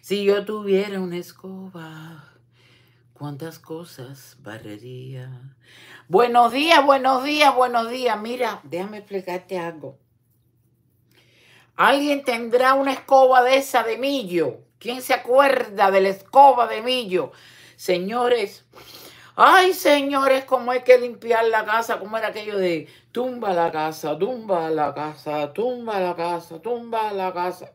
Si yo tuviera una escoba, cuántas cosas barrería. Buenos días, buenos días, buenos días. Mira, déjame explicarte algo. Alguien tendrá una escoba de esa de millo. ¿Quién se acuerda de la escoba de millo? Señores, Ay, señores, cómo hay que limpiar la casa, cómo era aquello de tumba la casa, tumba la casa, tumba la casa, tumba la casa.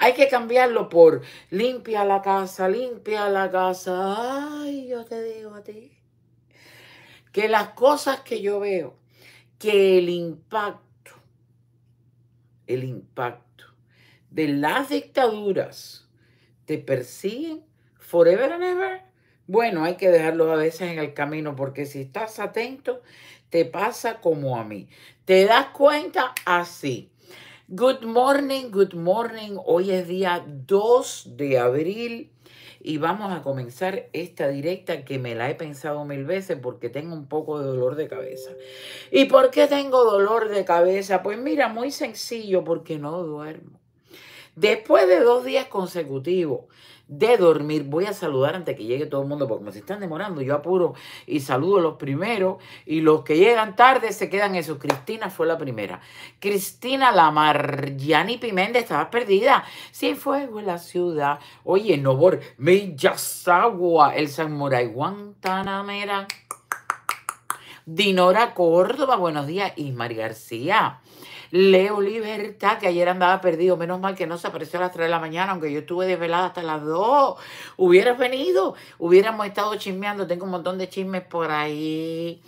Hay que cambiarlo por limpia la casa, limpia la casa. Ay, yo te digo a ti que las cosas que yo veo, que el impacto, el impacto de las dictaduras te persiguen forever and ever bueno, hay que dejarlos a veces en el camino porque si estás atento, te pasa como a mí. Te das cuenta así. Good morning, good morning. Hoy es día 2 de abril y vamos a comenzar esta directa que me la he pensado mil veces porque tengo un poco de dolor de cabeza. ¿Y por qué tengo dolor de cabeza? Pues mira, muy sencillo, porque no duermo. Después de dos días consecutivos de dormir, voy a saludar antes que llegue todo el mundo, porque me están demorando, yo apuro y saludo a los primeros y los que llegan tarde se quedan sus. Cristina fue la primera. Cristina Lamar, Yani Piméndez, estabas perdida. Sí, fuego en la ciudad. Oye, Novor, Millasagua, el Moray, Guantanamera. Dinora Córdoba, buenos días. Ismar García. Leo Libertad, que ayer andaba perdido. Menos mal que no se apareció a las 3 de la mañana, aunque yo estuve desvelada hasta las 2. Hubieras venido, hubiéramos estado chismeando. Tengo un montón de chismes por ahí.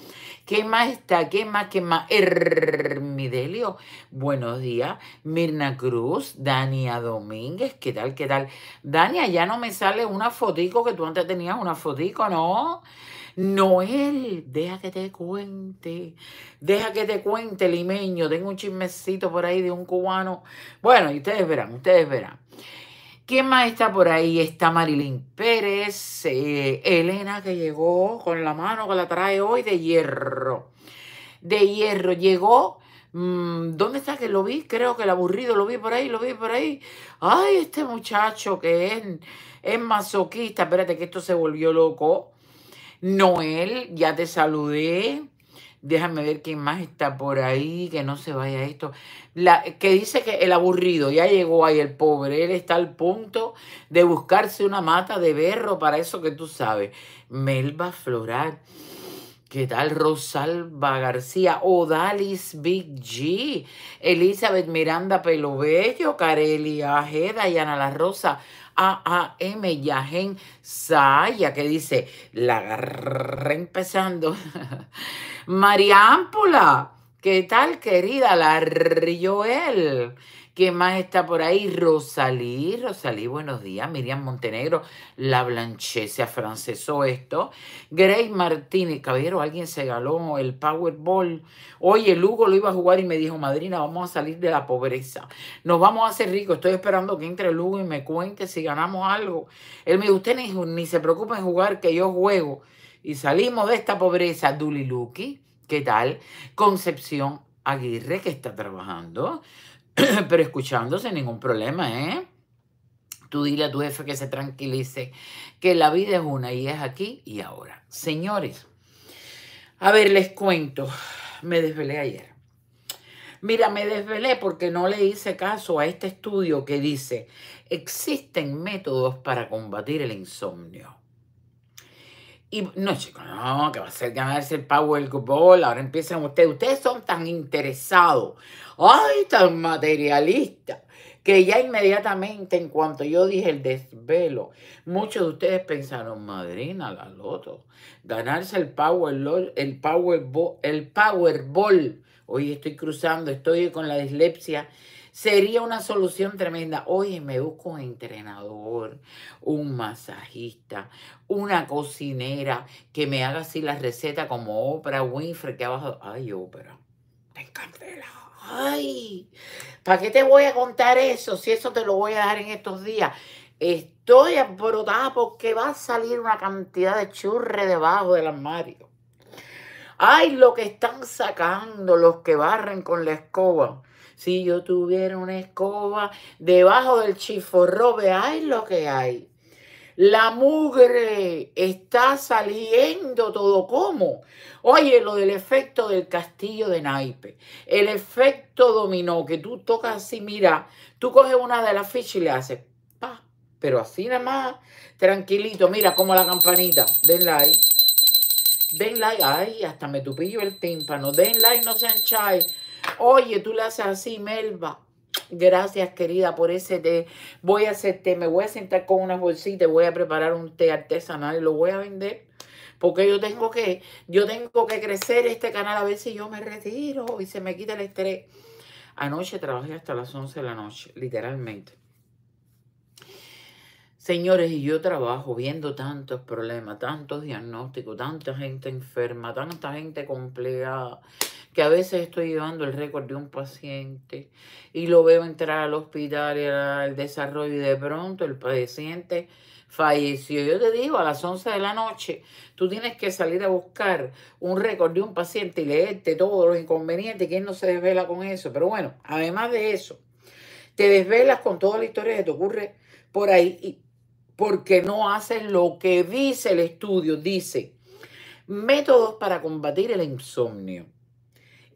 ¿Qué más está? ¿Qué más? ¿Qué más? Hermidelio, buenos días. Mirna Cruz, Dania Domínguez, ¿qué tal? ¿Qué tal? Dania, ya no me sale una fotico que tú antes tenías una fotico, ¿no? Noel, deja que te cuente, deja que te cuente, limeño. Tengo un chismecito por ahí de un cubano. Bueno, y ustedes verán, ustedes verán. ¿Quién más está por ahí? Está Marilyn Pérez, eh, Elena que llegó con la mano que la trae hoy de hierro. De hierro llegó. Mm, ¿Dónde está que lo vi? Creo que el aburrido lo vi por ahí, lo vi por ahí. Ay, este muchacho que es, es masoquista. Espérate que esto se volvió loco. Noel, ya te saludé. Déjame ver quién más está por ahí, que no se vaya esto. La, que dice que el aburrido ya llegó ahí, el pobre. Él está al punto de buscarse una mata de berro para eso que tú sabes. Melba Floral. ¿Qué tal Rosalba García? Odalis Big G. Elizabeth Miranda Pelobello. Carelia Ajeda. Ana La Rosa. A-A-M, Yajen Saya, que dice, la agarré empezando. Ámpula. ¿qué tal, querida? La él. ¿Qué más está por ahí? Rosalí, Rosalí, buenos días. Miriam Montenegro, la blanchese se esto. Grace Martínez, caballero, alguien se galó el Powerball. Oye, Lugo lo iba a jugar y me dijo, madrina, vamos a salir de la pobreza. Nos vamos a hacer ricos. Estoy esperando que entre Lugo y me cuente si ganamos algo. Él me dijo, usted ni, se preocupe en jugar, que yo juego. Y salimos de esta pobreza, Duliluki. ¿Qué tal? Concepción Aguirre, que está trabajando. pero escuchándose ningún problema, ¿eh? Tú dile a tu jefe que se tranquilice, que la vida es una y es aquí y ahora. Señores, a ver, les cuento, me desvelé ayer. Mira, me desvelé porque no le hice caso a este estudio que dice, existen métodos para combatir el insomnio. Y no, chicos, no, que va a ser ganarse el Powerball, ahora empiezan ustedes, ustedes son tan interesados. ¡Ay, tan materialista! Que ya inmediatamente, en cuanto yo dije el desvelo, muchos de ustedes pensaron, madrina, la loto, ganarse el Powerball, el el Hoy estoy cruzando, estoy con la dislexia. Sería una solución tremenda. Oye, me busco un entrenador, un masajista, una cocinera que me haga así la receta como Oprah Winfrey, que abajo. Ay, Oprah, te encanté Ay, ¿para qué te voy a contar eso? Si eso te lo voy a dar en estos días. Estoy abrotada porque va a salir una cantidad de churre debajo del armario. Ay, lo que están sacando los que barren con la escoba. Si yo tuviera una escoba debajo del chiforrobe, ay, lo que hay. La mugre está saliendo todo como. Oye, lo del efecto del castillo de naipe, el efecto dominó, que tú tocas así, mira, tú coges una de las fichas y le haces, pa, pero así nada más, tranquilito, mira como la campanita, den like, den like, ay, hasta me tupillo el tímpano, den like, no sean chai. Oye, tú le haces así, Melba, Gracias, querida, por ese té. Voy a hacer té, me voy a sentar con unas bolsitas, voy a preparar un té artesanal y lo voy a vender. Porque yo tengo que, yo tengo que crecer este canal a ver si yo me retiro y se me quita el estrés. Anoche trabajé hasta las 11 de la noche, literalmente. Señores, y yo trabajo viendo tantos problemas, tantos diagnósticos, tanta gente enferma, tanta gente compleja que a veces estoy llevando el récord de un paciente y lo veo entrar al hospital y al desarrollo y de pronto el paciente falleció. Yo te digo, a las 11 de la noche, tú tienes que salir a buscar un récord de un paciente y leerte todos los inconvenientes, que no se desvela con eso. Pero bueno, además de eso, te desvelas con toda la historia que te ocurre por ahí porque no haces lo que dice el estudio. Dice, métodos para combatir el insomnio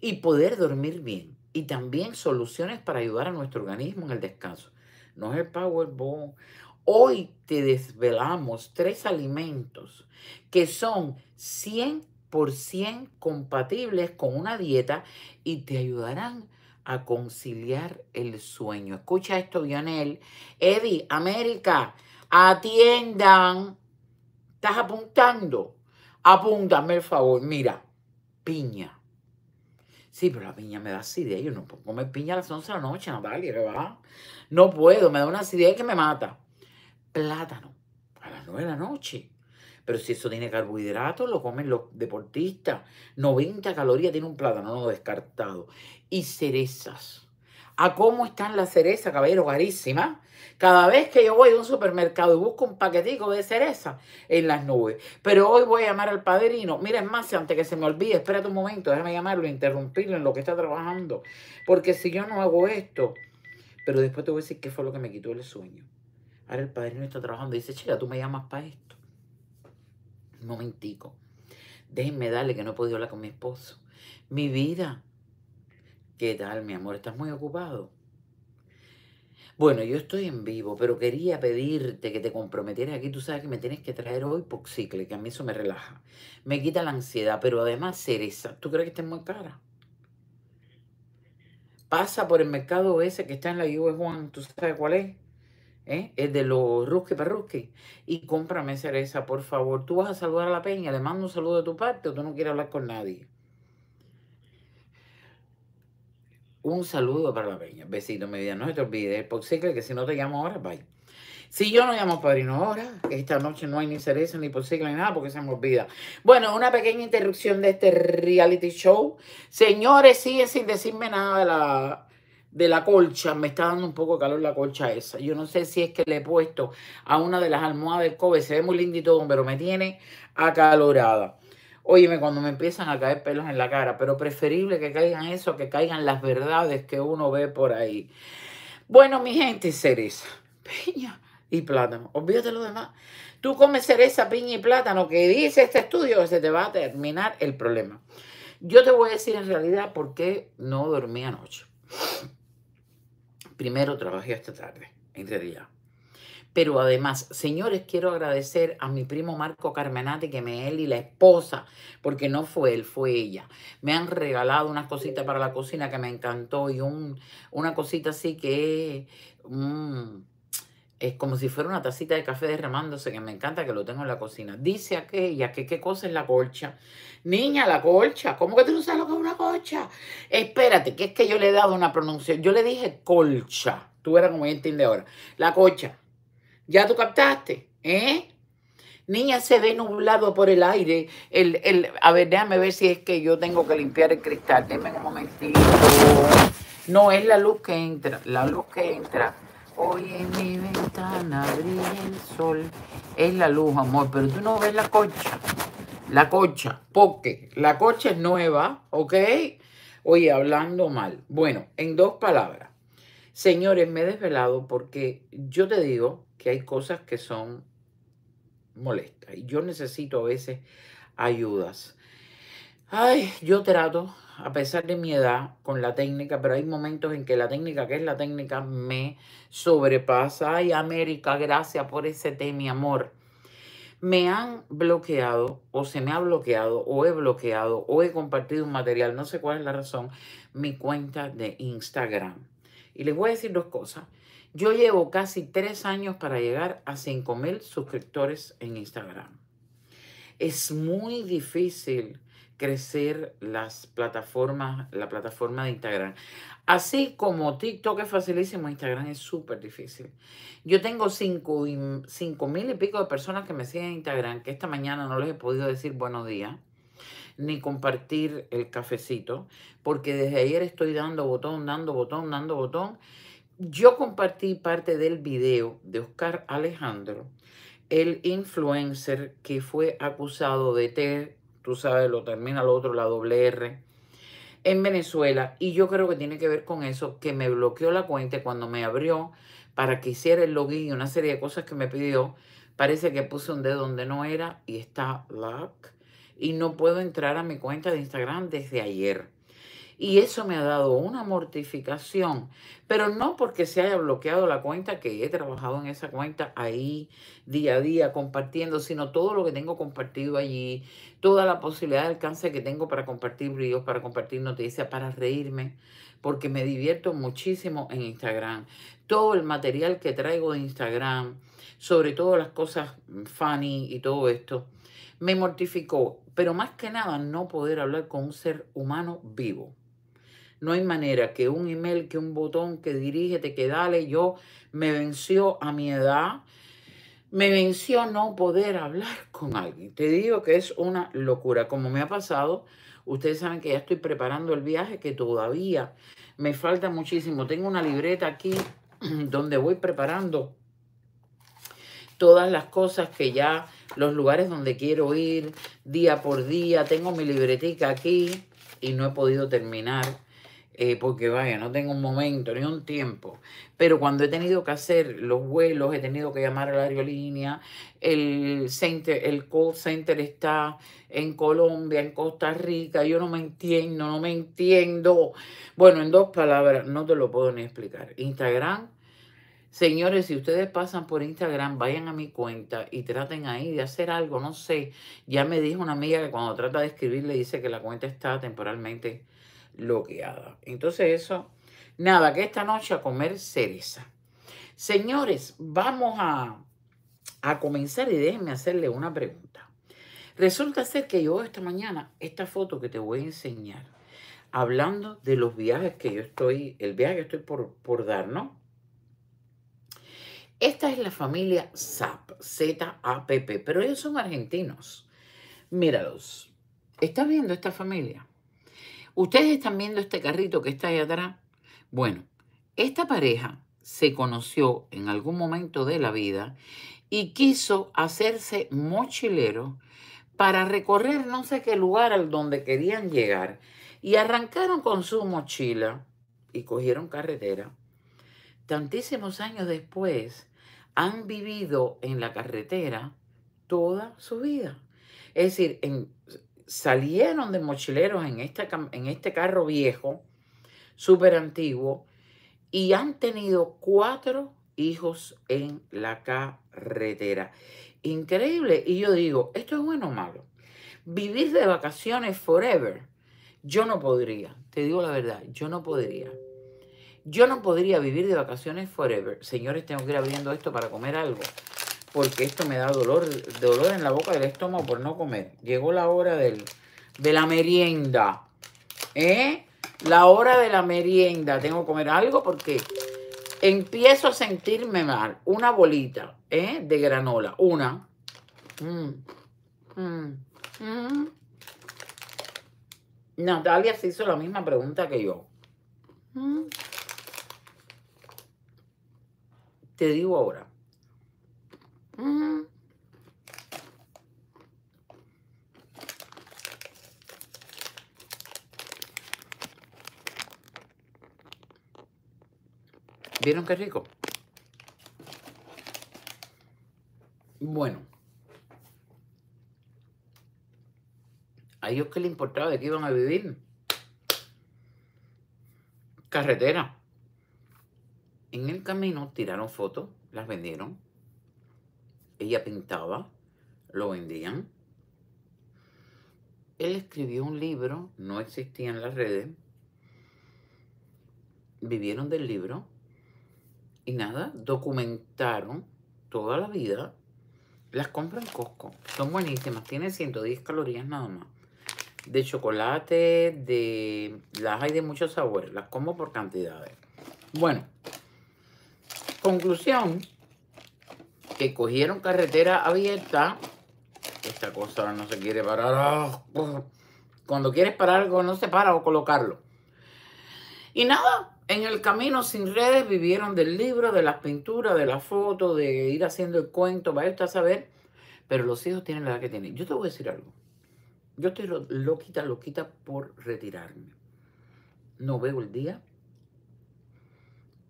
y poder dormir bien. Y también soluciones para ayudar a nuestro organismo en el descanso. No es el Powerball. Hoy te desvelamos tres alimentos que son 100% compatibles con una dieta y te ayudarán a conciliar el sueño. Escucha esto, Dionel. Eddie, América, atiendan. ¿Estás apuntando? Apúntame el favor. Mira, piña Sí, pero la piña me da acidez. Yo no puedo comer piña a las 11 de la noche, Natalia, ¿qué va? No puedo, me da una acidez que me mata. Plátano, a las 9 de la noche. Pero si eso tiene carbohidratos, lo comen los deportistas. 90 calorías tiene un plátano, no descartado. Y cerezas. ¿A cómo están las cerezas, caballero? carísima? Cada vez que yo voy a un supermercado y busco un paquetico de cereza en las nubes. Pero hoy voy a llamar al padrino. es más, antes que se me olvide, espérate un momento, déjame llamarlo, interrumpirlo en lo que está trabajando. Porque si yo no hago esto, pero después te voy a decir qué fue lo que me quitó el sueño. Ahora el padrino está trabajando y dice, chica, tú me llamas para esto. Un momentico. Déjenme darle que no he podido hablar con mi esposo. Mi vida. ¿Qué tal, mi amor? ¿Estás muy ocupado? Bueno, yo estoy en vivo, pero quería pedirte que te comprometieras aquí. Tú sabes que me tienes que traer hoy Poxicle, que a mí eso me relaja. Me quita la ansiedad, pero además cereza. ¿Tú crees que está muy cara? Pasa por el mercado ese que está en la US e Juan, ¿tú sabes cuál es? ¿Eh? de los rusque ruski. Y cómprame cereza, por favor. Tú vas a saludar a la peña, le mando un saludo de tu parte o tú no quieres hablar con nadie. Un saludo para la peña. Besito, mi vida. No se te olvide el popsicle, que si no te llamo ahora, bye. Si yo no llamo padrino ahora, esta noche no hay ni cereza, ni posible, ni nada, porque se me olvida. Bueno, una pequeña interrupción de este reality show. Señores, sigue sin decirme nada de la, de la colcha. Me está dando un poco de calor la colcha esa. Yo no sé si es que le he puesto a una de las almohadas del COVID. Se ve muy lindo todo, pero me tiene acalorada. Óyeme, cuando me empiezan a caer pelos en la cara, pero preferible que caigan eso, que caigan las verdades que uno ve por ahí. Bueno, mi gente, cereza, piña y plátano. Olvídate lo demás. Tú comes cereza, piña y plátano, que dice este estudio se te va a terminar el problema. Yo te voy a decir en realidad por qué no dormí anoche. Primero trabajé hasta tarde, entre día. Pero además, señores, quiero agradecer a mi primo Marco Carmenate, que me él y la esposa, porque no fue él, fue ella. Me han regalado unas cositas para la cocina que me encantó y un, una cosita así que mm, es como si fuera una tacita de café derramándose, que me encanta que lo tengo en la cocina. Dice aquella que qué cosa es la colcha. Niña, la colcha. ¿Cómo que tú no sabes lo que es una colcha? Espérate, que es que yo le he dado una pronunciación. Yo le dije colcha. Tú eras como entiende ahora. La colcha. Ya tú captaste, ¿eh? Niña, se ve nublado por el aire. El, a ver, déjame ver si es que yo tengo que limpiar el cristal. Déjame un momentito. No, es la luz que entra, la luz que entra. Hoy en mi ventana brilla el sol. Es la luz, amor, pero tú no ves la cocha. La cocha, porque la cocha es nueva, ¿ok? Oye, hablando mal. Bueno, en dos palabras. Señores, me he desvelado porque yo te digo, que hay cosas que son molestas. Y yo necesito a veces ayudas. Ay, yo trato, a pesar de mi edad, con la técnica, pero hay momentos en que la técnica, que es la técnica, me sobrepasa. Ay, América, gracias por ese té, mi amor. Me han bloqueado o se me ha bloqueado o he bloqueado o he compartido un material, no sé cuál es la razón, mi cuenta de Instagram. Y les voy a decir dos cosas. Yo llevo casi tres años para llegar a 5.000 suscriptores en Instagram. Es muy difícil crecer las plataformas, la plataforma de Instagram. Así como TikTok es facilísimo, Instagram es súper difícil. Yo tengo 5.000 mil y pico de personas que me siguen en Instagram, que esta mañana no les he podido decir buenos días, ni compartir el cafecito, porque desde ayer estoy dando botón, dando botón, dando botón, yo compartí parte del video de Oscar Alejandro, el influencer que fue acusado de T, tú sabes, lo termina lo otro, la doble R, en Venezuela. Y yo creo que tiene que ver con eso, que me bloqueó la cuenta cuando me abrió para que hiciera el login y una serie de cosas que me pidió. Parece que puse un dedo donde no era y está lock. Y no puedo entrar a mi cuenta de Instagram desde ayer. Y eso me ha dado una mortificación, pero no porque se haya bloqueado la cuenta, que he trabajado en esa cuenta ahí día a día compartiendo, sino todo lo que tengo compartido allí, toda la posibilidad de alcance que tengo para compartir videos, para compartir noticias, para reírme, porque me divierto muchísimo en Instagram. Todo el material que traigo de Instagram, sobre todo las cosas funny y todo esto, me mortificó, pero más que nada no poder hablar con un ser humano vivo. No hay manera que un email, que un botón, que dirígete, que dale, yo me venció a mi edad, me venció no poder hablar con alguien. Te digo que es una locura. Como me ha pasado, ustedes saben que ya estoy preparando el viaje, que todavía me falta muchísimo. Tengo una libreta aquí donde voy preparando todas las cosas que ya, los lugares donde quiero ir, día por día. Tengo mi libretica aquí y no he podido terminar eh, porque vaya, no tengo un momento ni un tiempo. Pero cuando he tenido que hacer los vuelos, he tenido que llamar a la aerolínea, el, center, el call center está en Colombia, en Costa Rica, yo no me entiendo, no me entiendo. Bueno, en dos palabras, no te lo puedo ni explicar. Instagram. Señores, si ustedes pasan por Instagram, vayan a mi cuenta y traten ahí de hacer algo, no sé. Ya me dijo una amiga que cuando trata de escribir le dice que la cuenta está temporalmente bloqueada. Entonces eso, nada, que esta noche a comer cereza. Señores, vamos a, a comenzar y déjenme hacerle una pregunta. Resulta ser que yo esta mañana, esta foto que te voy a enseñar, hablando de los viajes que yo estoy, el viaje que estoy por, por dar, ¿no? Esta es la familia ZAP, Z-A-P-P, pero ellos son argentinos. Míralos. ¿Estás viendo esta familia? Ustedes están viendo este carrito que está ahí atrás. Bueno, esta pareja se conoció en algún momento de la vida y quiso hacerse mochilero para recorrer no sé qué lugar al donde querían llegar. Y arrancaron con su mochila y cogieron carretera. Tantísimos años después han vivido en la carretera toda su vida. Es decir, en, salieron de mochileros en, en este carro viejo, súper antiguo, y han tenido cuatro hijos en la carretera. Increíble. Y yo digo, ¿esto es bueno o malo? Vivir de vacaciones forever, yo no podría. Te digo la verdad, yo no podría. Yo no podría vivir de vacaciones forever. Señores, tengo que ir abriendo esto para comer algo porque esto me da dolor, dolor en la boca del estómago por no comer. Llegó la hora de la merienda. ¿Eh? La hora de la merienda. Tengo que comer algo porque empiezo a sentirme mal. Una bolita ¿eh? de granola. Una. Mm. Mm. Mm. Natalia se hizo la misma pregunta que yo. Te digo ahora. ¿Vieron qué rico? Bueno. ¿A ellos que le importaba de qué iban a vivir? Carretera. En el camino tiraron fotos, las vendieron. Ella pintaba, lo vendían. Él escribió un libro, no existía en las redes. Vivieron del libro. Y nada, documentaron toda la vida. Las compran en Costco. Son buenísimas. Tienen 110 calorías nada más. De chocolate, de... Las hay de muchos sabores. Las como por cantidades. Bueno. Conclusión que cogieron carretera abierta. Esta cosa no se quiere parar. Ah, cuando quieres parar algo, no se para o colocarlo. Y nada, en el camino sin redes vivieron del libro, de las pinturas, de las fotos, de ir haciendo el cuento, para esto a saber. Pero los hijos tienen la edad que tienen. Yo te voy a decir algo. Yo estoy loquita, loquita por retirarme. No veo el día.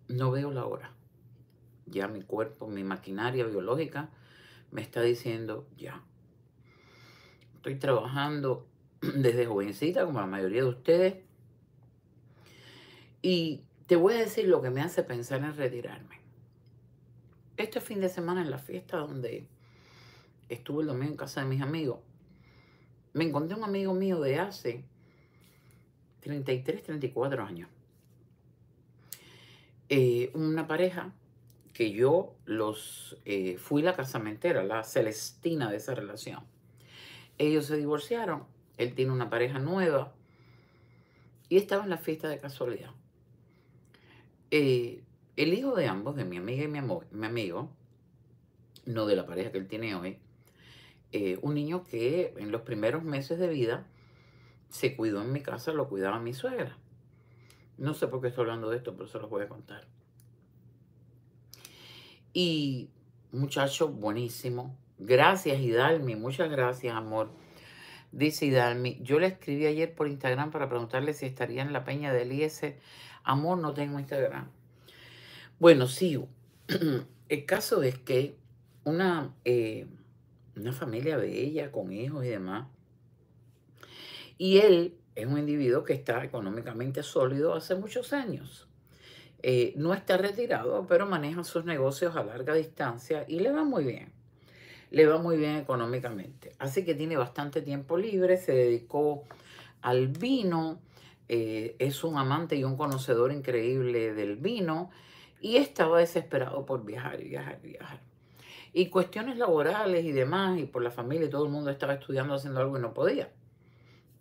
No veo la hora. Ya mi cuerpo, mi maquinaria biológica me está diciendo ya. Estoy trabajando desde jovencita, como la mayoría de ustedes. Y te voy a decir lo que me hace pensar en retirarme. Este fin de semana en la fiesta donde estuve el domingo en casa de mis amigos, me encontré un amigo mío de hace 33, 34 años. Eh, una pareja que yo los eh, fui la casamentera, la celestina de esa relación. Ellos se divorciaron, él tiene una pareja nueva y estaba en la fiesta de casualidad. Eh, el hijo de ambos, de mi amiga y mi, amor, mi amigo, no de la pareja que él tiene hoy, eh, un niño que en los primeros meses de vida se cuidó en mi casa, lo cuidaba mi suegra. No sé por qué estoy hablando de esto, pero se los voy a contar. Y muchacho, buenísimo. Gracias, Hidalmi. Muchas gracias, amor. Dice Hidalmi, yo le escribí ayer por Instagram para preguntarle si estaría en la peña del IS. Amor, no tengo Instagram. Bueno, sí, El caso es que una, eh, una familia bella, con hijos y demás, y él es un individuo que está económicamente sólido hace muchos años. Eh, no está retirado, pero maneja sus negocios a larga distancia y le va muy bien. Le va muy bien económicamente. Así que tiene bastante tiempo libre, se dedicó al vino, eh, es un amante y un conocedor increíble del vino y estaba desesperado por viajar y viajar viajar. Y cuestiones laborales y demás, y por la familia, y todo el mundo estaba estudiando, haciendo algo y no podía.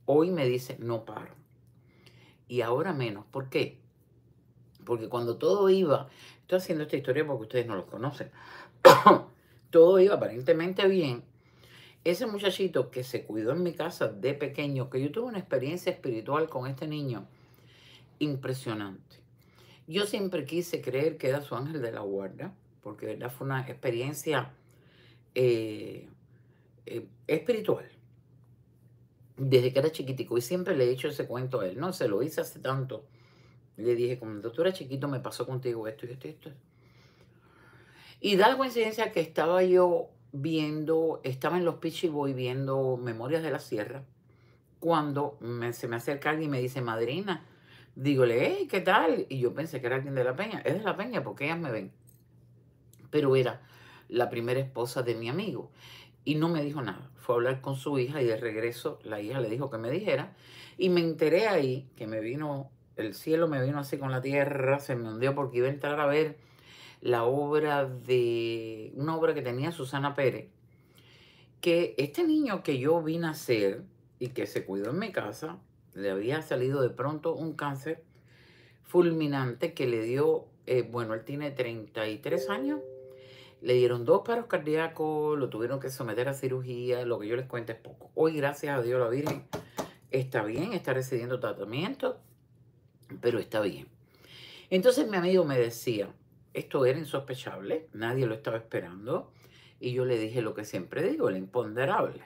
Hoy me dice, no paro. Y ahora menos. ¿Por qué? Porque cuando todo iba, estoy haciendo esta historia porque ustedes no los conocen, todo iba aparentemente bien. Ese muchachito que se cuidó en mi casa de pequeño, que yo tuve una experiencia espiritual con este niño impresionante. Yo siempre quise creer que era su ángel de la guarda, porque verdad fue una experiencia eh, eh, espiritual desde que era chiquitico y siempre le he dicho ese cuento a él, no se lo hice hace tanto le dije, como doctora chiquito me pasó contigo esto y esto y esto. Y da la coincidencia que estaba yo viendo, estaba en los y voy viendo Memorias de la Sierra, cuando se me acerca alguien y me dice, madrina, dígole, ¿qué tal? Y yo pensé que era alguien de la Peña. Es de la Peña porque ellas me ven. Pero era la primera esposa de mi amigo. Y no me dijo nada. Fue a hablar con su hija y de regreso la hija le dijo que me dijera. Y me enteré ahí que me vino el cielo me vino así con la tierra, se me hundió porque iba a entrar a ver la obra de una obra que tenía Susana Pérez, que este niño que yo vi nacer y que se cuidó en mi casa, le había salido de pronto un cáncer fulminante que le dio, eh, bueno, él tiene 33 años, le dieron dos paros cardíacos, lo tuvieron que someter a cirugía, lo que yo les cuento es poco. Hoy, gracias a Dios, la Virgen está bien, está recibiendo tratamiento pero está bien. Entonces mi amigo me decía, esto era insospechable, nadie lo estaba esperando, y yo le dije lo que siempre digo, el imponderable.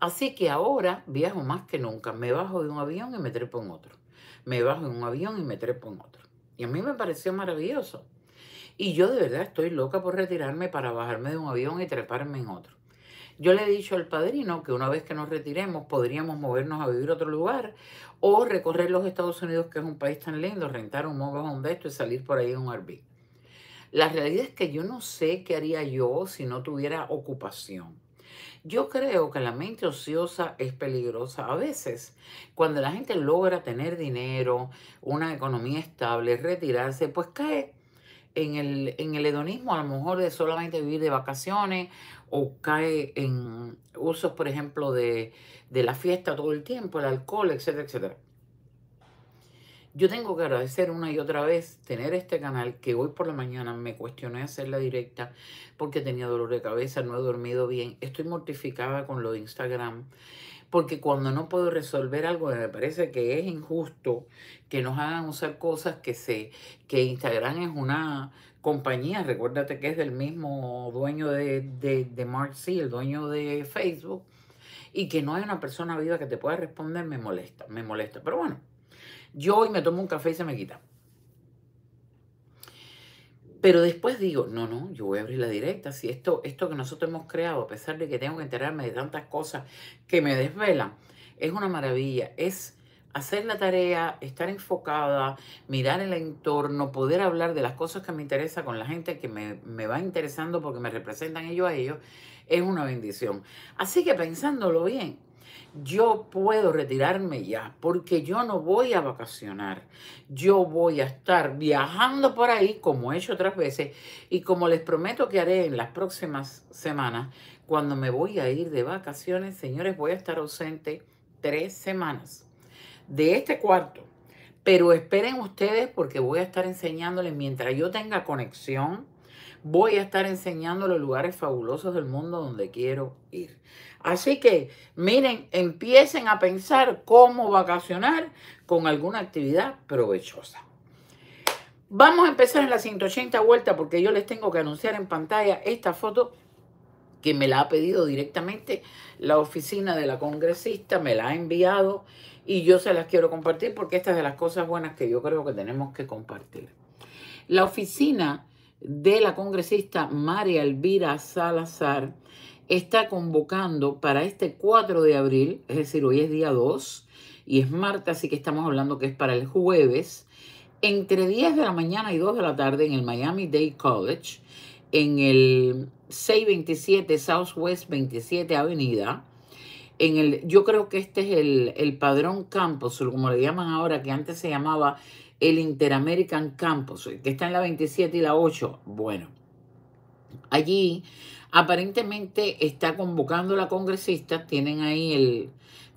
Así que ahora viajo más que nunca, me bajo de un avión y me trepo en otro, me bajo de un avión y me trepo en otro. Y a mí me pareció maravilloso. Y yo de verdad estoy loca por retirarme para bajarme de un avión y treparme en otro. Yo le he dicho al padrino que una vez que nos retiremos podríamos movernos a vivir a otro lugar o recorrer los Estados Unidos, que es un país tan lindo, rentar un mobile de esto y salir por ahí en un RV. La realidad es que yo no sé qué haría yo si no tuviera ocupación. Yo creo que la mente ociosa es peligrosa a veces. Cuando la gente logra tener dinero, una economía estable, retirarse, pues cae en el, en el hedonismo a lo mejor de solamente vivir de vacaciones o cae en usos, por ejemplo, de, la fiesta todo el tiempo, el alcohol, etcétera, etcétera. Yo tengo que agradecer una y otra vez tener este canal que hoy por la mañana me cuestioné hacer la directa porque tenía dolor de cabeza, no he dormido bien, estoy mortificada con lo de Instagram porque cuando no puedo resolver algo me parece que es injusto que nos hagan usar cosas que sé, que Instagram es una compañía, recuérdate que es del mismo dueño de, de, Mark el dueño de Facebook, y que no hay una persona viva que te pueda responder, me molesta, me molesta. Pero bueno, yo hoy me tomo un café y se me quita. Pero después digo, no, no, yo voy a abrir la directa. Si esto, esto que nosotros hemos creado, a pesar de que tengo que enterarme de tantas cosas que me desvelan, es una maravilla. Es hacer la tarea, estar enfocada, mirar el entorno, poder hablar de las cosas que me interesan con la gente que me, me, va interesando porque me representan ellos a ellos, es una bendición. Así que pensándolo bien, yo puedo retirarme ya porque yo no voy a vacacionar. Yo voy a estar viajando por ahí como he hecho otras veces y como les prometo que haré en las próximas semanas, cuando me voy a ir de vacaciones, señores, voy a estar ausente tres semanas de este cuarto. Pero esperen ustedes porque voy a estar enseñándoles mientras yo tenga conexión. Voy a estar enseñando los lugares fabulosos del mundo donde quiero ir. Así que, miren, empiecen a pensar cómo vacacionar con alguna actividad provechosa. Vamos a empezar en la 180 vuelta porque yo les tengo que anunciar en pantalla esta foto que me la ha pedido directamente la oficina de la congresista, me la ha enviado y yo se las quiero compartir porque estas es de las cosas buenas que yo creo que tenemos que compartir. La oficina de la congresista María Elvira Salazar está convocando para este 4 de abril, es decir, hoy es día 2 y es martes, así que estamos hablando que es para el jueves, entre 10 de la mañana y 2 de la tarde en el Miami Dade College, en el 627 Southwest 27 Avenida, en el, yo creo que este es el, el padrón campus, como le llaman ahora, que antes se llamaba el Interamerican Campus, que está en la 27 y la 8. Bueno, allí aparentemente está convocando la congresista, tienen ahí el,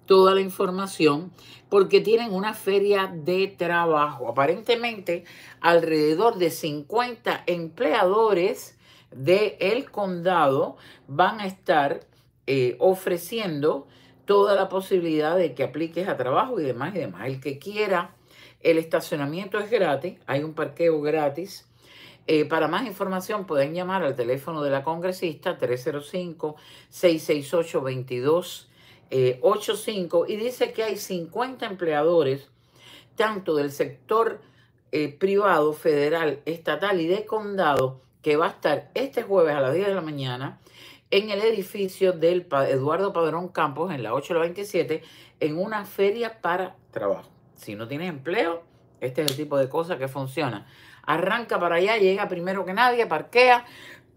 toda la información, porque tienen una feria de trabajo. Aparentemente alrededor de 50 empleadores del condado van a estar eh, ofreciendo toda la posibilidad de que apliques a trabajo y demás y demás. El que quiera, el estacionamiento es gratis, hay un parqueo gratis. Eh, para más información pueden llamar al teléfono de la congresista 305-668-2285 eh, y dice que hay 50 empleadores, tanto del sector privado, federal, estatal y de condado, que va a estar este jueves a las 10 de la mañana en el edificio del Eduardo Padrón Campos, en la 8 la 27, en una feria para trabajo. Si no tienes empleo, este es el tipo de cosa que funciona. Arranca para allá, llega primero que nadie, parquea,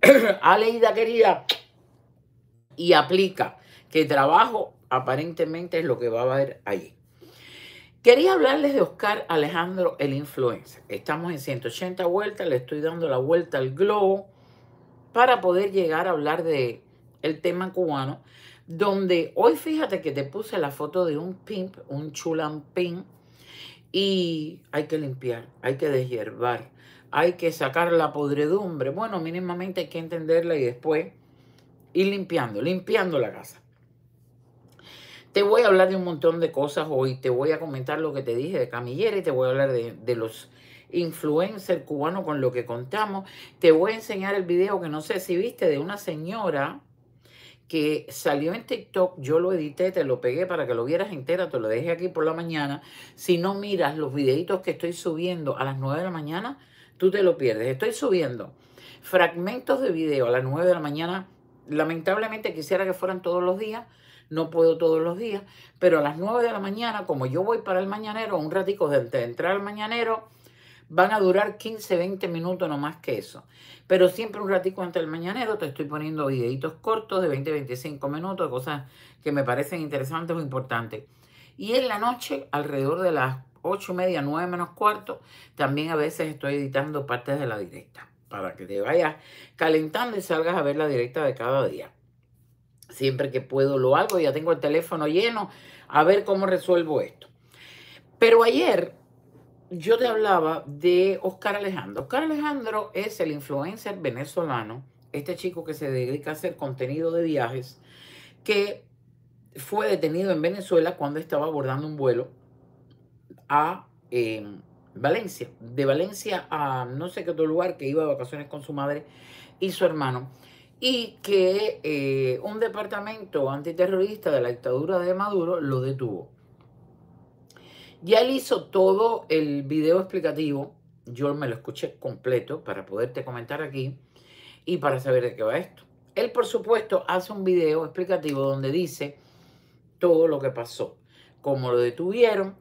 Aleida querida, y aplica. Que trabajo aparentemente es lo que va a haber allí. Quería hablarles de Oscar Alejandro, el influencer. Estamos en 180 vueltas, le estoy dando la vuelta al globo para poder llegar a hablar de el tema cubano, donde hoy fíjate que te puse la foto de un pimp, un chulampín, y hay que limpiar, hay que deshiervar, hay que sacar la podredumbre. Bueno, mínimamente hay que entenderla y después ir limpiando, limpiando la casa. Te voy a hablar de un montón de cosas hoy, te voy a comentar lo que te dije de camillera y te voy a hablar de, de los influencer cubano con lo que contamos. Te voy a enseñar el video que no sé si viste de una señora que salió en TikTok, yo lo edité, te lo pegué para que lo vieras entera, te lo dejé aquí por la mañana. Si no miras los videitos que estoy subiendo a las 9 de la mañana, tú te lo pierdes. Estoy subiendo fragmentos de video a las 9 de la mañana. Lamentablemente quisiera que fueran todos los días, no puedo todos los días, pero a las 9 de la mañana, como yo voy para el mañanero, un ratico de entrar al mañanero, van a durar 15, 20 minutos, no más que eso. Pero siempre un ratico antes del mañanero te estoy poniendo videitos cortos de 20, 25 minutos, cosas que me parecen interesantes o importantes. Y en la noche, alrededor de las 8 y media, 9 menos cuarto, también a veces estoy editando partes de la directa para que te vayas calentando y salgas a ver la directa de cada día. Siempre que puedo lo hago, ya tengo el teléfono lleno, a ver cómo resuelvo esto. Pero ayer yo te hablaba de Oscar Alejandro. Oscar Alejandro es el influencer venezolano, este chico que se dedica a hacer contenido de viajes, que fue detenido en Venezuela cuando estaba abordando un vuelo a em, Valencia, de Valencia a no sé qué otro lugar que iba de vacaciones con su madre y su hermano, y que eh, un departamento antiterrorista de la dictadura de Maduro lo detuvo. Ya él hizo todo el video explicativo. Yo me lo escuché completo para poderte comentar aquí y para saber de qué va esto. Él, por supuesto, hace un video explicativo donde dice todo lo que pasó, cómo lo detuvieron,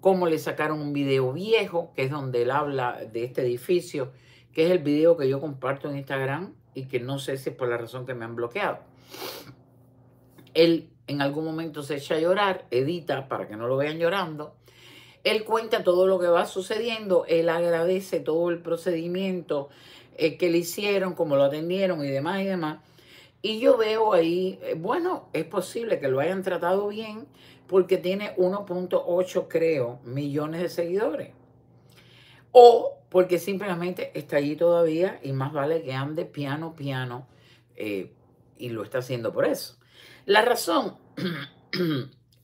cómo le sacaron un video viejo, que es donde él habla de este edificio, que es el video que yo comparto en Instagram y que no sé si es por la razón que me han bloqueado. Él en algún momento se echa a llorar, edita para que no lo vean llorando. Él cuenta todo lo que va sucediendo, él agradece todo el procedimiento eh, que le hicieron, cómo lo atendieron y demás y demás. Y yo veo ahí, eh, bueno, es posible que lo hayan tratado bien porque tiene 1.8, creo, millones de seguidores. O porque simplemente está allí todavía y más vale que ande piano, piano eh, y lo está haciendo por eso. La razón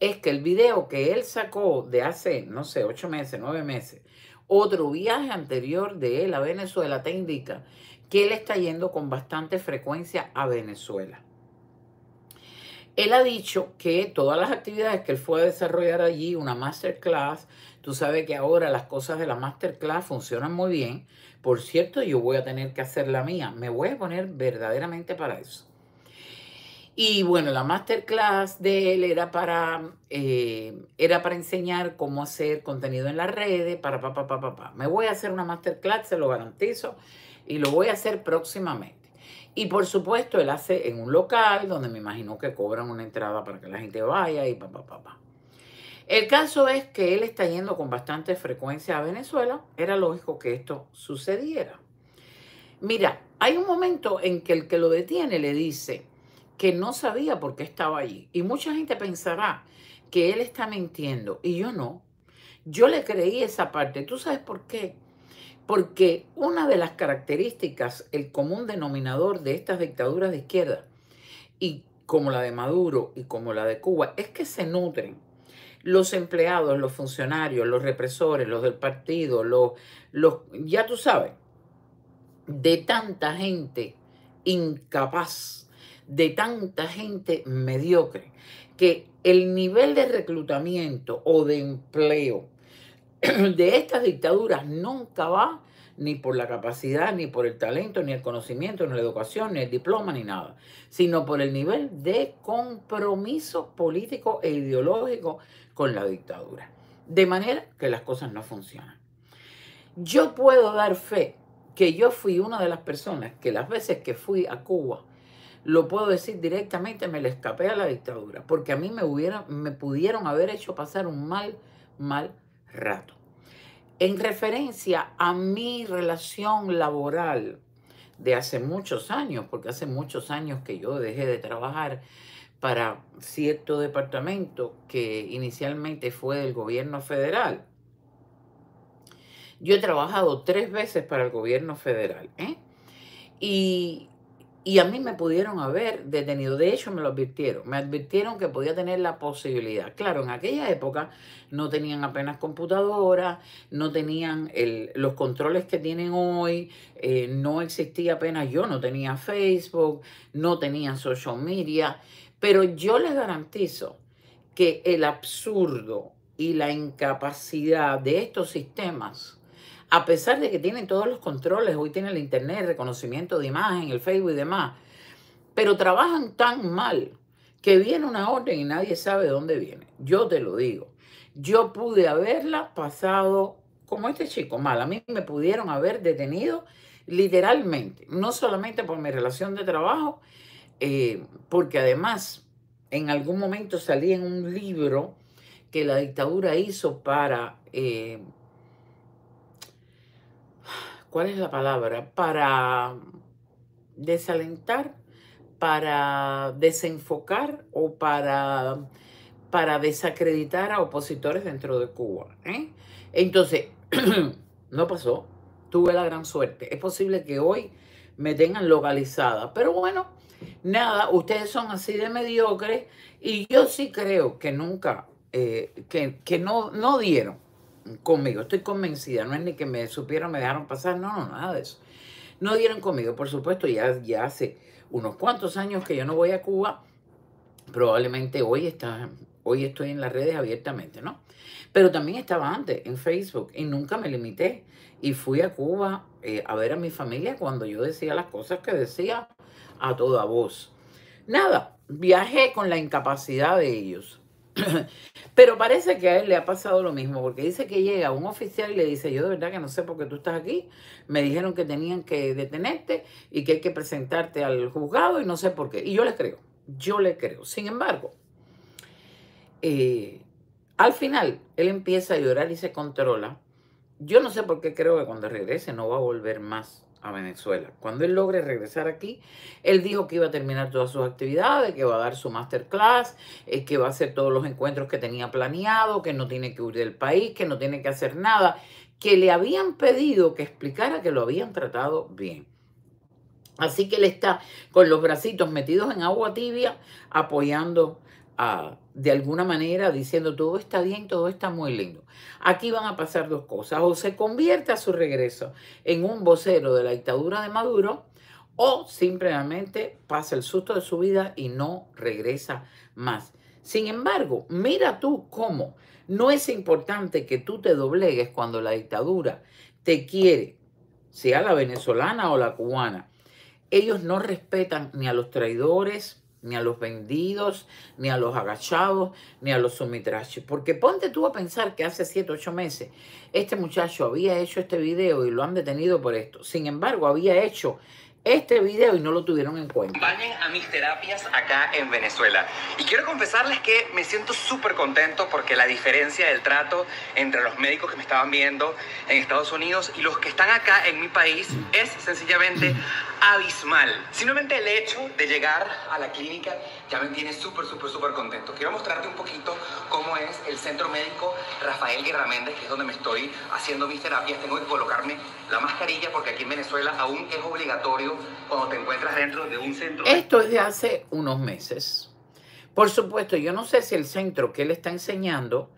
es que el video que él sacó de hace, no sé, ocho meses, nueve meses, otro viaje anterior de él a Venezuela te indica que él está yendo con bastante frecuencia a Venezuela. Él ha dicho que todas las actividades que él fue a desarrollar allí, una masterclass, tú sabes que ahora las cosas de la masterclass funcionan muy bien. Por cierto, yo voy a tener que hacer la mía. Me voy a poner verdaderamente para eso. Y bueno, la masterclass de él era para, eh, era para enseñar cómo hacer contenido en las redes, para papá, papá, Pa, pa. Me voy a hacer una masterclass, se lo garantizo, y lo voy a hacer próximamente. Y por supuesto, él hace en un local donde me imagino que cobran una entrada para que la gente vaya y papá, papá. Pa, El caso es que él está yendo con bastante frecuencia a Venezuela. Era lógico que esto sucediera. Mira, hay un momento en que el que lo detiene le dice, que no sabía por qué estaba allí. Y mucha gente pensará que él está mintiendo y yo no. Yo le creí esa parte. ¿Tú sabes por qué? Porque una de las características, el común denominador de estas dictaduras de izquierda, y como la de Maduro y como la de Cuba, es que se nutren los empleados, los funcionarios, los represores, los del partido, los, los ya tú sabes, de tanta gente incapaz de tanta gente mediocre que el nivel de reclutamiento o de empleo de estas dictaduras nunca va ni por la capacidad, ni por el talento, ni el conocimiento, ni la educación, ni el diploma, ni nada, sino por el nivel de compromiso político e ideológico con la dictadura. De manera que las cosas no funcionan. Yo puedo dar fe que yo fui una de las personas que las veces que fui a Cuba lo puedo decir directamente, me le escapé a la dictadura, porque a mí me, hubiera, me pudieron haber hecho pasar un mal, mal rato. En referencia a mi relación laboral de hace muchos años, porque hace muchos años que yo dejé de trabajar para cierto departamento que inicialmente fue del gobierno federal. Yo he trabajado tres veces para el gobierno federal ¿eh? y y a mí me pudieron haber detenido. De hecho, me lo advirtieron. Me advirtieron que podía tener la posibilidad. Claro, en aquella época no tenían apenas computadoras, no tenían los controles que tienen hoy, eh, no existía apenas, yo no tenía Facebook, no tenía social media. Pero yo les garantizo que el absurdo y la incapacidad de estos sistemas a pesar de que tienen todos los controles, hoy tienen el Internet, reconocimiento de imagen, el Facebook y demás, pero trabajan tan mal que viene una orden y nadie sabe dónde viene. Yo te lo digo, yo pude haberla pasado como este chico mal, a mí me pudieron haber detenido literalmente, no solamente por mi relación de trabajo, eh, porque además en algún momento salí en un libro que la dictadura hizo para eh, ¿cuál es la palabra? Para desalentar, para desenfocar o para, para desacreditar a opositores dentro de Cuba. ¿eh? Entonces, no pasó. Tuve la gran suerte. Es posible que hoy me tengan localizada. Pero bueno, nada, ustedes son así de mediocres y yo sí creo que nunca, eh, que, no, no dieron conmigo. Estoy convencida, no es ni que me supieron, me dejaron pasar, no, no, nada de eso. No dieron conmigo, por supuesto, ya, ya hace unos cuantos años que yo no voy a Cuba, probablemente hoy, está, hoy estoy en las redes abiertamente, ¿no? Pero también estaba antes en Facebook y nunca me limité. Y fui a Cuba eh, a ver a mi familia cuando yo decía las cosas que decía a toda voz. Nada, viajé con la incapacidad de ellos. Pero parece que a él le ha pasado lo mismo, porque dice que llega un oficial y le dice, yo de verdad que no sé por qué tú estás aquí, me dijeron que tenían que detenerte y que hay que presentarte al juzgado y no sé por qué. Y yo le creo, yo le creo. Sin embargo, eh, al final él empieza a llorar y se controla. Yo no sé por qué creo que cuando regrese no va a volver más a Venezuela. Cuando él logre regresar aquí, él dijo que iba a terminar todas sus actividades, que va a dar su masterclass, eh, que va a hacer todos los encuentros que tenía planeado, que no tiene que huir del país, que no tiene que hacer nada, que le habían pedido que explicara que lo habían tratado bien. Así que él está con los bracitos metidos en agua tibia apoyando a, de alguna manera diciendo todo está bien, todo está muy lindo. Aquí van a pasar dos cosas, o se convierte a su regreso en un vocero de la dictadura de Maduro, o simplemente pasa el susto de su vida y no regresa más. Sin embargo, mira tú cómo no es importante que tú te doblegues cuando la dictadura te quiere, sea la venezolana o la cubana. Ellos no respetan ni a los traidores, ni a los vendidos, ni a los agachados, ni a los sumitrachos. Porque ponte tú a pensar que hace 7, 8 meses este muchacho había hecho este video y lo han detenido por esto. Sin embargo, había hecho este video y no lo tuvieron en cuenta. Acompañen a mis terapias acá en Venezuela. Y quiero confesarles que me siento súper contento porque la diferencia del trato entre los médicos que me estaban viendo en Estados Unidos y los que están acá en mi país es sencillamente abismal. Simplemente el hecho de llegar a la clínica ya me tiene súper, súper, súper contento. Quiero mostrarte un poquito cómo es el Centro Médico Rafael Guerra Méndez, que es donde me estoy haciendo mis terapias. Tengo que colocarme la mascarilla porque aquí en Venezuela aún es obligatorio cuando te encuentras dentro de un centro. Esto es de hace unos meses. Por supuesto, yo no sé si el centro que él está enseñando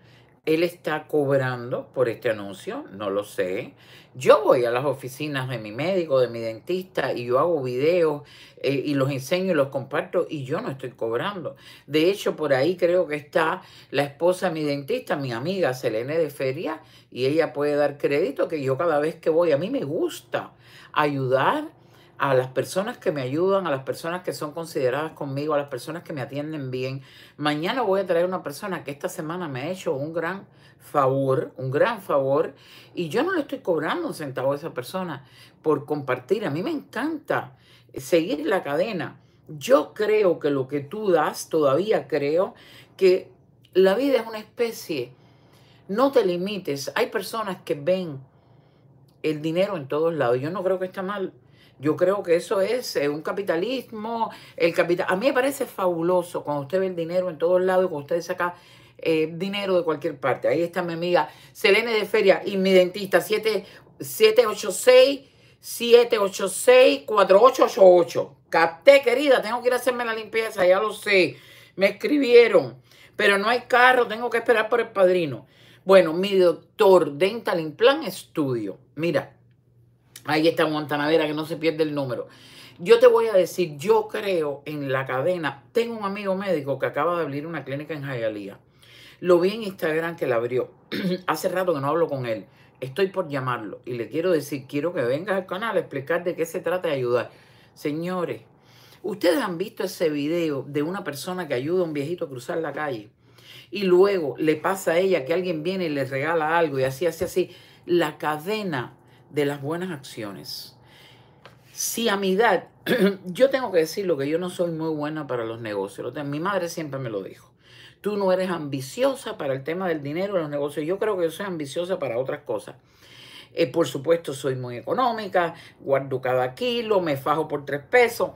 él está cobrando por este anuncio, no lo sé. Yo voy a las oficinas de mi médico, de mi dentista, y yo hago videos eh, y los enseño y los comparto y yo no estoy cobrando. De hecho, por ahí creo que está la esposa de mi dentista, mi amiga Selene de Feria, y ella puede dar crédito que yo cada vez que voy, a mí me gusta ayudar a las personas que me ayudan, a las personas que son consideradas conmigo, a las personas que me atienden bien. Mañana voy a traer una persona que esta semana me ha hecho un gran favor, un gran favor, y yo no le estoy cobrando un centavo a esa persona por compartir. A mí me encanta seguir la cadena. Yo creo que lo que tú das, todavía creo que la vida es una especie. No te limites. Hay personas que ven el dinero en todos lados. Yo no creo que está mal. Yo creo que eso es eh, un capitalismo. El capital... A mí me parece fabuloso cuando usted ve el dinero en todos lados y cuando usted saca eh, dinero de cualquier parte. Ahí está mi amiga Selene de Feria y mi dentista 786 786 4888. Capté, querida, tengo que ir a hacerme la limpieza, ya lo sé. Me escribieron, pero no hay carro, tengo que esperar por el padrino. Bueno, mi doctor Dental Implant estudio Mira, Ahí está Montanadera, que no se pierde el número. Yo te voy a decir, yo creo en la cadena. Tengo un amigo médico que acaba de abrir una clínica en Jayalía. Lo vi en Instagram que la abrió. Hace rato que no hablo con él. Estoy por llamarlo y le quiero decir, quiero que vengas al canal a explicar de qué se trata de ayudar. Señores, ustedes han visto ese video de una persona que ayuda a un viejito a cruzar la calle y luego le pasa a ella que alguien viene y le regala algo y así, así, así. La cadena de las buenas acciones. Si a mi edad, yo tengo que decir lo que yo no soy muy buena para los negocios. Mi madre siempre me lo dijo. Tú no eres ambiciosa para el tema del dinero, los negocios. Yo creo que yo soy ambiciosa para otras cosas. Eh, por supuesto, soy muy económica, guardo cada kilo, me fajo por tres pesos,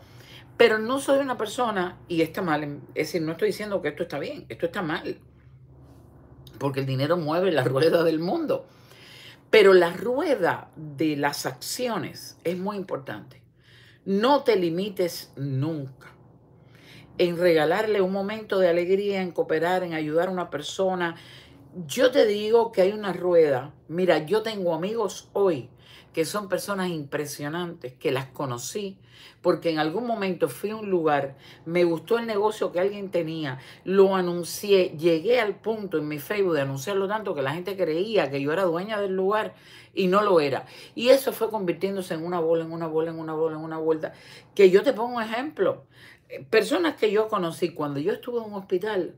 pero no soy una persona, y está mal, em, es decir, no estoy diciendo que esto está bien, esto está mal, porque el dinero mueve la rueda del mundo. Pero la rueda de las acciones es muy importante. No te limites nunca en regalarle un momento de alegría, en cooperar, en ayudar a una persona. Yo te digo que hay una rueda. Mira, yo tengo amigos hoy que son personas impresionantes, que las conocí, porque en algún momento fui a un lugar, me gustó el negocio que alguien tenía, lo anuncié, llegué al punto en mi Facebook de anunciarlo tanto que la gente creía que yo era dueña del lugar y no lo era. Y eso fue convirtiéndose en una bola, en una bola, en una bola, en una vuelta. Que yo te pongo un ejemplo. Eh, personas que yo conocí cuando yo estuve en un hospital,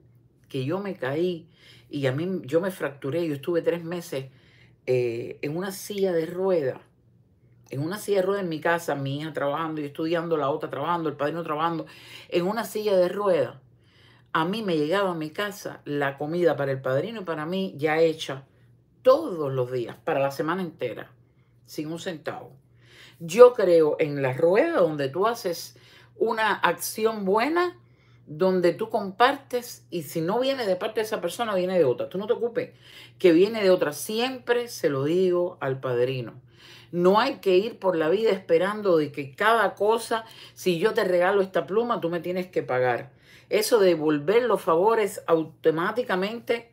que yo me caí y a mí yo me fracturé, yo estuve tres meses eh, en una silla de ruedas en una silla de ruedas en mi casa, mi hija trabajando, y estudiando, la otra trabajando, el padrino trabajando, en una silla de rueda a mí me llegaba a mi casa la comida para el padrino y para mí ya hecha todos los días, para la semana entera, sin un centavo. Yo creo en la rueda donde tú haces una acción buena, donde tú compartes y si no viene de parte de esa persona, viene de otra. Tú no te ocupes, que viene de otra. Siempre se lo digo al padrino no hay que ir por la vida esperando de que cada cosa, si yo te regalo esta pluma, tú me tienes que pagar. Eso de devolver los favores automáticamente,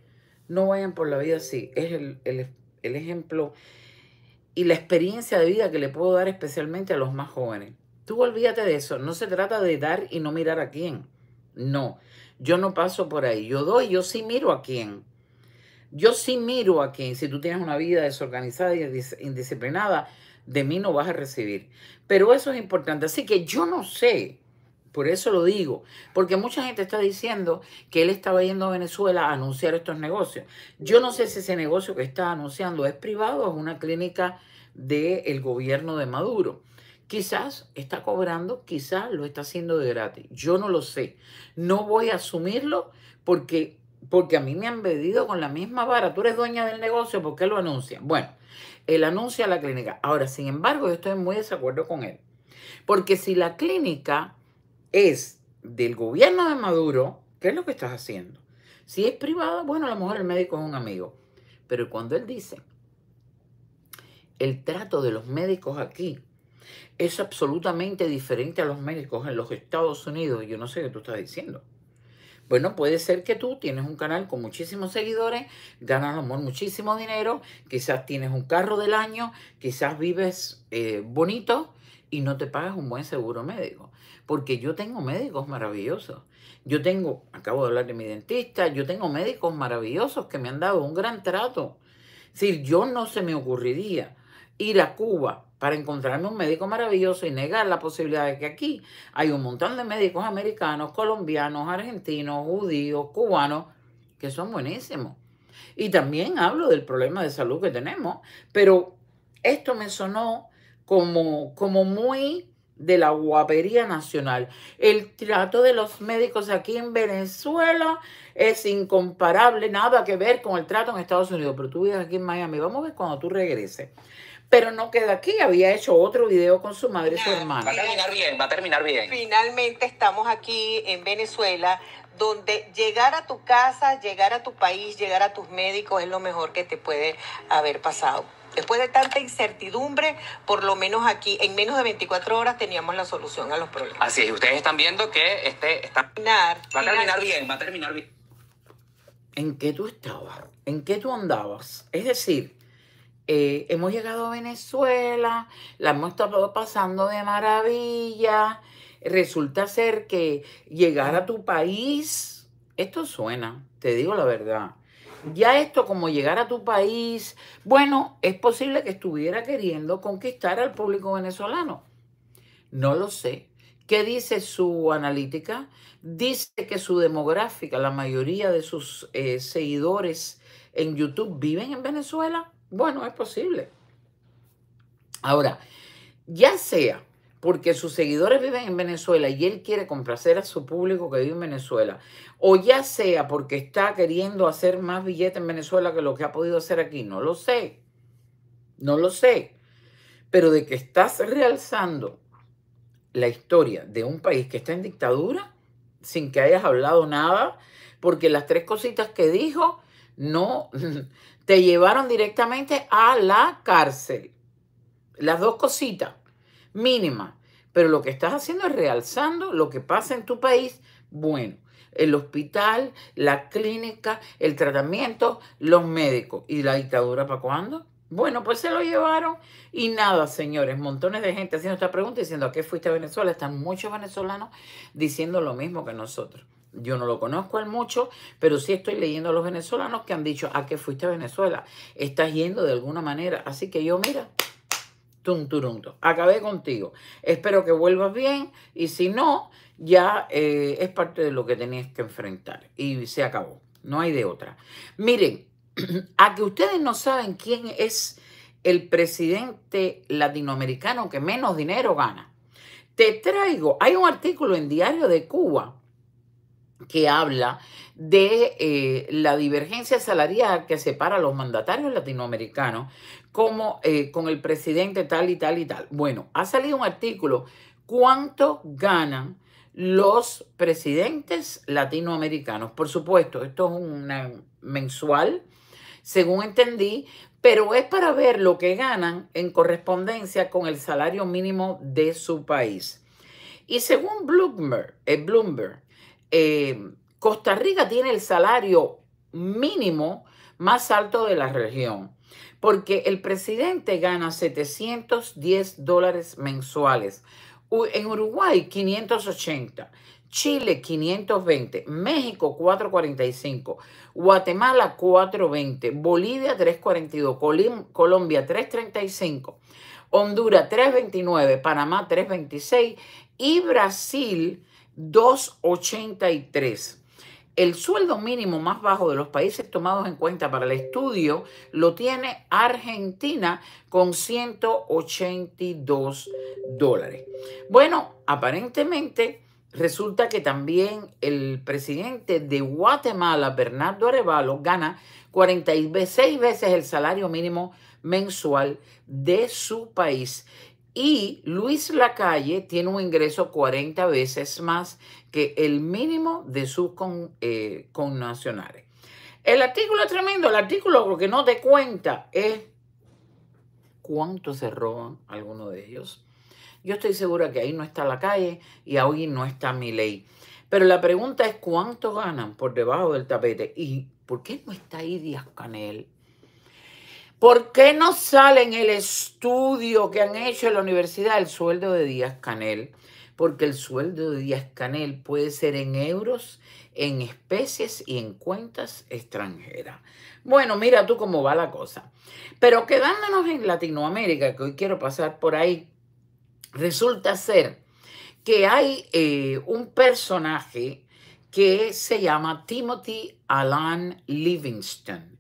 no vayan por la vida así. Es el, el ejemplo y la experiencia de vida que le puedo dar especialmente a los más jóvenes. Tú olvídate de eso. No se trata de dar y no mirar a quién. No, yo no paso por ahí. Yo doy, yo sí miro a quién. Yo sí miro a quien, si tú tienes una vida desorganizada y indisciplinada, de mí no vas a recibir. Pero eso es importante. Así que yo no sé, por eso lo digo, porque mucha gente está diciendo que él estaba yendo a Venezuela a anunciar estos negocios. Yo no sé si ese negocio que está anunciando es privado o es una clínica del gobierno de Maduro. Quizás está cobrando, quizás lo está haciendo de gratis. Yo no lo sé. No voy a asumirlo porque porque a mí me han pedido con la misma vara, tú eres dueña del negocio, ¿por qué lo anuncian? Bueno, él anuncia la clínica. Ahora, sin embargo, yo estoy muy desacuerdo con él. Porque si la clínica es del gobierno de Maduro, ¿qué es lo que estás haciendo? Si es privada, bueno, a lo mejor el médico es un amigo. Pero cuando él dice, el trato de los médicos aquí es absolutamente diferente a los médicos en los Estados Unidos, yo no sé qué tú estás diciendo. Bueno, puede ser que tú tienes un canal con muchísimos seguidores, ganas muchísimo dinero, quizás tienes un carro del año, quizás vives eh, bonito y no te pagas un buen seguro médico. Porque yo tengo médicos maravillosos. Yo tengo, acabo de hablar de mi dentista, yo tengo médicos maravillosos que me han dado un gran trato. Es decir, yo no se me ocurriría ir a Cuba para encontrarme un médico maravilloso y negar la posibilidad de que aquí hay un montón de médicos americanos, colombianos, argentinos, judíos, cubanos, que son buenísimos. Y también hablo del problema de salud que tenemos, pero esto me sonó como, como muy de la guapería nacional. El trato de los médicos aquí en Venezuela es incomparable, nada que ver con el trato en Estados Unidos, pero tú vives aquí en Miami, vamos a ver cuando tú regreses pero no quedó aquí, había hecho otro video con su madre y su hermana. Va a terminar bien, va a terminar bien. Finalmente estamos aquí en Venezuela, donde llegar a tu casa, llegar a tu país, llegar a tus médicos es lo mejor que te puede haber pasado. Después de tanta incertidumbre, por lo menos aquí, en menos de 24 horas teníamos la solución a los problemas. Así es, ustedes están viendo que este está... va a terminar bien, va a terminar bien. ¿En qué tú estabas? ¿En qué tú andabas? Es decir, eh, hemos llegado a Venezuela, la hemos estado pasando de maravilla. Resulta ser que llegar a tu país, esto suena, te digo la verdad. Ya esto como llegar a tu país, bueno, es posible que estuviera queriendo conquistar al público venezolano. No lo sé. ¿Qué dice su analítica? Dice que su demográfica, la mayoría de sus eh, seguidores en YouTube viven en Venezuela. Bueno, es posible. Ahora, ya sea porque sus seguidores viven en Venezuela y él quiere complacer a su público que vive en Venezuela, o ya sea porque está queriendo hacer más billetes en Venezuela que lo que ha podido hacer aquí, no lo sé, no lo sé, pero de que estás realzando la historia de un país que está en dictadura sin que hayas hablado nada, porque las tres cositas que dijo no, te llevaron directamente a la cárcel. Las dos cositas mínimas. Pero lo que estás haciendo es realzando lo que pasa en tu país. Bueno, el hospital, la clínica, el tratamiento, los médicos. ¿Y la dictadura para cuándo? Bueno, pues se lo llevaron y nada, señores, montones de gente haciendo esta pregunta diciendo, ¿a qué fuiste a Venezuela? Están muchos venezolanos diciendo lo mismo que nosotros. Yo no lo conozco al mucho, pero sí estoy leyendo a los venezolanos que han dicho, ¿a ah, que fuiste a Venezuela? Estás yendo de alguna manera. Así que yo, mira, tunturunto, Acabé contigo. Espero que vuelvas bien y si no, ya eh, es parte de lo que tenías que enfrentar. Y se acabó. No hay de otra. Miren, a que ustedes no saben quién es el presidente latinoamericano que menos dinero gana. Te traigo, hay un artículo en Diario de Cuba que habla de eh, la divergencia salarial que separa a los mandatarios latinoamericanos como eh, con el presidente tal y tal y tal. Bueno, ha salido un artículo, ¿cuánto ganan los presidentes latinoamericanos? Por supuesto, esto es una mensual, según entendí, pero es para ver lo que ganan en correspondencia con el salario mínimo de su país. Y según Bloomberg, eh, Bloomberg eh, Costa Rica tiene el salario mínimo más alto de la región, porque el presidente gana 710 dólares mensuales, en Uruguay 580, Chile 520, México 445, Guatemala 420, Bolivia 342, Colombia 335, Honduras 329, Panamá 326 y Brasil 283. El sueldo mínimo más bajo de los países tomados en cuenta para el estudio lo tiene Argentina con 182 dólares. Bueno, aparentemente resulta que también el presidente de Guatemala, Bernardo Arevalo, gana 46 veces el salario mínimo mensual de su país y Luis Lacalle tiene un ingreso 40 veces más que el mínimo de sus con, eh, connacionales. El artículo es tremendo. El artículo lo que no te cuenta es cuánto se roban algunos de ellos. Yo estoy segura que ahí no está la calle y ahí no está mi ley. Pero la pregunta es cuánto ganan por debajo del tapete y por qué no está ahí Díaz Canel ¿Por qué no sale en el estudio que han hecho en la universidad el sueldo de Díaz Canel? Porque el sueldo de Díaz Canel puede ser en euros, en especies y en cuentas extranjeras. Bueno, mira tú cómo va la cosa. Pero quedándonos en Latinoamérica, que hoy quiero pasar por ahí, resulta ser que hay eh, un personaje que se llama Timothy Alan Livingston.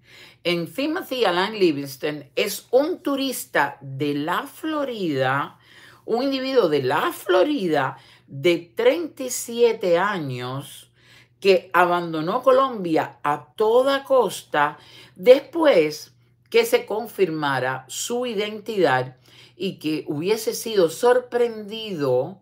En Timothy Livingston es un turista de la Florida, un individuo de la Florida de 37 años que abandonó Colombia a toda costa después que se confirmara su identidad y que hubiese sido sorprendido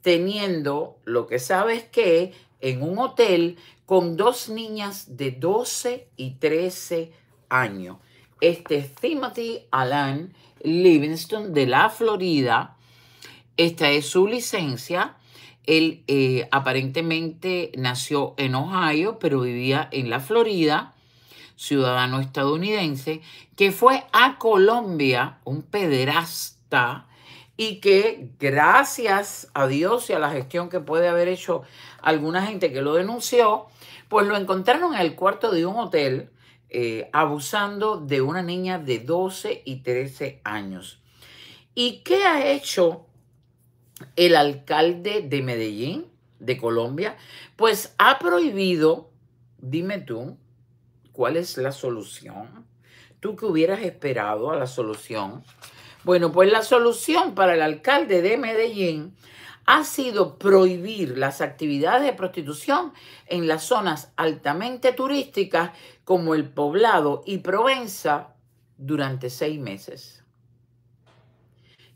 teniendo lo que sabes que en un hotel con dos niñas de 12 y 13 año. Este es Timothy Alan Livingston de la Florida. Esta es su licencia. Él eh, aparentemente nació en Ohio, pero vivía en la Florida, ciudadano estadounidense, que fue a Colombia, un pederasta, y que gracias a Dios y a la gestión que puede haber hecho alguna gente que lo denunció, pues lo encontraron en el cuarto de un hotel eh, abusando de una niña de 12 y 13 años. ¿Y qué ha hecho el alcalde de Medellín, de Colombia? Pues ha prohibido, dime tú, ¿cuál es la solución? ¿Tú que hubieras esperado a la solución? Bueno, pues la solución para el alcalde de Medellín ha sido prohibir las actividades de prostitución en las zonas altamente turísticas como el poblado y Provenza durante seis meses.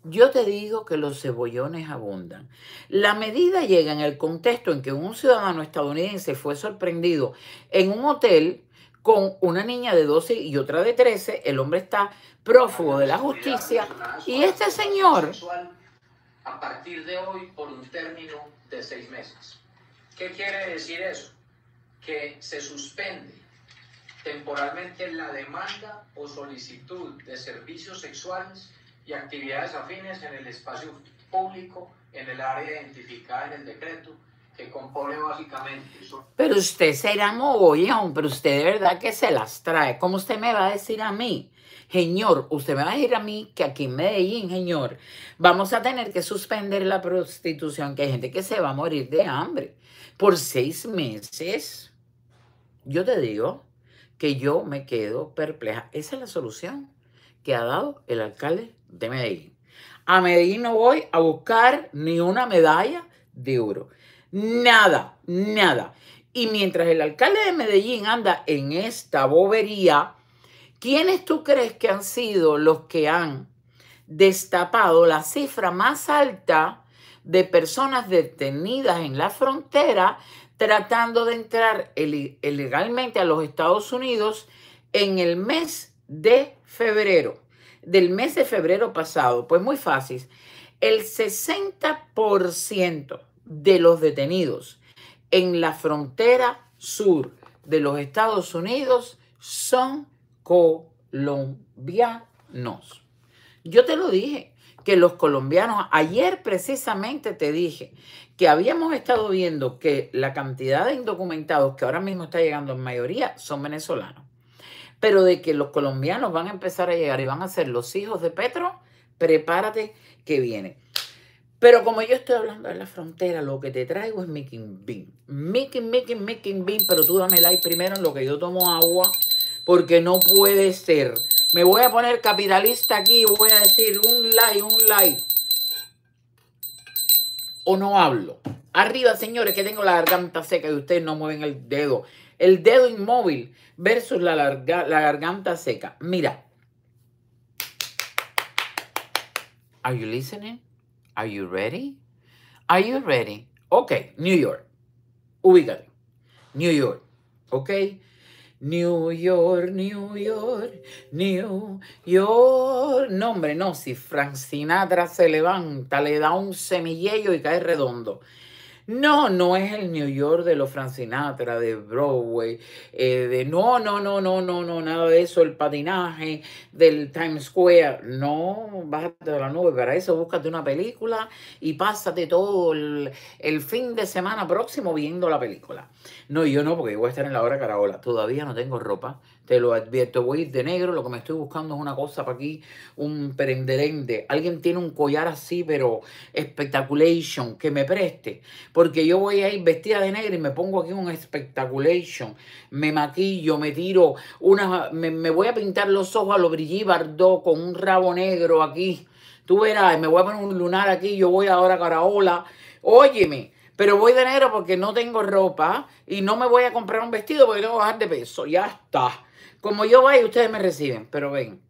Yo te digo que los cebollones abundan. La medida llega en el contexto en que un ciudadano estadounidense fue sorprendido en un hotel con una niña de 12 y otra de 13. El hombre está prófugo de la justicia y este señor... A partir de hoy por un término de seis meses. ¿Qué quiere decir eso? Que se suspende temporalmente la demanda o solicitud de servicios sexuales y actividades afines en el espacio público en el área identificada en el decreto que compone básicamente Pero usted será mogollón, pero usted de verdad que se las trae. ¿Cómo usted me va a decir a mí? Señor, usted me va a decir a mí que aquí en Medellín, señor, vamos a tener que suspender la prostitución, que hay gente que se va a morir de hambre por seis meses. Yo te digo que yo me quedo perpleja. Esa es la solución que ha dado el alcalde de Medellín. A Medellín no voy a buscar ni una medalla de oro. Nada, nada. Y mientras el alcalde de Medellín anda en esta bobería, ¿quiénes tú crees que han sido los que han destapado la cifra más alta de personas detenidas en la frontera tratando de entrar ilegalmente a los Estados Unidos en el mes de febrero, del mes de febrero pasado. Pues muy fácil, el 60% de los detenidos en la frontera sur de los Estados Unidos son colombianos. Yo te lo dije, que los colombianos, ayer precisamente te dije que habíamos estado viendo que la cantidad de indocumentados que ahora mismo está llegando en mayoría son venezolanos, pero de que los colombianos van a empezar a llegar y van a ser los hijos de Petro, prepárate que viene. Pero como yo estoy hablando de la frontera, lo que te traigo es making Bean. making, Mickey, making Bean, pero tú dame like primero en lo que yo tomo agua, porque no puede ser me voy a poner capitalista aquí y voy a decir un like, un like. O no hablo. Arriba, señores, que tengo la garganta seca y ustedes no mueven el dedo. El dedo inmóvil versus la, garganta seca. Mira. Are you listening? Are you ready? Are you ready? Ok, New York. Ubícate. New York. Ok. New York, New York, New York. No, hombre, no, si Frank Sinatra se levanta, le da un semillello y cae redondo. No, no es el New York de los Frank Sinatra, de Broadway, eh, de no, no, no, no, no, no, nada de eso, el patinaje del Times Square. No, bájate de la nube, para eso búscate una película y pásate todo el, el fin de semana próximo viendo la película. No, yo no, porque voy a estar en la hora caraola. Todavía no tengo ropa te lo advierto, voy a ir de negro, lo que me estoy buscando es una cosa para aquí, un perenderende. Alguien tiene un collar así, pero espectaculation, que me preste, porque yo voy a ir vestida de negro y me pongo aquí un espectaculation, me maquillo, me tiro una, me, voy a pintar los ojos a lo brillí bardó con un rabo negro aquí. Tú verás, me voy a poner un lunar aquí, yo voy ahora a Caraola. Óyeme, pero voy de negro porque no tengo ropa y no me voy a comprar un vestido porque tengo que bajar de peso. Ya está. Como yo voy, ustedes me reciben, pero ven.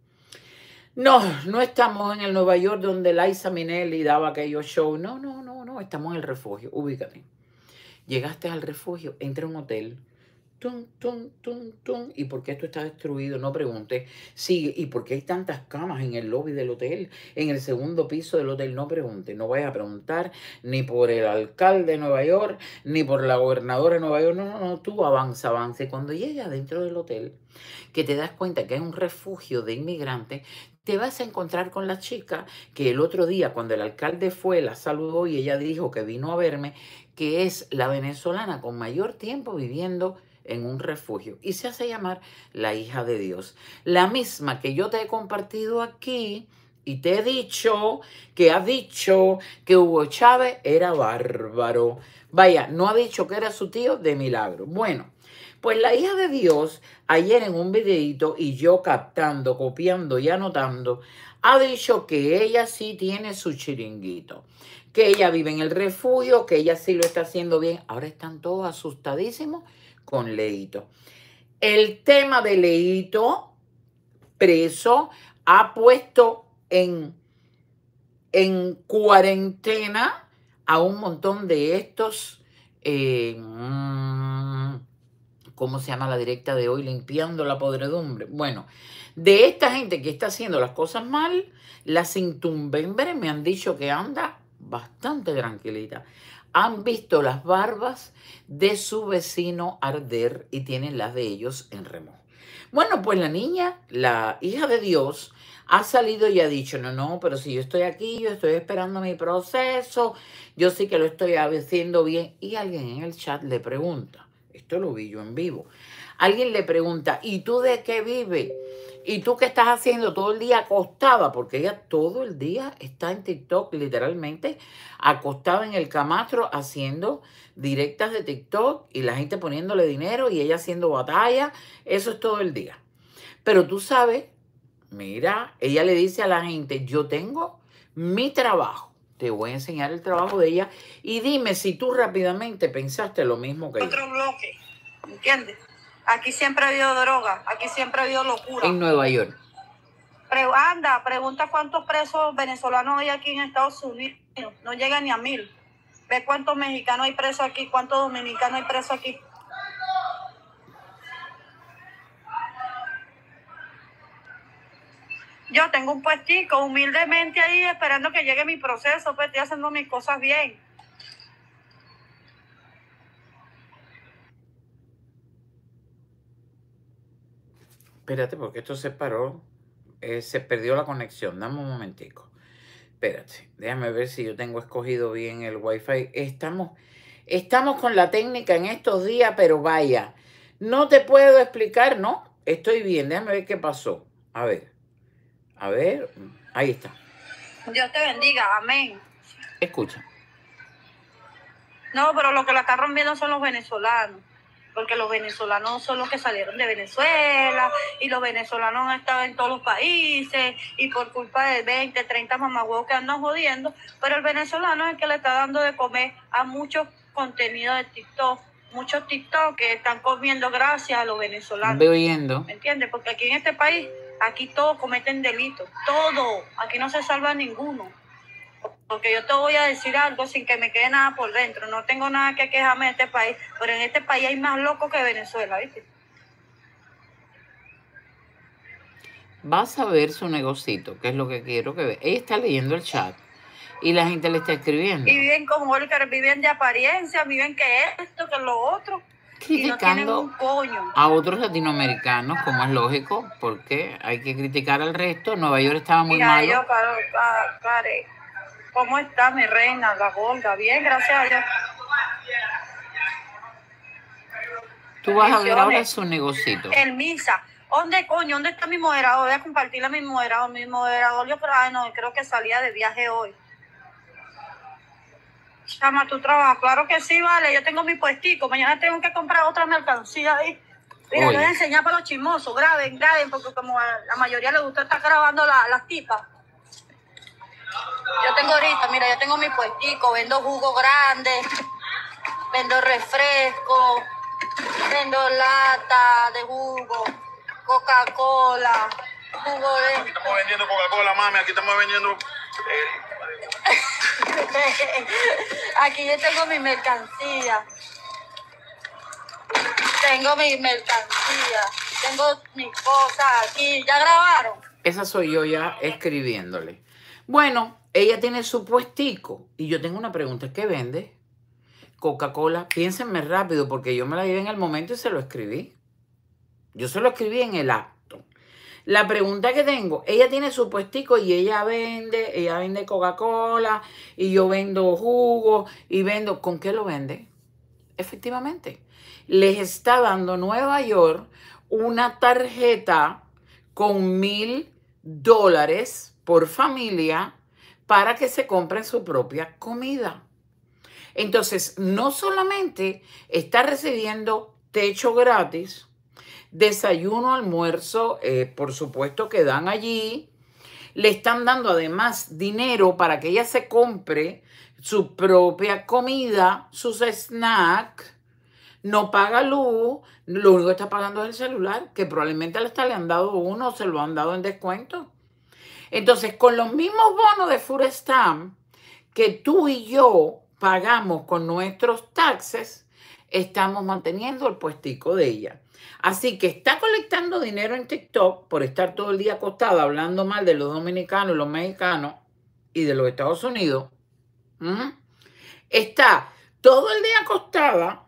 No, no estamos en el Nueva York donde Liza Minelli daba aquellos shows. No, no, no, no, estamos en el refugio. Ubícate. Llegaste al refugio, entra a un hotel, Tum, tum, tum, tum. ¿Y por qué esto está destruido? No pregunte Sigue. ¿Y por qué hay tantas camas en el lobby del hotel? En el segundo piso del hotel. No pregunte. No vayas a preguntar ni por el alcalde de Nueva York, ni por la gobernadora de Nueva York. No, no, no. Tú avanza, avance cuando llegas dentro del hotel, que te das cuenta que es un refugio de inmigrantes, te vas a encontrar con la chica que el otro día, cuando el alcalde fue, la saludó y ella dijo que vino a verme, que es la venezolana con mayor tiempo viviendo en un refugio y se hace llamar la hija de Dios. La misma que yo te he compartido aquí y te he dicho que ha dicho que Hugo Chávez era bárbaro. Vaya, no ha dicho que era su tío de milagro. Bueno, pues la hija de Dios, ayer en un videito y yo captando, copiando y anotando, ha dicho que ella sí tiene su chiringuito, que ella vive en el refugio, que ella sí lo está haciendo bien. Ahora están todos asustadísimos con Leito. El tema de Leito preso ha puesto en, en cuarentena a un montón de estos, eh, mm, ¿cómo se llama la directa de hoy? Limpiando la podredumbre. Bueno, de esta gente que está haciendo las cosas mal, las intumbembres me han dicho que anda bastante tranquilita han visto las barbas de su vecino arder y tienen las de ellos en remo. Bueno, pues la niña, la hija de Dios, ha salido y ha dicho, no, no, pero si yo estoy aquí, yo estoy esperando mi proceso, yo sí que lo estoy haciendo bien. Y alguien en el chat le pregunta, esto lo vi yo en vivo, alguien le pregunta, ¿y tú de qué vives? ¿Y tú qué estás haciendo todo el día acostada? Porque ella todo el día está en TikTok, literalmente, acostada en el camastro haciendo directas de TikTok y la gente poniéndole dinero y ella haciendo batalla. Eso es todo el día. Pero tú sabes, mira, ella le dice a la gente, yo tengo mi trabajo. Te voy a enseñar el trabajo de ella y dime si tú rápidamente pensaste lo mismo que ella. Otro bloque, ¿entiendes? Aquí siempre ha habido droga, aquí siempre ha habido locura. En Nueva York. anda, pregunta cuántos presos venezolanos hay aquí en Estados Unidos. No llega ni a mil. Ve cuántos mexicanos hay presos aquí, cuántos dominicanos hay presos aquí. Yo tengo un puestico humildemente ahí esperando que llegue mi proceso, pues estoy haciendo mis cosas bien. Espérate, porque esto se paró. Eh, se perdió la conexión. Dame un momentico. Espérate, déjame ver si yo tengo escogido bien el wifi. Estamos, estamos con la técnica en estos días, pero vaya. No te puedo explicar, ¿no? Estoy bien, déjame ver qué pasó. A ver, a ver, ahí está. Dios te bendiga, amén. Escucha. No, pero lo que la está rompiendo son los venezolanos porque los venezolanos son los que salieron de Venezuela y los venezolanos han estado en todos los países y por culpa de 20, 30 mamagüeos que andan jodiendo, pero el venezolano es el que le está dando de comer a muchos contenidos de TikTok muchos TikTok que están comiendo gracias a los venezolanos. Bebiendo. ¿Me entiendes? Porque aquí en este país, aquí todos cometen delitos. Todo. Aquí no se salva ninguno. Porque yo te voy a decir algo sin que me quede nada por dentro. No tengo nada que quejarme de este país, pero en este país hay más locos que Venezuela, ¿viste? Vas a ver su negocito, que es lo que quiero que vea. Ella está leyendo el chat y la gente le está escribiendo. Y viven como él viven de apariencia, viven que esto, que lo otro. Criticando no coño. a otros latinoamericanos, como es lógico, porque hay que criticar al resto. Nueva York estaba muy Mira, malo. Yo, claro, ¿Cómo está mi reina, la gorda? Bien, gracias a Dios. Tú vas a ver ahora su negocio? El misa. ¿Dónde coño? ¿Dónde está mi moderador? Voy a compartirle a mi moderador. Mi moderador, yo creo que salía de viaje hoy. Chama, tu trabajo. Claro que sí, vale. Yo tengo mi puestico. Mañana tengo que comprar otra mercancía ahí. Mira, les voy a enseñar para los chismosos. Graben, graben, porque como a la mayoría le gusta estar grabando las tipas. Yo tengo ahorita, mira, yo tengo mi puestico, vendo jugo grande, vendo refresco, vendo lata de jugo, Coca-Cola, jugo de... Aquí estamos vendiendo Coca-Cola, mami, aquí estamos vendiendo... Eh, aquí yo tengo mi mercancía. Tengo mi mercancía, tengo mis cosas aquí, ¿ya grabaron? Esa soy yo ya escribiéndole. Bueno, ella tiene su puestico y yo tengo una pregunta, ¿qué vende? Coca-Cola, piénsenme rápido porque yo me la llevé en el momento y se lo escribí. Yo se lo escribí en el acto. La pregunta que tengo, ella tiene su puestico y ella vende, ella vende Coca-Cola y yo vendo jugo y vendo, ¿con qué lo vende? Efectivamente, les está dando Nueva York una tarjeta con mil dólares por familia para que se compren su propia comida. Entonces, no solamente está recibiendo techo gratis, desayuno, almuerzo, eh, por supuesto que dan allí, le están dando además dinero para que ella se compre su propia comida, sus snacks, no paga luz, lo único que está pagando es el celular, que probablemente le, han dado uno, o se lo han dado en descuento. Entonces, con los mismos bonos de Furestam que tú y yo pagamos con nuestros taxes, estamos manteniendo el puestico de ella. Así que está colectando dinero en TikTok por estar todo el día acostada hablando mal de los dominicanos los mexicanos y de los Estados Unidos. ¿Mm? Está todo el día acostada,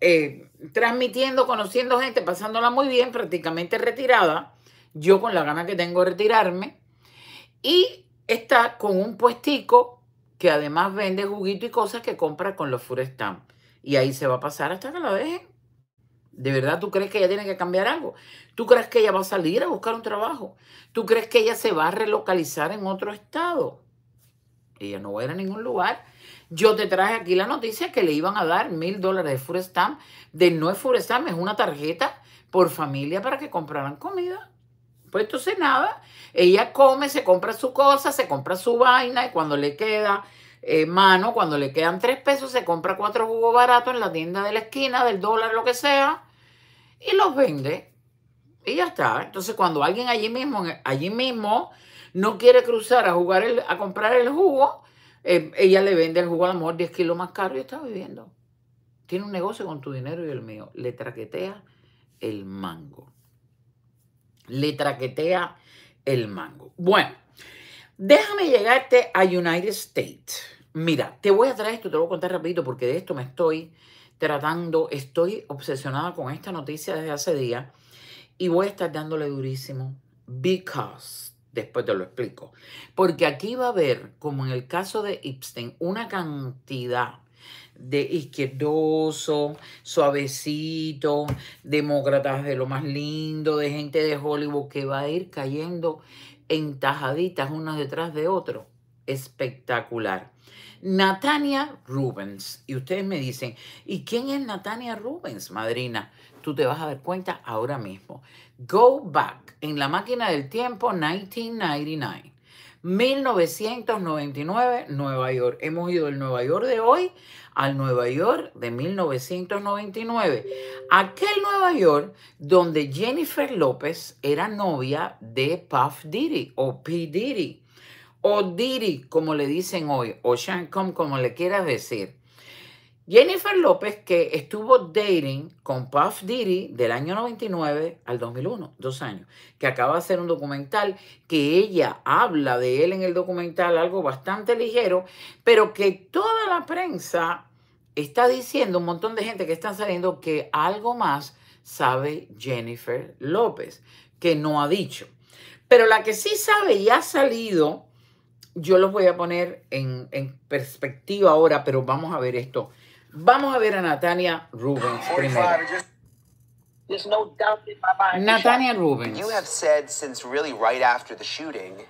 eh, transmitiendo, conociendo gente, pasándola muy bien, prácticamente retirada. Yo con la gana que tengo de retirarme, y está con un puestico que además vende juguito y cosas que compra con los furestam. Y ahí se va a pasar hasta que la dejen. ¿De verdad tú crees que ella tiene que cambiar algo? ¿Tú crees que ella va a salir a buscar un trabajo? ¿Tú crees que ella se va a relocalizar en otro estado? Ella no va a ir a ningún lugar. Yo te traje aquí la noticia que le iban a dar mil dólares de food De no es es una tarjeta por familia para que compraran comida. Pues entonces nada, ella come, se compra su cosa, se compra su vaina y cuando le queda eh, mano, cuando le quedan tres pesos, se compra cuatro jugos baratos en la tienda de la esquina, del dólar, lo que sea, y los vende. Y ya está. Entonces, cuando alguien allí mismo, allí mismo no quiere cruzar a jugar a comprar el jugo, eh, ella le vende el jugo al amor 10 kilos más caro y está viviendo. Tiene un negocio con tu dinero y el mío. Le traquetea el mango. Le traquetea el mango. Bueno, déjame llegarte a United States. Mira, te voy a traer esto, te lo voy a contar rapidito porque de esto me estoy tratando, estoy obsesionada con esta noticia desde hace días y voy a estar dándole durísimo because después te lo explico. Porque aquí va a haber, como en el caso de Epstein, una cantidad de izquierdoso, suavecito, demócratas de lo más lindo, de gente de Hollywood que va a ir cayendo entajaditas tajaditas unas detrás de otro. Espectacular. Natania Rubens. Y ustedes me dicen, ¿y quién es Natania Rubens, madrina? Tú te vas a dar cuenta ahora mismo. Go back en la máquina del tiempo 1999. 1999, Nueva York. Hemos ido del Nueva York de hoy al Nueva York de 1999. Aquel Nueva York donde Jennifer López era novia de Puff Diddy o P. Diddy o Diddy, como le dicen hoy, o Shancom, como le quieras decir. Jennifer López, que estuvo dating con Puff Diddy del año 99 al 2001, dos años, que acaba de hacer un documental, que ella habla de él en el documental, algo bastante ligero, pero que toda la prensa está diciendo, un montón de gente que está saliendo, que algo más sabe Jennifer López, que no ha dicho. Pero la que sí sabe y ha salido, yo los voy a poner en, en perspectiva ahora, pero vamos a ver esto Vamos a ver a Natalia Rubens There's no doubt in my mind. Natania Rubens. You have said since really right after the shooting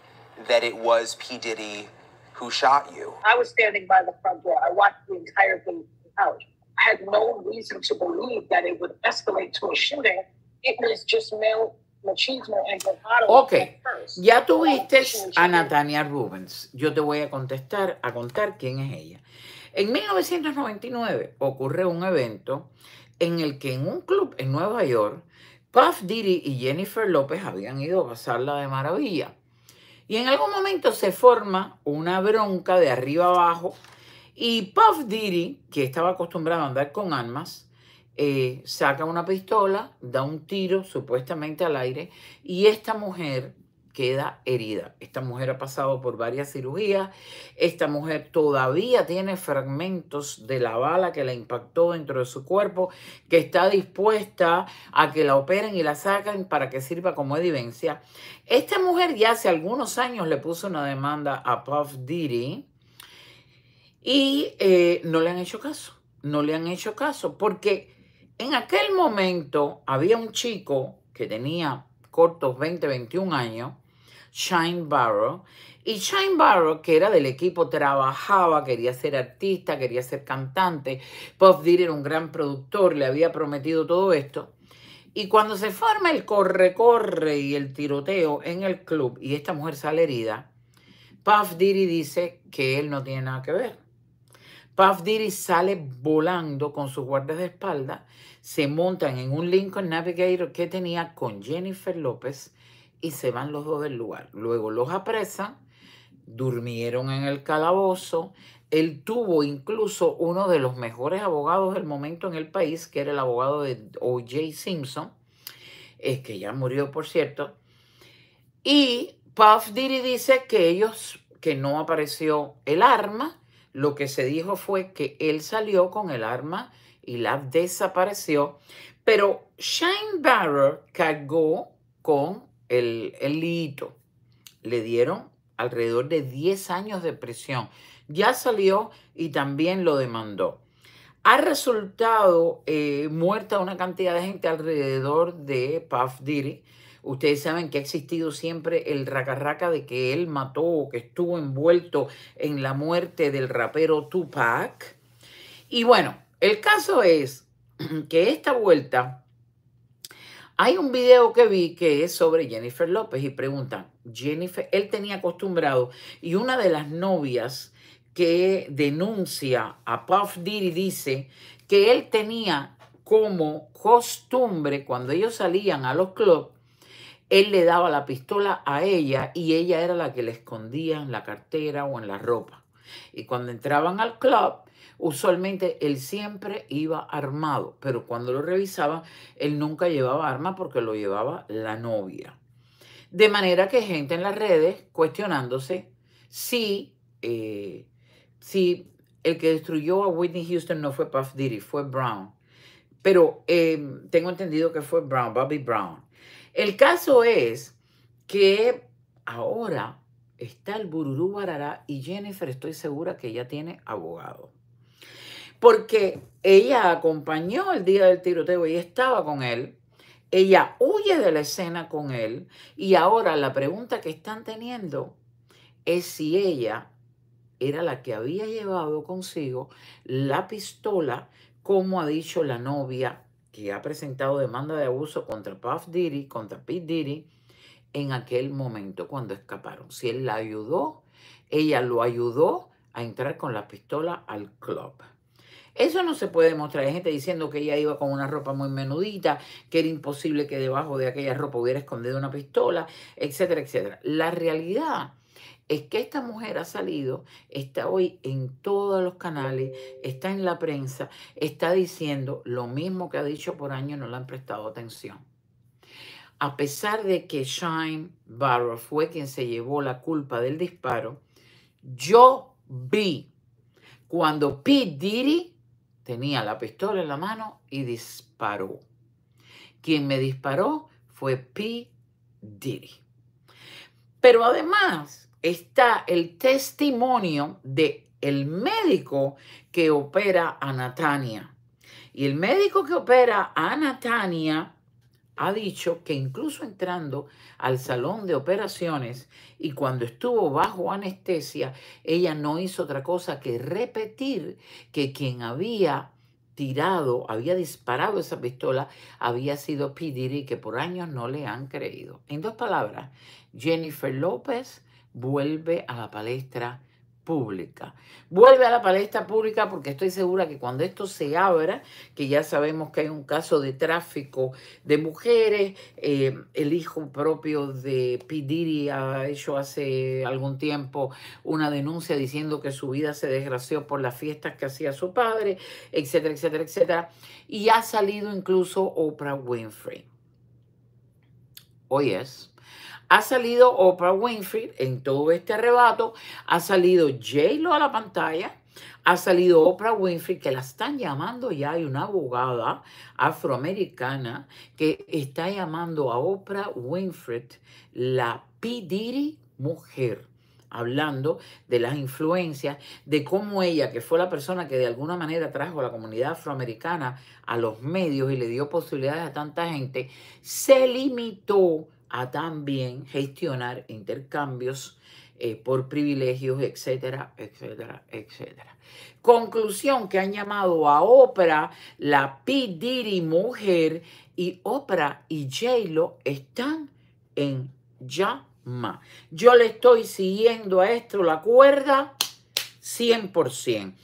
that it was P. Diddy who shot you. I was standing by the front door. I watched the entire thing out. I had no reason to believe that it would escalate to a shooting. It was just male machismo and Ok, ya tuviste a Natania Rubens. Yo te voy a contestar, a contar quién es ella. En 1999 ocurre un evento en el que en un club en Nueva York, Puff Diddy y Jennifer López habían ido a pasarla de maravilla. Y en algún momento se forma una bronca de arriba abajo y Puff Diddy, que estaba acostumbrado a andar con armas, eh, saca una pistola, da un tiro supuestamente al aire y esta mujer queda herida. Esta mujer ha pasado por varias cirugías. Esta mujer todavía tiene fragmentos de la bala que la impactó dentro de su cuerpo, que está dispuesta a que la operen y la saquen para que sirva como evidencia. Esta mujer ya hace algunos años le puso una demanda a Puff Diddy y eh, no le han hecho caso. No le han hecho caso porque en aquel momento había un chico que tenía cortos 20, 21 años, Shine Barrow. Y Shine Barrow, que era del equipo, trabajaba, quería ser artista, quería ser cantante. Puff Deer era un gran productor, le había prometido todo esto. Y cuando se forma el corre-corre y el tiroteo en el club y esta mujer sale herida, Puff Diddy dice que él no tiene nada que ver. Puff Diddy sale volando con sus guardias de espalda, se montan en un Lincoln Navigator que tenía con Jennifer López y se van los dos del lugar. Luego los apresan, durmieron en el calabozo. Él tuvo incluso uno de los mejores abogados del momento en el país, que era el abogado de O.J. Simpson, es que ya murió, por cierto. Y Puff Diddy dice que ellos, que no apareció el arma, lo que se dijo fue que él salió con el arma y la desapareció. Pero Shane Barrow cagó con el, el le dieron alrededor de 10 años de prisión. Ya salió y también lo demandó. Ha resultado eh, muerta una cantidad de gente alrededor de Puff Daddy. Ustedes saben que ha existido siempre el racarraca de que él mató o que estuvo envuelto en la muerte del rapero Tupac. Y bueno, el caso es que esta vuelta hay un video que vi que es sobre Jennifer López y pregunta, Jennifer, él tenía acostumbrado y una de las novias que denuncia a Puff Diddy dice que él tenía como costumbre cuando ellos salían a los clubs, él le daba la pistola a ella y ella era la que le escondía en la cartera o en la ropa. Y cuando entraban al club, usualmente él siempre iba armado, pero cuando lo revisaban, él nunca llevaba arma porque lo llevaba la novia. De manera que gente en las redes cuestionándose si, eh, si el que destruyó a Whitney Houston no fue Puff Diddy, fue Brown. Pero eh, tengo entendido que fue Brown, Bobby Brown. El caso es que ahora está el Bururú Barará y Jennifer estoy segura que ella tiene abogado. Porque ella acompañó el día del tiroteo y estaba con él. Ella huye de la escena con él y ahora la pregunta que están teniendo es si ella era la que había llevado consigo la pistola, como ha dicho la novia que ha presentado demanda de abuso contra Puff Diddy, contra Pete Diddy, en aquel momento cuando escaparon. Si él la ayudó, ella lo ayudó a entrar con la pistola al club. Eso no se puede demostrar. Hay gente diciendo que ella iba con una ropa muy menudita, que era imposible que debajo de aquella ropa hubiera escondido una pistola, etcétera, etcétera. La realidad es que esta mujer ha salido, está hoy en todos los canales, está en la prensa, está diciendo lo mismo que ha dicho por años, no le han prestado atención. A pesar de que Shine Barrow fue quien se llevó la culpa del disparo, yo vi cuando P. Diddy tenía la pistola en la mano y disparó. Quien me disparó fue P. Diddy. Pero además está el testimonio de el médico que opera a Natania. Y el médico que opera a Natania ha dicho que incluso entrando al salón de operaciones y cuando estuvo bajo anestesia, ella no hizo otra cosa que repetir que quien había tirado, había disparado esa pistola, había sido P. y que por años no le han creído. En dos palabras, Jennifer López vuelve a la palestra pública. Vuelve a la palestra pública porque estoy segura que cuando esto se abra, que ya sabemos que hay un caso de tráfico de mujeres, eh, el hijo propio de Pidiri ha hecho hace algún tiempo una denuncia diciendo que su vida se desgració por las fiestas que hacía su padre, etcétera, etcétera, etcétera. Y ha salido incluso Oprah Winfrey. Hoy es ha salido Oprah Winfrey en todo este arrebato, ha salido J-Lo a la pantalla, ha salido Oprah Winfrey, que la están llamando ya, hay una abogada afroamericana que está llamando a Oprah Winfrey la pidiri mujer hablando de las influencias, de cómo ella, que fue la persona que de alguna manera trajo a la comunidad afroamericana a los medios y le dio posibilidades a tanta gente, se limitó a también gestionar intercambios eh, por privilegios, etcétera, etcétera, etcétera. Conclusión que han llamado a Oprah la P. mujer y Oprah y j están en llama. Yo le estoy siguiendo a esto la cuerda 100%.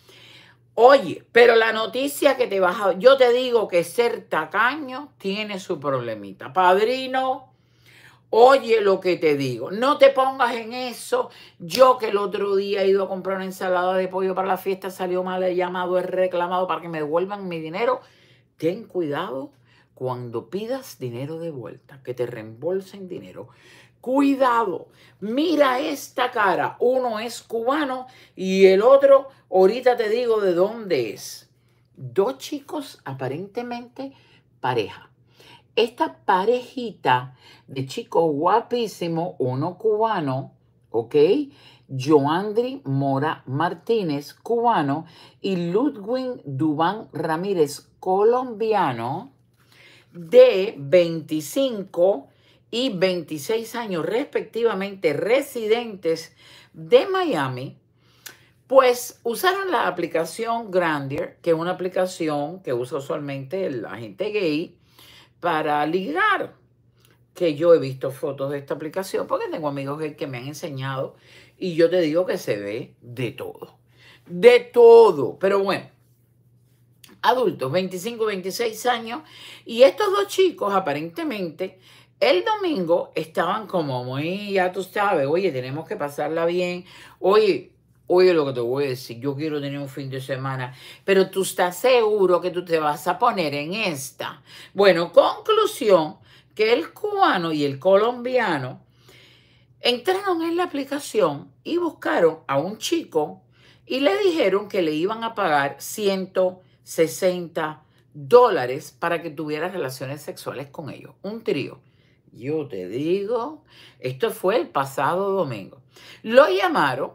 Oye, pero la noticia que te baja, yo te digo que ser tacaño tiene su problemita. Padrino, Oye lo que te digo, no te pongas en eso. Yo que el otro día he ido a comprar una ensalada de pollo para la fiesta, salió mal, he llamado, he reclamado para que me devuelvan mi dinero. Ten cuidado cuando pidas dinero de vuelta, que te reembolsen dinero. Cuidado, mira esta cara. Uno es cubano y el otro, ahorita te digo de dónde es. Dos chicos aparentemente pareja esta parejita de chico guapísimo, uno cubano, ¿ok? Joandri Mora Martínez, cubano, y Ludwig Dubán Ramírez, colombiano, de 25 y 26 años respectivamente, residentes de Miami, pues usaron la aplicación Grandier, que es una aplicación que usa usualmente la gente gay, para ligar, que yo he visto fotos de esta aplicación porque tengo amigos que me han enseñado y yo te digo que se ve de todo, de todo, pero bueno. Adultos, 25, 26 años, y estos dos chicos aparentemente el domingo estaban como muy, ya tú sabes, oye, tenemos que pasarla bien, oye, Oye lo que te voy a decir, yo quiero tener un fin de semana, pero tú estás seguro que tú te vas a poner en esta. Bueno, conclusión, que el cubano y el colombiano entraron en la aplicación y buscaron a un chico y le dijeron que le iban a pagar 160 dólares para que tuviera relaciones sexuales con ellos, un trío. Yo te digo, esto fue el pasado domingo. Lo llamaron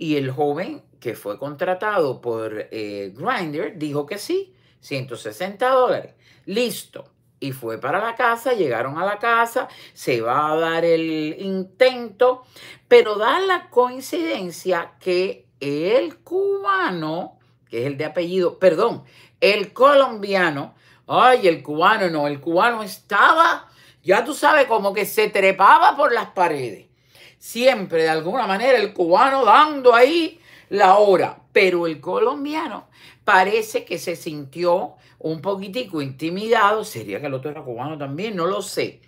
y el joven que fue contratado por eh, Grindr dijo que sí, 160 dólares. Listo. Y fue para la casa, llegaron a la casa, se va a dar el intento, pero da la coincidencia que el cubano, que es el de apellido, perdón, el colombiano, ay, el cubano no, el cubano estaba, ya tú sabes, como que se trepaba por las paredes siempre de alguna manera el cubano dando ahí la hora, pero el colombiano parece que se sintió un poquitico intimidado, sería que el otro era cubano también, no lo sé,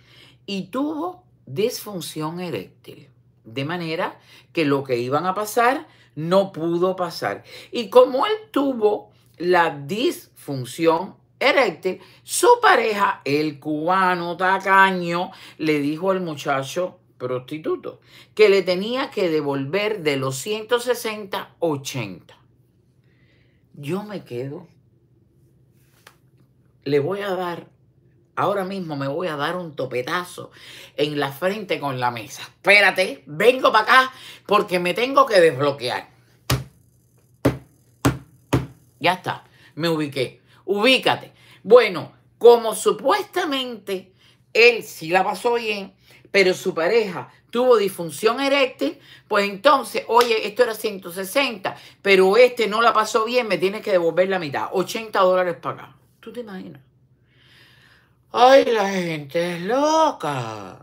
y tuvo disfunción eréctil, de manera que lo que iban a pasar no pudo pasar. Y como él tuvo la disfunción eréctil, su pareja, el cubano tacaño, le dijo al muchacho, prostituto, que le tenía que devolver de los 160, 80. Yo me quedo, le voy a dar, ahora mismo me voy a dar un topetazo en la frente con la mesa. Espérate, vengo para acá porque me tengo que desbloquear. Ya está, me ubiqué. Ubícate. Bueno, como supuestamente él sí si la pasó bien, pero su pareja tuvo disfunción eréctil, pues entonces, oye, esto era 160, pero este no la pasó bien, me tiene que devolver la mitad, 80 dólares para acá. ¿Tú te imaginas? Ay, la gente es loca.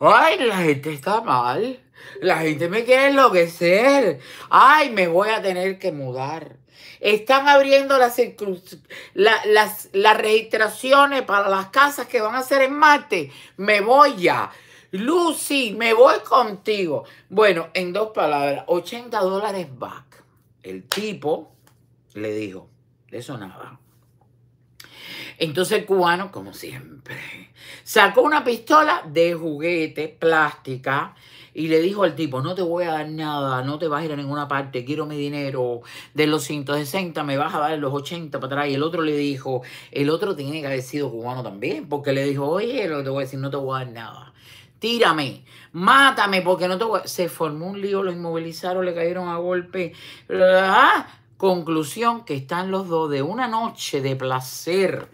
Ay, la gente está mal. La gente me quiere enloquecer. Ay, me voy a tener que mudar. Están abriendo las, las, registraciones para las casas que van a ser en Marte. Me voy ya. Lucy, me voy contigo. Bueno, en dos palabras, 80 dólares back. El tipo le dijo, eso nada. Entonces el cubano, como siempre, sacó una pistola de juguete plástica y le dijo al tipo, no te voy a dar nada, no te vas a ir a ninguna parte, quiero mi dinero, de los 160 me vas a dar los 80 para atrás. Y el otro le dijo, el otro tiene que haber sido cubano también, porque le dijo, oye, lo que te voy a decir, no te voy a dar nada tírame, mátame, porque no tengo... Se formó un lío, lo inmovilizaron, le cayeron a golpe. Ah, conclusión que están los dos de una noche de placer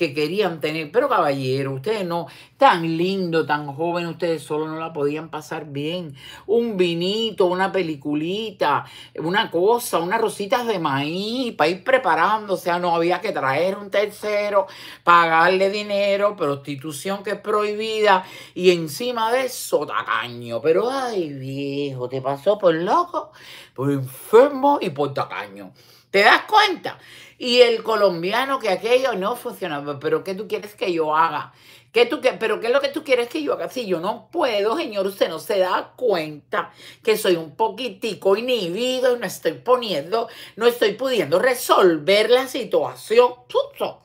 que querían tener. Pero caballero, ustedes no, tan lindo, tan joven, ustedes solo no la podían pasar bien. Un vinito, una peliculita, una cosa, unas rositas de maíz para ir preparándose. O sea, no había que traer un tercero, pagarle dinero, prostitución que es prohibida y encima de eso tacaño. Pero ay viejo, te pasó por loco, por enfermo y por tacaño. ¿Te das cuenta? Y el colombiano, que aquello no funcionaba. Pero ¿qué tú quieres que yo haga? ¿Qué tú, ¿Pero qué es lo que tú quieres que yo haga? Si yo no puedo, señor, usted no se da cuenta que soy un poquitico inhibido y no estoy poniendo, no estoy pudiendo resolver la situación.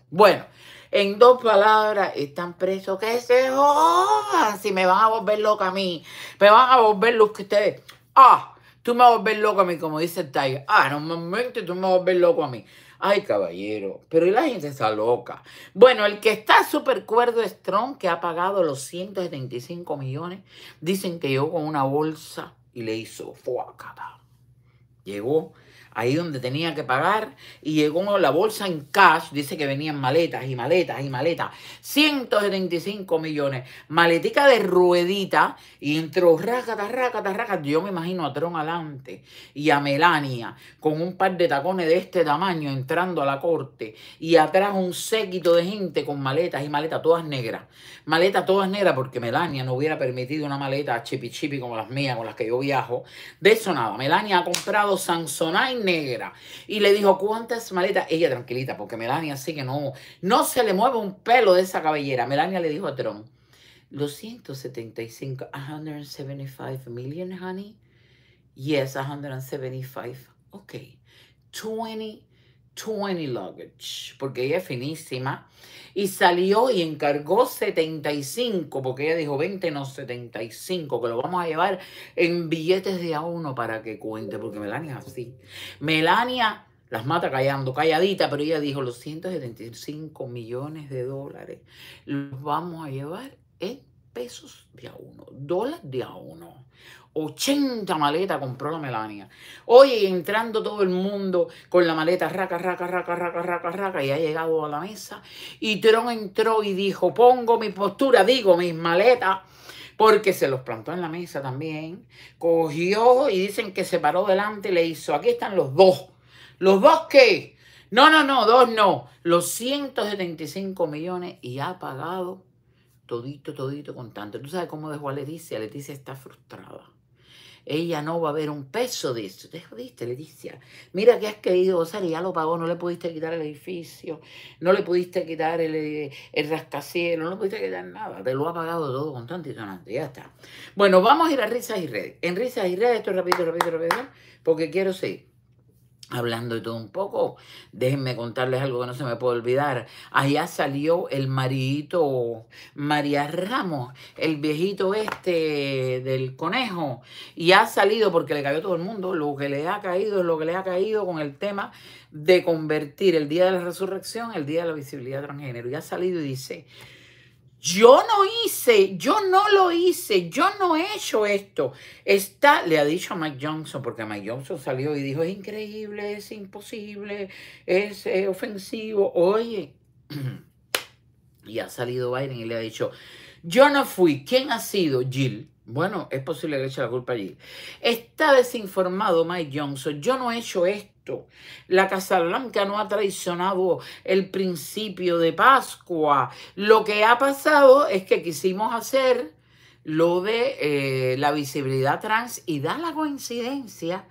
Bueno, en dos palabras, están presos que se joda? Si me van a volver loca a mí, me van a volver los que ustedes. Ah, ah tú me vas a volver loco a mí, como dice el Tiger. Ah, normalmente tú me vas a volver loco a mí. Ay, caballero, pero la gente está loca. Bueno, el que está súper cuerdo es que ha pagado los 175 millones. Dicen que llegó con una bolsa y le hizo fuacada? Llegó ahí donde tenía que pagar y llegó la bolsa en cash, dice que venían maletas y maletas y maletas, 175 millones, maletica de ruedita y entró rácata, rácata, rácata, yo me imagino a Tron adelante y a Melania con un par de tacones de este tamaño entrando a la corte y atrás un séquito de gente con maletas y maletas todas negras, maletas todas negras porque Melania no hubiera permitido una maleta chipi chipi como las mías, con las que yo viajo, de eso nada, Melania ha comprado Samsonite negra. Y le dijo, ¿cuántas maletas? Ella tranquilita, porque Melania sí que no, no se le mueve un pelo de esa cabellera. Melania le dijo a Tron, 275, 175, million, honey. Yes, 175. Ok. 20 20 luggage, porque ella es finísima, y salió y encargó 75, porque ella dijo 20, no 75, que lo vamos a llevar en billetes de a uno para que cuente, porque Melania es así. Melania las mata callando, calladita, pero ella dijo, los 175 millones de dólares los vamos a llevar en pesos de a uno, dólares de a uno. 80 maletas compró la Melania. Oye, entrando todo el mundo con la maleta, raca, raca, raca, raca, raca, raca, y ha llegado a la mesa. Y Tron entró y dijo, pongo mi postura, digo, mis maletas, porque se los plantó en la mesa también. Cogió y dicen que se paró delante y le hizo, aquí están los dos. ¿Los dos qué? No, no, no, dos no. Los 175 millones y ha pagado todito, todito, con tanto. ¿Tú sabes cómo dejó a Leticia? Leticia está frustrada ella no va a ver un peso de eso. Te jodiste, Leticia. Mira que has querido gozar y ya lo pagó, no le pudiste quitar el edificio, no le pudiste quitar el, eh, el rascacielos, no le pudiste quitar nada, te lo ha pagado todo con tanto y ya está. Bueno, vamos a ir a risas y redes. En risas y redes, esto rápido rápido rápido porque quiero seguir hablando de todo un poco, déjenme contarles algo que no se me puede olvidar. Allá salió el maridito María Ramos, el viejito este del conejo, y ha salido porque le cayó todo el mundo. Lo que le ha caído es lo que le ha caído con el tema de convertir el día de la resurrección el día de la visibilidad transgénero. Y ha salido y dice yo no hice, yo no lo hice, yo no he hecho esto. Está, le ha dicho a Mike Johnson, porque Mike Johnson salió y dijo, es increíble, es imposible, es, eh, ofensivo. Oye, y ha salido Biden y le ha dicho, yo no fui, ¿quién ha sido? Jill. Bueno, es posible que le eche la culpa a Jill. Está desinformado Mike Johnson, yo no he hecho esto. La Casa Blanca no ha traicionado el principio de Pascua. Lo que ha pasado es que quisimos hacer lo de eh, la visibilidad trans y da la coincidencia.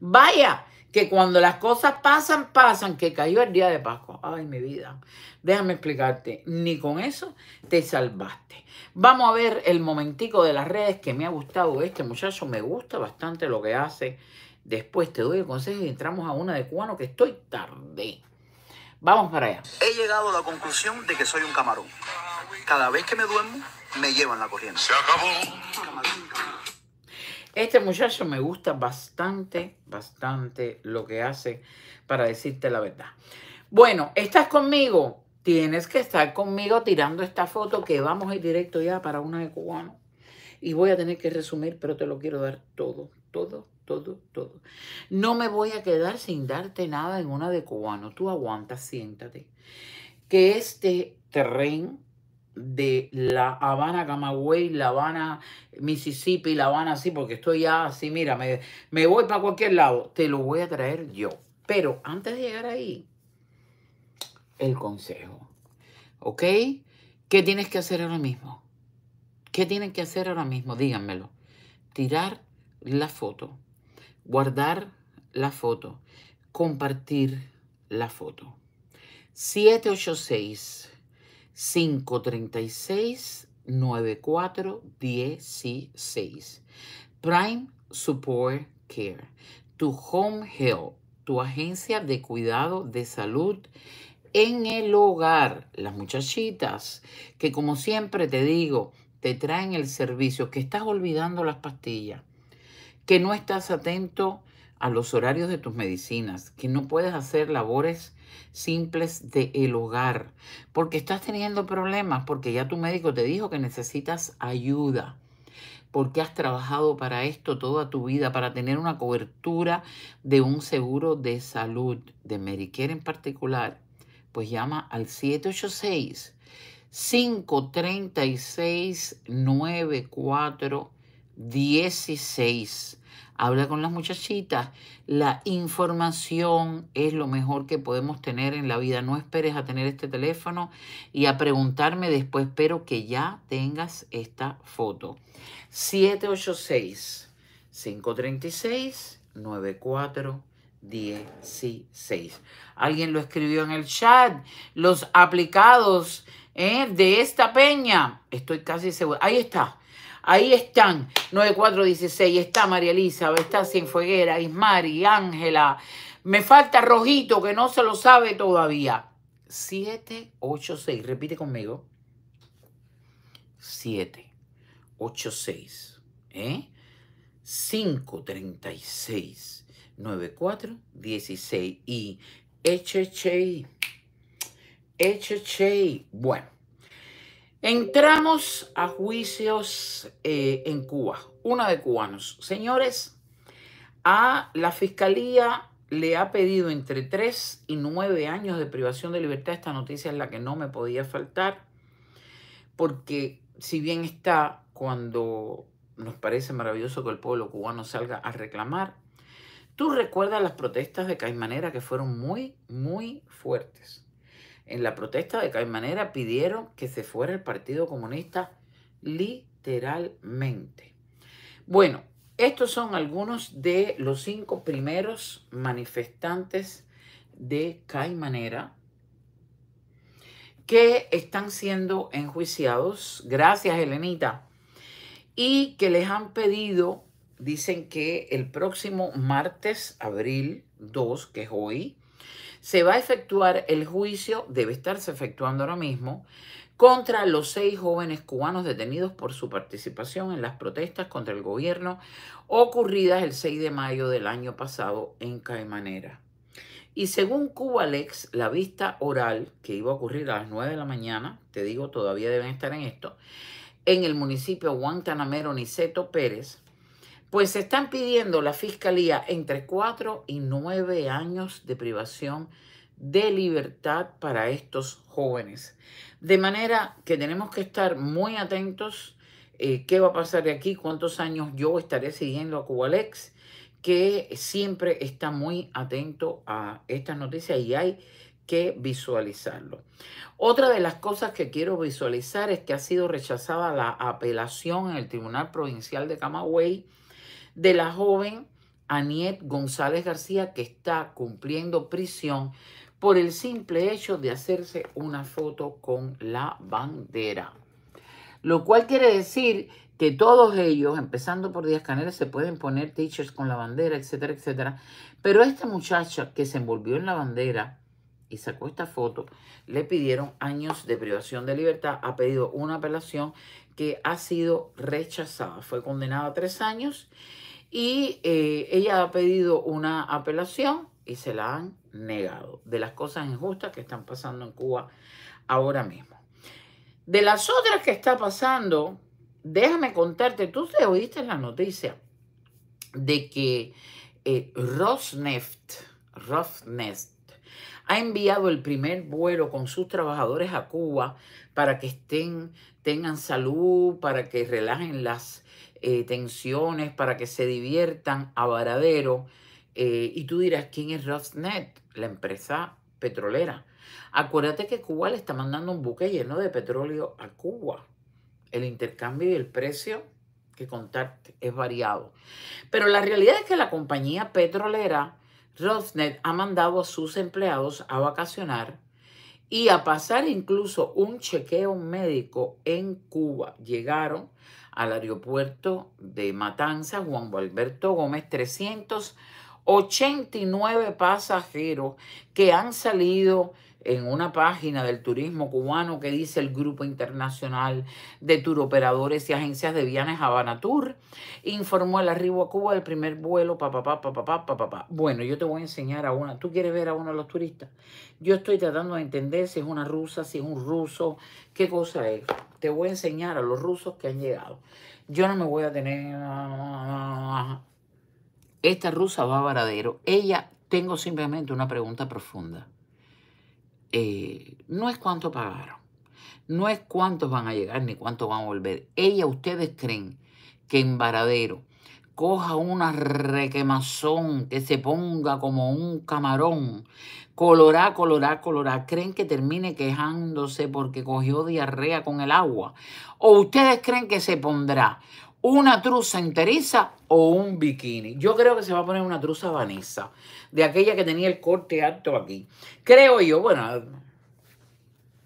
Vaya, que cuando las cosas pasan, pasan, que cayó el día de Pascua. Ay, mi vida, déjame explicarte, ni con eso te salvaste. Vamos a ver el momentico de las redes que me ha gustado este muchacho, me gusta bastante lo que hace. Después te doy el consejo y entramos a una de cubano que estoy tarde. Vamos para allá. He llegado a la conclusión de que soy un camarón. Cada vez que me duermo, me llevan la corriente. Se acabó. Este muchacho me gusta bastante, bastante lo que hace para decirte la verdad. Bueno, ¿estás conmigo? Tienes que estar conmigo tirando esta foto que vamos a ir directo ya para una de cubano. Y voy a tener que resumir, pero te lo quiero dar todo, todo, todo, todo. No me voy a quedar sin darte nada en una de cubano. Tú aguanta, siéntate. Que este terreno de La Habana, Camagüey, La Habana, Mississippi, La Habana, así, porque estoy ya así, mira, me, voy para cualquier lado, te lo voy a traer yo. Pero antes de llegar ahí, el consejo, ¿ok? ¿Qué tienes que hacer ahora mismo? ¿Qué tienen que hacer ahora mismo? Díganmelo. Tirar la foto guardar la foto, compartir la foto. 786-536-9416. Prime Support Care, tu home health, tu agencia de cuidado de salud en el hogar. Las muchachitas, que como siempre te digo, te traen el servicio, que estás olvidando las pastillas que no estás atento a los horarios de tus medicinas, que no puedes hacer labores simples del el hogar, porque estás teniendo problemas, porque ya tu médico te dijo que necesitas ayuda, porque has trabajado para esto toda tu vida, para tener una cobertura de un seguro de salud, de Medicare en particular, pues llama al 786 536 9416 habla con las muchachitas. La información es lo mejor que podemos tener en la vida. No esperes a tener este teléfono y a preguntarme después, pero que ya tengas esta foto. 786 536 9416 Alguien lo escribió en el chat. Los aplicados ¿eh? de esta peña. Estoy casi seguro. Ahí está. Ahí están, 9416, está María Elisa, está Cienfueguera, Ismari, Ángela. Me falta Rojito, que no se lo sabe todavía. 786, repite conmigo. 786, ¿eh? 536, 9416 y HHI. HHI, bueno. Entramos a juicios eh, en Cuba, una de cubanos. Señores, a la fiscalía le ha pedido entre 3 y 9 años de privación de libertad. Esta noticia es la que no me podía faltar, porque si bien está cuando nos parece maravilloso que el pueblo cubano salga a reclamar, tú recuerdas las protestas de Caimanera que fueron muy, muy fuertes. En la protesta de Caimanera pidieron que se fuera el Partido Comunista literalmente. Bueno, estos son algunos de los cinco primeros manifestantes de Caimanera que están siendo enjuiciados. Gracias, Helenita. Y que les han pedido, dicen que el próximo martes, abril 2, que es hoy, se va a efectuar el juicio, debe estarse efectuando ahora mismo, contra los seis jóvenes cubanos detenidos por su participación en las protestas contra el gobierno ocurridas el 6 de mayo del año pasado en Caimanera. Y según Cubalex, la vista oral que iba a ocurrir a las 9 de la mañana, te digo, todavía deben estar en esto, en el municipio Guantanamero Niceto Pérez, pues se están pidiendo la fiscalía entre cuatro y nueve años de privación de libertad para estos jóvenes. De manera que tenemos que estar muy atentos eh, qué va a pasar de aquí, cuántos años yo estaré siguiendo a Cubalex, que siempre está muy atento a estas noticias y hay que visualizarlo. Otra de las cosas que quiero visualizar es que ha sido rechazada la apelación en el Tribunal Provincial de Camagüey de la joven Aniet González García que está cumpliendo prisión por el simple hecho de hacerse una foto con la bandera. Lo cual quiere decir que todos ellos, empezando por Díaz Canel, se pueden poner teachers con la bandera, etcétera, etcétera. Pero esta muchacha que se envolvió en la bandera y sacó esta foto, le pidieron años de privación de libertad, ha pedido una apelación que ha sido rechazada. Fue condenada a tres años y eh, ella ha pedido una apelación y se la han negado de las cosas injustas que están pasando en Cuba ahora mismo. De las otras que está pasando, déjame contarte, tú te oíste la noticia de que eh, Rosneft, Rosneft ha enviado el primer vuelo con sus trabajadores a Cuba para que estén, tengan salud, para que relajen las eh, tensiones para que se diviertan a varadero. Eh, y tú dirás, ¿quién es Rosnet? La empresa petrolera. Acuérdate que Cuba le está mandando un buque lleno de petróleo a Cuba. El intercambio y el precio que contacte es variado. Pero la realidad es que la compañía petrolera Rosnet, ha mandado a sus empleados a vacacionar y a pasar incluso un chequeo médico en Cuba. Llegaron al aeropuerto de Matanza, Juan Alberto Gómez, 389 pasajeros que han salido en una página del turismo cubano que dice el Grupo Internacional de Turoperadores y Agencias de Vianes Habana Tour, informó el arribo a Cuba del primer vuelo, pa pa pa Bueno, yo te voy a enseñar a una, tú quieres ver a uno de los turistas. Yo estoy tratando de entender si es una rusa, si es un ruso, qué cosa es. Te voy a enseñar a los rusos que han llegado. Yo no me voy a tener... Ah, ah, ah. Esta rusa va a varadero. Ella, tengo simplemente una pregunta profunda. Eh, no es cuánto pagaron, no es cuántos van a llegar ni cuánto van a volver. Ella, ustedes creen que en Varadero coja una requemazón que se ponga como un camarón, colorá, colorá, colorá, creen que termine quejándose porque cogió diarrea con el agua. O ustedes creen que se pondrá una truza interesa o un bikini. Yo creo que se va a poner una truza Vanessa, de aquella que tenía el corte alto aquí. Creo yo, bueno,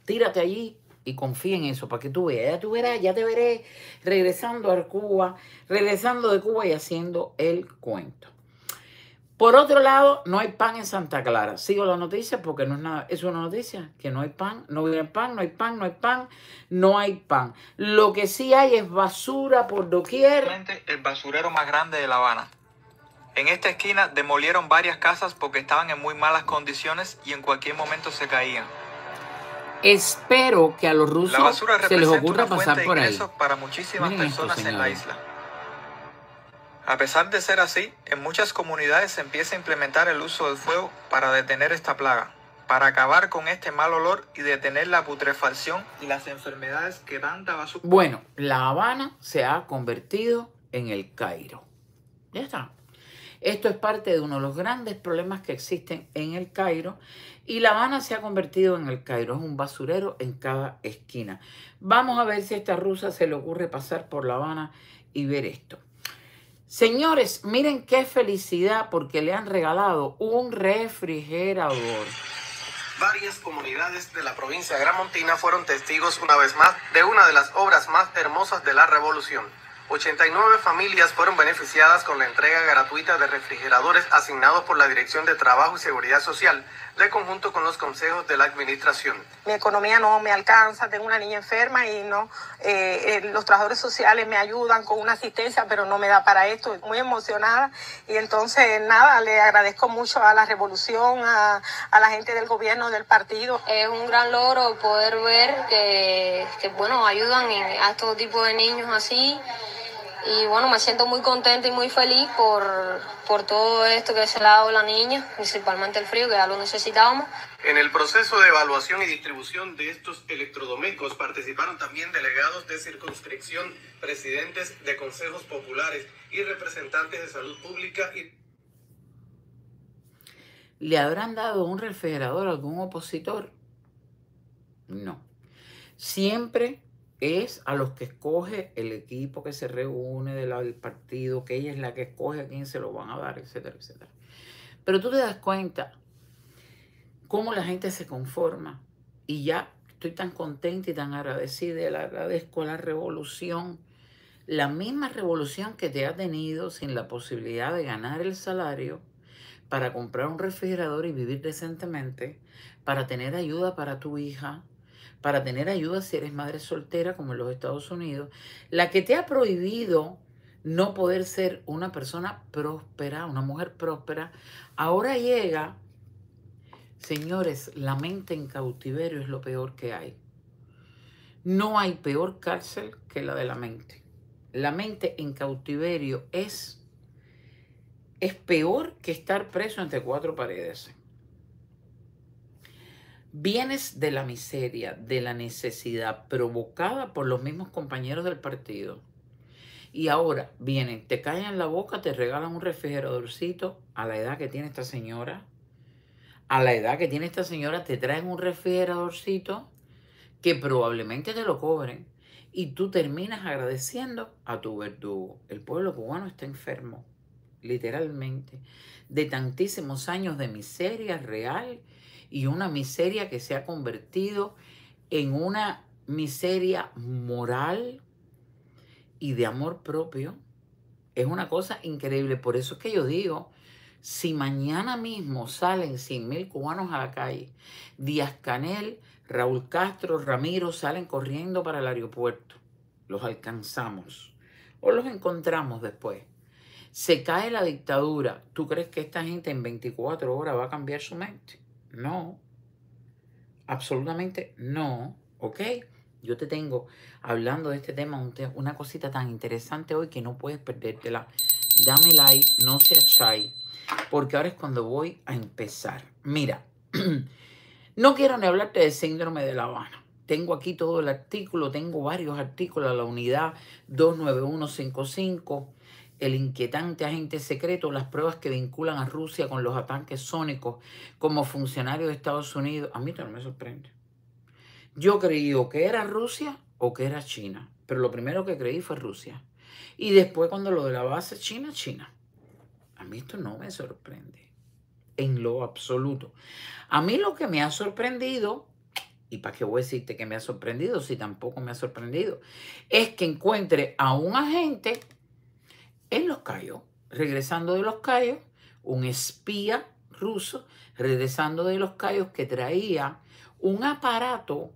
tírate allí y confía en eso para que tú veas. Ya tú verás, ya te veré regresando a Cuba, regresando de Cuba y haciendo el cuento. Por otro lado, no hay pan en Santa Clara. Sigo la noticia porque no es nada, es una noticia, que no hay pan, no hay pan, no hay pan, no hay pan, no hay pan. Lo que sí hay es basura por doquier. El basurero más grande de La Habana. En esta esquina demolieron varias casas porque estaban en muy malas condiciones y en cualquier momento se caían. Espero que a los rusos se les ocurra pasar por ahí. Para muchísimas personas en la isla. A pesar de ser así, en muchas comunidades se empieza a implementar el uso del fuego para detener esta plaga, para acabar con este mal olor y detener la putrefacción y las enfermedades que la basura. Bueno, La Habana se ha convertido en el Cairo. Ya está. Esto es parte de uno de los grandes problemas que existen en el Cairo y La Habana se ha convertido en el Cairo, es un basurero en cada esquina. Vamos a ver si a esta rusa se le ocurre pasar por La Habana y ver esto. Señores, miren qué felicidad porque le han regalado un refrigerador. Varias comunidades de la provincia de Gran Montina fueron testigos una vez más de una de las obras más hermosas de la revolución. 89 familias fueron beneficiadas con la entrega gratuita de refrigeradores asignados por la Dirección de Trabajo y Seguridad Social de conjunto con los consejos de la administración. Mi economía no me alcanza, tengo una niña enferma y no, eh, eh, los trabajadores sociales me ayudan con una asistencia, pero no me da para esto, muy emocionada. Y entonces, nada, le agradezco mucho a la revolución, a, la gente del gobierno, del partido. Es un gran logro poder ver que, que bueno, ayudan a todo tipo de niños así. Y bueno, me siento muy contenta y muy feliz por, por todo esto que se le ha dado la niña, principalmente el frío, que ya lo necesitábamos. En el proceso de evaluación y distribución de estos electrodomésticos participaron también delegados de circunscripción, presidentes de consejos populares y representantes de salud pública y ¿Le habrán dado un refrigerador a algún opositor? No. Siempre es a los que escoge el equipo que se reúne del partido, que ella es la que escoge a quién se lo van a dar, etcétera, etcétera. Pero tú te das cuenta cómo la gente se conforma y ya estoy tan contenta y tan agradecida, le agradezco la revolución, la misma revolución que te ha tenido sin la posibilidad de ganar el salario para comprar un refrigerador y vivir decentemente, para tener ayuda para tu hija, para tener ayuda si eres madre soltera como en los Estados Unidos, la que te ha prohibido no poder ser una persona próspera, una mujer próspera, ahora llega, señores, la mente en cautiverio es lo peor que hay. No hay peor cárcel que la de la mente. La mente en cautiverio es, es peor que estar preso entre cuatro paredes vienes de la miseria, de la necesidad provocada por los mismos compañeros del partido. Y ahora vienen, te en la boca, te regalan un refrigeradorcito a la edad que tiene esta señora. A la edad que tiene esta señora te traen un refrigeradorcito que probablemente te lo cobren. Y tú terminas agradeciendo a tu verdugo. El pueblo cubano está enfermo, literalmente, de tantísimos años de miseria real y una miseria que se ha convertido en una miseria moral y de amor propio. Es una cosa increíble. Por eso es que yo digo, si mañana mismo salen 100.000 cubanos a la calle, Díaz Canel, Raúl Castro, Ramiro salen corriendo para el aeropuerto, los alcanzamos o los encontramos después. Se cae la dictadura. ¿Tú crees que esta gente en 24 horas va a cambiar su mente? No. Absolutamente no. ¿Ok? Yo te tengo hablando de este tema, una cosita tan interesante hoy que no puedes perdértela. Dame like, no seas shy, porque ahora es cuando voy a empezar. Mira, no quiero ni hablarte del síndrome de La Habana. Tengo aquí todo el artículo, tengo varios artículos, a la unidad 29155 el inquietante agente secreto, las pruebas que vinculan a Rusia con los ataques sónicos como funcionario de Estados Unidos, a mí no me sorprende. Yo creí o que era Rusia o que era China, pero lo primero que creí fue Rusia. Y después cuando lo de la base China, China. A mí esto no me sorprende en lo absoluto. A mí lo que me ha sorprendido ¿Y para qué voy a decirte que me ha sorprendido si tampoco me ha sorprendido? Es que encuentre a un agente en Los Cayos, regresando de Los Cayos, un espía ruso regresando de Los Cayos que traía un aparato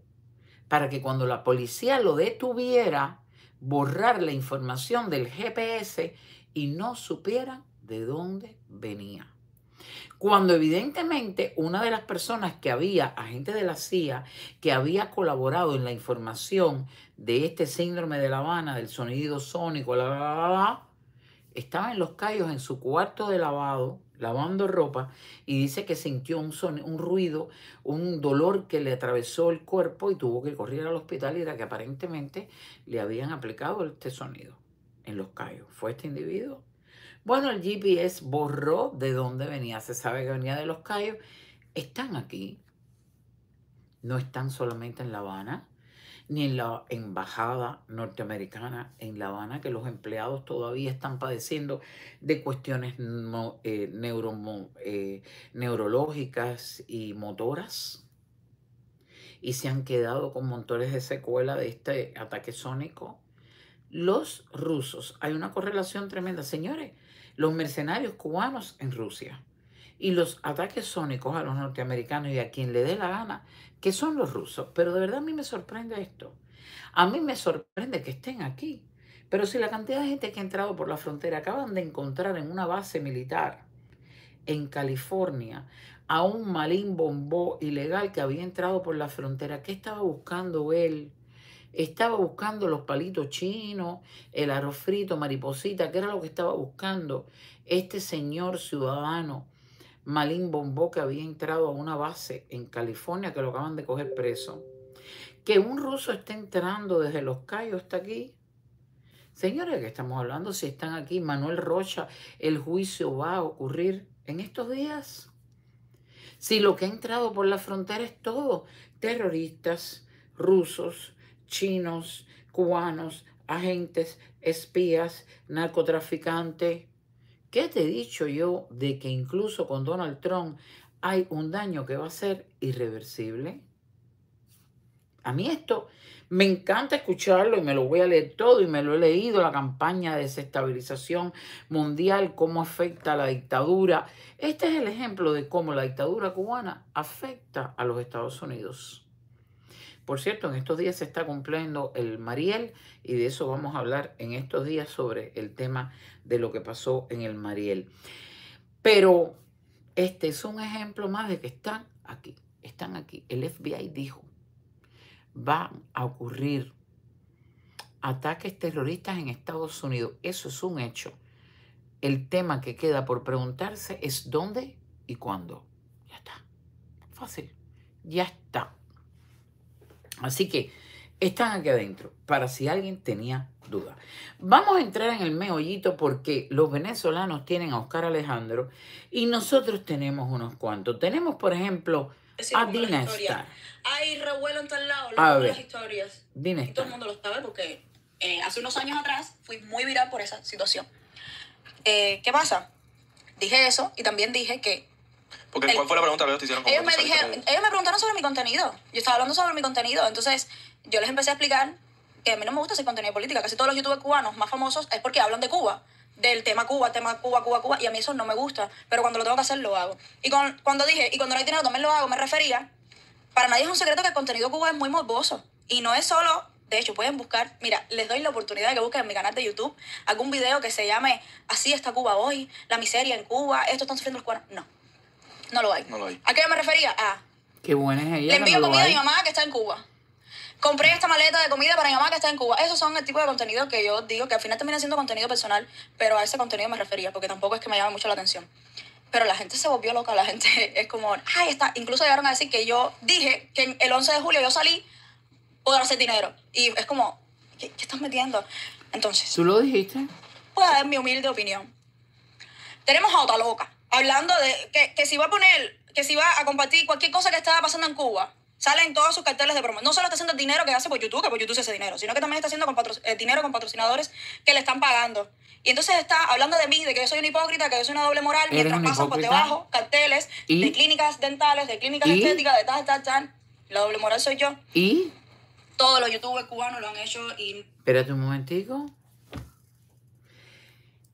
para que cuando la policía lo detuviera, borrar la información del GPS y no supieran de dónde venía. Cuando evidentemente una de las personas que había, agente de la CIA, que había colaborado en la información de este síndrome de La Habana, del sonido sónico, la estaba en Los Cayos, en su cuarto de lavado, lavando ropa, y dice que sintió un, un ruido, un dolor que le atravesó el cuerpo y tuvo que correr al hospital y era que aparentemente le habían aplicado este sonido en Los Cayos. ¿Fue este individuo? Bueno, el GPS borró de dónde venía, se sabe que venía de Los Cayos. Están aquí, no están solamente en La Habana, ni en la embajada norteamericana en La Habana, que los empleados todavía están padeciendo de cuestiones eh, eh, neurológicas y motoras. Y se han quedado con montones de secuela de este ataque sónico. Los rusos, hay una correlación tremenda, señores, los mercenarios cubanos en Rusia y los ataques sónicos a los norteamericanos y a quien le dé la gana, que son los rusos. Pero de verdad a mí me sorprende esto. A mí me sorprende que estén aquí. Pero si la cantidad de gente que ha entrado por la frontera acaban de encontrar en una base militar en California a un malín bombó ilegal que había entrado por la frontera, ¿qué estaba buscando él? Estaba buscando los palitos chinos, el arroz frito, mariposita, ¿qué era lo que estaba buscando este señor ciudadano? Malin Bombó, que había entrado a una base en California, que lo acaban de coger preso. Que un ruso esté entrando desde Los Cayos hasta aquí. Señores, que estamos hablando? Si están aquí, Manuel Rocha, el juicio va a ocurrir en estos días. Si lo que ha entrado por la frontera es todo, terroristas, rusos, chinos, cubanos, agentes, espías, narcotraficantes, ¿Qué te he dicho yo de que incluso con Donald Trump hay un daño que va a ser irreversible? A mí esto me encanta escucharlo y me lo voy a leer todo y me lo he leído, la campaña de desestabilización mundial, cómo afecta a la dictadura. Este es el ejemplo de cómo la dictadura cubana afecta a los Estados Unidos. Por cierto, en estos días se está cumpliendo el Mariel y de eso vamos a hablar en estos días sobre el tema de lo que pasó en el Mariel. Pero este es un ejemplo más de que están aquí, están aquí. El FBI dijo, van a ocurrir ataques terroristas en Estados Unidos. Eso es un hecho. El tema que queda por preguntarse es dónde y cuándo. Ya está. Fácil. Ya está. Así que están aquí adentro para si alguien tenía dudas. Vamos a entrar en el meollito porque los venezolanos tienen a Oscar Alejandro y nosotros tenemos unos cuantos. Tenemos, por ejemplo, a Dina Star. Hay revuelo en tal lado, las historias. Dina Y todo el mundo lo sabe porque eh, hace unos años atrás fui muy viral por esa situación. Eh, ¿Qué pasa? Dije eso y también dije que porque ¿cuál fue la pregunta que ellos te hicieron? Ellos me, ellos me preguntaron sobre mi contenido. Yo estaba hablando sobre mi contenido. Entonces, yo les empecé a explicar que a mí no me gusta hacer contenido de política. Casi todos los youtubers cubanos más famosos es porque hablan de Cuba, del tema Cuba, tema Cuba, Cuba, Cuba, y a mí eso no me gusta, pero cuando lo tengo que hacer lo hago. Y con, cuando dije, y cuando no hay dinero también lo hago, me refería, para nadie es un secreto que el contenido Cuba es muy morboso. Y no es solo, de hecho, pueden buscar, mira, les doy la oportunidad de que busquen en mi canal de YouTube algún video que se llame Así está Cuba hoy, la miseria en Cuba, esto están sufriendo los cuernos. No no lo hay. ¿A qué me refería? A. Qué buena es ella. Le envío comida a mi mamá que está en Cuba. Compré esta maleta de comida para mi mamá que está en Cuba. Esos son el tipo de contenido que yo digo que al final termina siendo contenido personal, pero a ese contenido me refería porque tampoco es que me llame mucho la atención. Pero la gente se volvió loca, la gente es como, ay, está. Incluso llegaron a decir que yo dije que el 11 de julio yo salí por hacer dinero. Y es como, ¿qué, estás metiendo? Entonces. ¿Tú lo dijiste? Pues mi humilde opinión. Tenemos a loca hablando de que, que si va a poner, que si va a compartir cualquier cosa que estaba pasando en Cuba, salen todos sus carteles de promoción. No solo está haciendo el dinero que hace por YouTube, que por YouTube se hace dinero, sino que también está haciendo con eh, dinero con patrocinadores que le están pagando. Y entonces está hablando de mí, de que yo soy un hipócrita, que yo soy una doble moral, mientras pasan por debajo carteles de clínicas dentales, de clínicas estéticas, de tal, tal, tal. La doble moral soy yo. ¿Y? Todos los youtubers cubanos lo han hecho y... Espérate un momentico.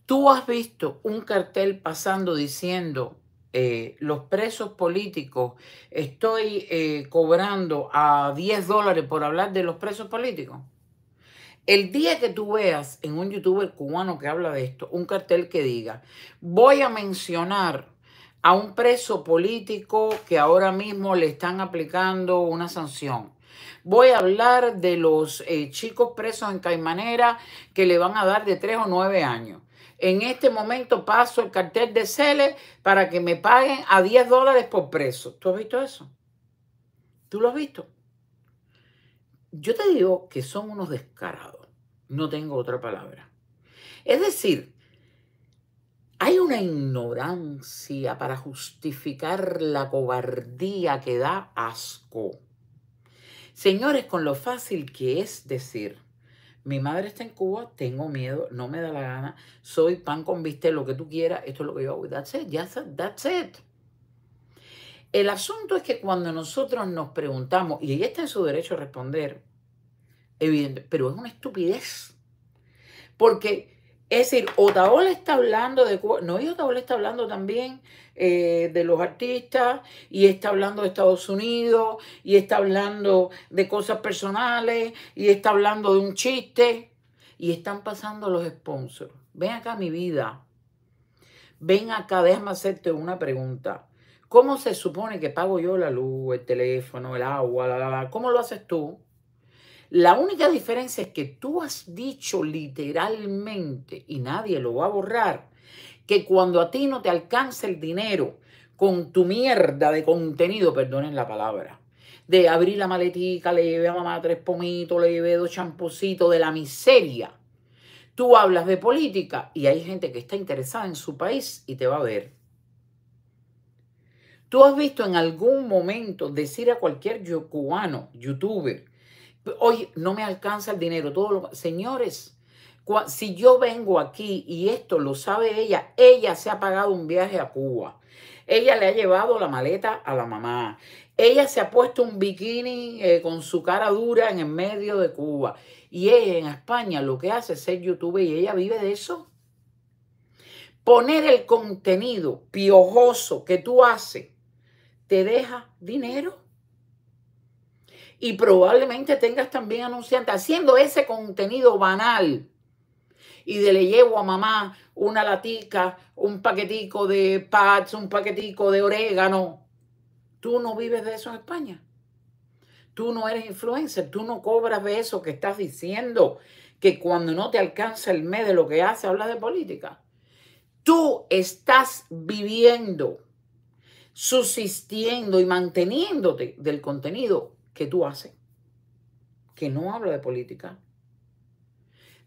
Tú has visto un cartel pasando diciendo, eh, los presos políticos, estoy eh, cobrando a 10 dólares por hablar de los presos políticos. El día que tú veas en un youtuber cubano que habla de esto, un cartel que diga, voy a mencionar a un preso político que ahora mismo le están aplicando una sanción. Voy a hablar de los eh, chicos presos en Caimanera que le van a dar de 3 o 9 años en este momento paso el cartel de Cele para que me paguen a 10 dólares por preso. ¿Tú has visto eso? ¿Tú lo has visto? Yo te digo que son unos descarados. No tengo otra palabra. Es decir, hay una ignorancia para justificar la cobardía que da asco. Señores, con lo fácil que es decir, mi madre está en Cuba, tengo miedo, no me da la gana, soy pan con bistec, lo que tú quieras, esto es lo que yo hago, that's it, that's that's it. El asunto es que cuando nosotros nos preguntamos, y ella está en su derecho a responder, evidente, pero es una estupidez, porque es decir, Otaola está hablando de Cuba, no, y Otaola está hablando también eh, de los artistas y está hablando de Estados Unidos y está hablando de cosas personales y está hablando de un chiste y están pasando los sponsors. Ven acá mi vida. Ven acá, déjame hacerte una pregunta. ¿Cómo se supone que pago yo la luz, el teléfono, el agua? ¿Cómo lo haces tú? La única diferencia es que tú has dicho literalmente, y nadie lo va a borrar, que cuando a ti no te alcanza el dinero con tu mierda de contenido, perdonen la palabra, de abrir la maletica, le lleve a mamá tres pomitos, le lleve dos champositos, de la miseria. Tú hablas de política y hay gente que está interesada en su país y te va a ver. ¿Tú has visto en algún momento decir a cualquier cubano, youtuber, oye, no me alcanza el dinero, todos Señores, si yo vengo aquí y esto lo sabe ella, ella se ha pagado un viaje a Cuba. Ella le ha llevado la maleta a la mamá. Ella se ha puesto un bikini eh, con su cara dura en el medio de Cuba. Y ella en España lo que hace es ser youtuber y ella vive de eso. Poner el contenido piojoso que tú haces te deja dinero. Y probablemente tengas también anunciantes haciendo ese contenido banal y de le llevo a mamá una latica, un paquetico de pats, un paquetico de orégano. Tú no vives de eso en España. Tú no eres influencer, tú no cobras de eso que estás diciendo, que cuando no te alcanza el mes de lo que haces, hablas de política. Tú estás viviendo, subsistiendo y manteniéndote del contenido que tú haces, que no habla de política,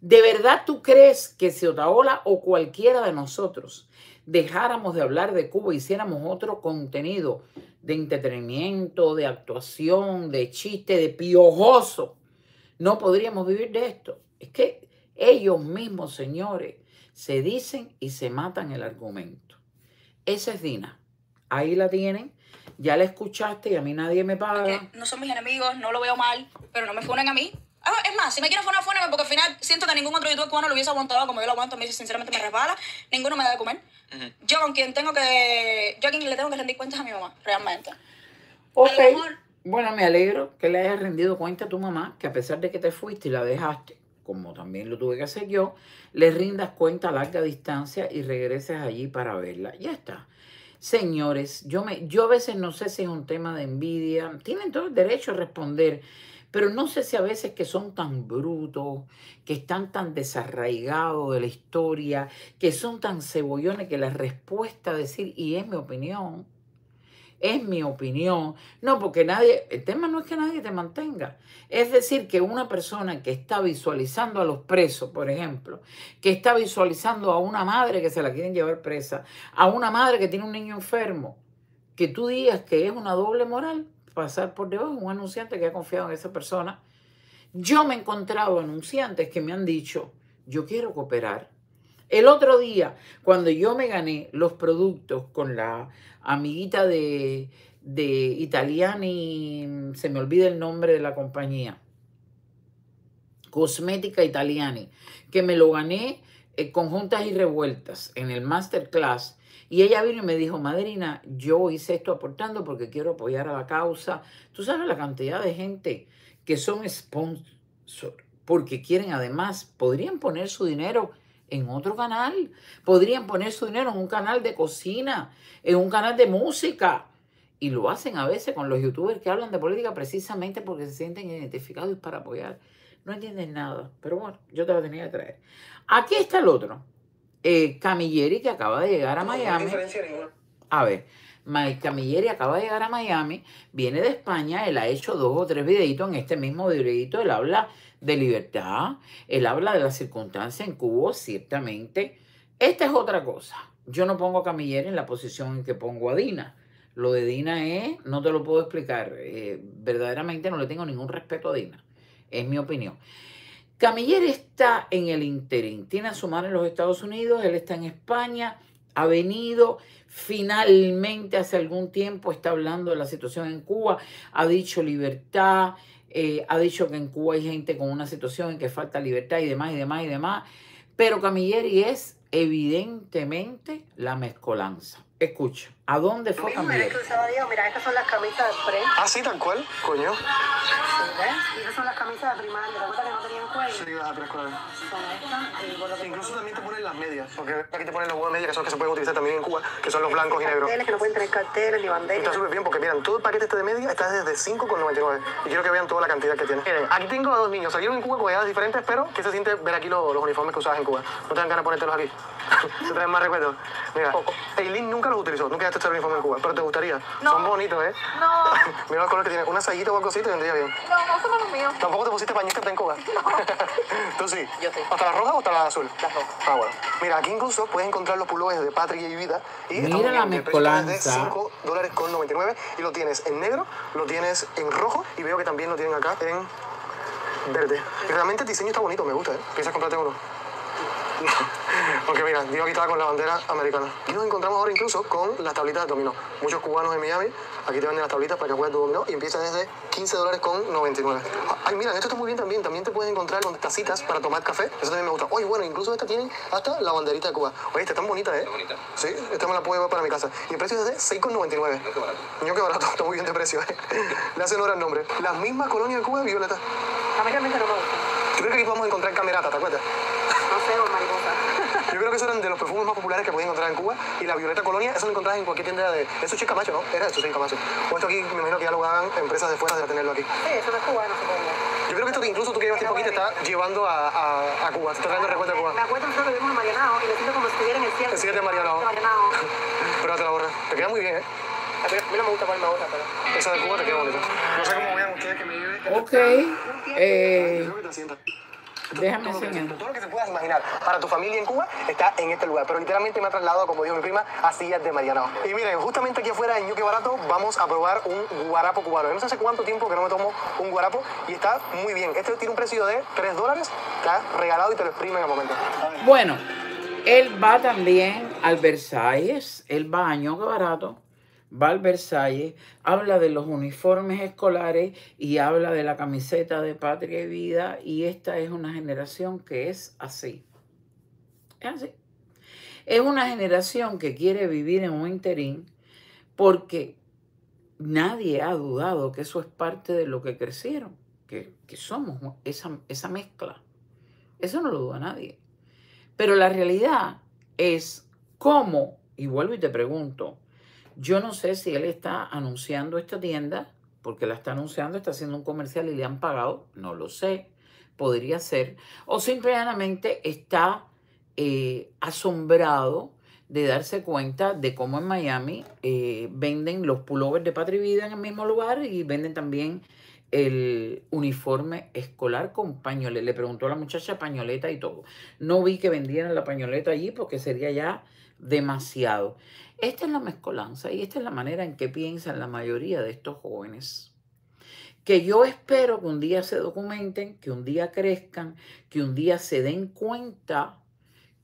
¿De verdad tú crees que si Otaola o cualquiera de nosotros dejáramos de hablar de Cuba, hiciéramos otro contenido de entretenimiento, de actuación, de chiste, de piojoso, no podríamos vivir de esto? Es que ellos mismos, señores, se dicen y se matan el argumento. Esa es Dina. Ahí la tienen. Ya la escuchaste y a mí nadie me paga. No son mis enemigos, no lo veo mal, pero no me ponen a mí. Ah, es más, si me quieren funar, fúname, porque al final siento que ningún otro youtuber cubano lo hubiese aguantado como yo lo aguanto. Me mí, sinceramente, me resbala. Ninguno me da de comer. Yo con quien tengo que... Yo a quien le tengo que rendir cuentas a mi mamá, realmente. Ok. Bueno, me alegro que le hayas rendido cuenta a tu mamá, que a pesar de que te fuiste y la dejaste, como también lo tuve que hacer yo, le rindas cuenta a larga distancia y regreses allí para verla. Ya está. Señores, yo, me, yo a veces no sé si es un tema de envidia. Tienen todo el derecho a responder pero no sé si a veces que son tan brutos, que están tan desarraigados de la historia, que son tan cebollones que la respuesta a decir, y es mi opinión, es mi opinión. No, porque nadie, el tema no es que nadie te mantenga. Es decir, que una persona que está visualizando a los presos, por ejemplo, que está visualizando a una madre que se la quieren llevar presa, a una madre que tiene un niño enfermo, que tú digas que es una doble moral, pasar por debajo de un anunciante que ha confiado en esa persona. Yo me he encontrado anunciantes que me han dicho, yo quiero cooperar. El otro día, cuando yo me gané los productos con la amiguita de, de Italiani, se me olvida el nombre de la compañía, Cosmética Italiani, que me lo gané eh, con conjuntas y revueltas en el masterclass, y ella vino y me dijo, madrina, yo hice esto aportando porque quiero apoyar a la causa. Tú sabes la cantidad de gente que son sponsor, porque quieren además, podrían poner su dinero en otro canal, podrían poner su dinero en un canal de cocina, en un canal de música. Y lo hacen a veces con los youtubers que hablan de política precisamente porque se sienten identificados para apoyar. No entienden nada, pero bueno, yo te lo tenía que traer. Aquí está el otro. Eh, Camilleri que acaba de llegar a Miami. A ver, Camilleri acaba de llegar a Miami, viene de España, él ha hecho dos o tres videitos en este mismo videito, él habla de libertad, él habla de la circunstancia en Cuba, ciertamente. Esta es otra cosa. Yo no pongo a Camilleri en la posición en que pongo a Dina. Lo de Dina es, no te lo puedo explicar, eh, verdaderamente no le tengo ningún respeto a Dina, es mi opinión. Camilleri está en el interín, tiene a su madre en los Estados Unidos, él está en España, ha venido, finalmente hace algún tiempo está hablando de la situación en Cuba, ha dicho libertad, eh, ha dicho que en Cuba hay gente con una situación en que falta libertad y demás y demás y demás, pero Camilleri es evidentemente la mezcolanza. Escucha, ¿a dónde fue Camilleri? Mira, estas son las camisas de Ah, sí, tal cual, coño. Y Estas son las camisas de primaria, Sí, a tres Incluso también te ponen las medias, porque aquí te ponen las de medias que son las que se pueden utilizar también en Cuba, que son los blancos y negros. Carteles que no pueden tener carteles ni banderas. Está súper bien porque miran, todo el paquete este de media está desde 5,99 y quiero que vean toda la cantidad que tiene. Miren, aquí tengo a dos niños, salieron en Cuba con edades diferentes, pero ¿qué se siente ver aquí los, uniformes que usabas en Cuba? ¿No te dan ganas de ponértelos aquí? Se traen más recuerdos? Mira, Eileen nunca los utilizó, nunca hecho el uniforme en Cuba, pero te gustaría. Son bonitos, ¿eh? No. Mira los colores que tiene. una sallita o algo así te vendría bien. No, no son los míos. ¿Tampoco te pusiste pañistas en Cuba? ¿Tú sí? Yo sí. ¿Hasta la roja o hasta la azul Las rojas. Ah, bueno. Mira, aquí incluso puedes encontrar los pullovers de Patria y Vida. Y Mira la mezcolanza. De 5 dólares con 99 y lo tienes en negro, lo tienes en rojo y veo que también lo tienen acá en verde. realmente el diseño está bonito, me gusta, ¿eh? Piensas comprarte uno. Porque mira, digo, aquí estaba con la bandera americana. Y nos encontramos ahora incluso con las tablitas de dominó. Muchos cubanos en Miami, aquí te venden las tablitas para que juegues tu dominó y empiezan desde 15 dólares con 99. Ay, mira, esto está muy bien también. También te puedes encontrar con tacitas para tomar café. Eso también me gusta. Oye, bueno, incluso esta tiene hasta la banderita de Cuba. Oye, esta es tan bonita, ¿eh? bonita. Sí, esta me la puedo llevar para mi casa. Y el precio es de 6,99. No, qué barato. qué barato. Está muy bien de precio, ¿eh? Le hacen honor al nombre. Las misma colonia de Cuba, Violeta. A mí no me gusta. Yo creo que aquí podemos encontrar camerata, te acuerdas? Esos eran de los perfumes más populares que podía encontrar en Cuba. Y la Violeta Colonia, eso lo encontrabas en cualquier tienda de. Eso es macho, ¿no? Era eso, macho. O esto aquí, me imagino que ya lo hagan empresas de fuera de tenerlo aquí. Sí, eso Cuba, no se puede. supongo. Yo creo que esto que incluso tú que llevas tiempo aquí te está llevando a, a, a Cuba, te está trayendo recuerdo de Cuba. Me acuerdo nosotros que vimos en Marianao y lo siento como si estuviera en el cielo. El cielo de Pero te la borras. Te queda muy bien, ¿eh? A mí no me gusta ponerme otra, pero. Esa de Cuba te queda bonito. No sé cómo vean ustedes que me viven. Ok. Eh. Déjame todo Lo que, todo lo que se puedas imaginar para tu familia en Cuba está en este lugar. Pero literalmente me ha trasladado, como dijo mi prima, a sillas de Marianao. Y miren, justamente aquí afuera en Ñuque Barato vamos a probar un guarapo cubano. no sé hace cuánto tiempo que no me tomo un guarapo y está muy bien. Este tiene un precio de 3 dólares, está regalado y te lo en el momento. Bueno, él va también al Versailles. él va a Barato va al Versalles, habla de los uniformes escolares y habla de la camiseta de patria y vida y esta es una generación que es así. Es así. Es una generación que quiere vivir en un interín porque nadie ha dudado que eso es parte de lo que crecieron, que, somos esa, esa mezcla. Eso no lo duda nadie. Pero la realidad es cómo, y vuelvo y te pregunto, yo no sé si él está anunciando esta tienda, porque la está anunciando, está haciendo un comercial y le han pagado, no lo sé, podría ser, o simplemente está eh, asombrado de darse cuenta de cómo en Miami eh, venden los pullovers de Patri Vida en el mismo lugar y venden también el uniforme escolar con pañoleta. Le preguntó a la muchacha pañoleta y todo. No vi que vendieran la pañoleta allí porque sería ya demasiado. Esta es la mezcolanza y esta es la manera en que piensan la mayoría de estos jóvenes que yo espero que un día se documenten, que un día crezcan, que un día se den cuenta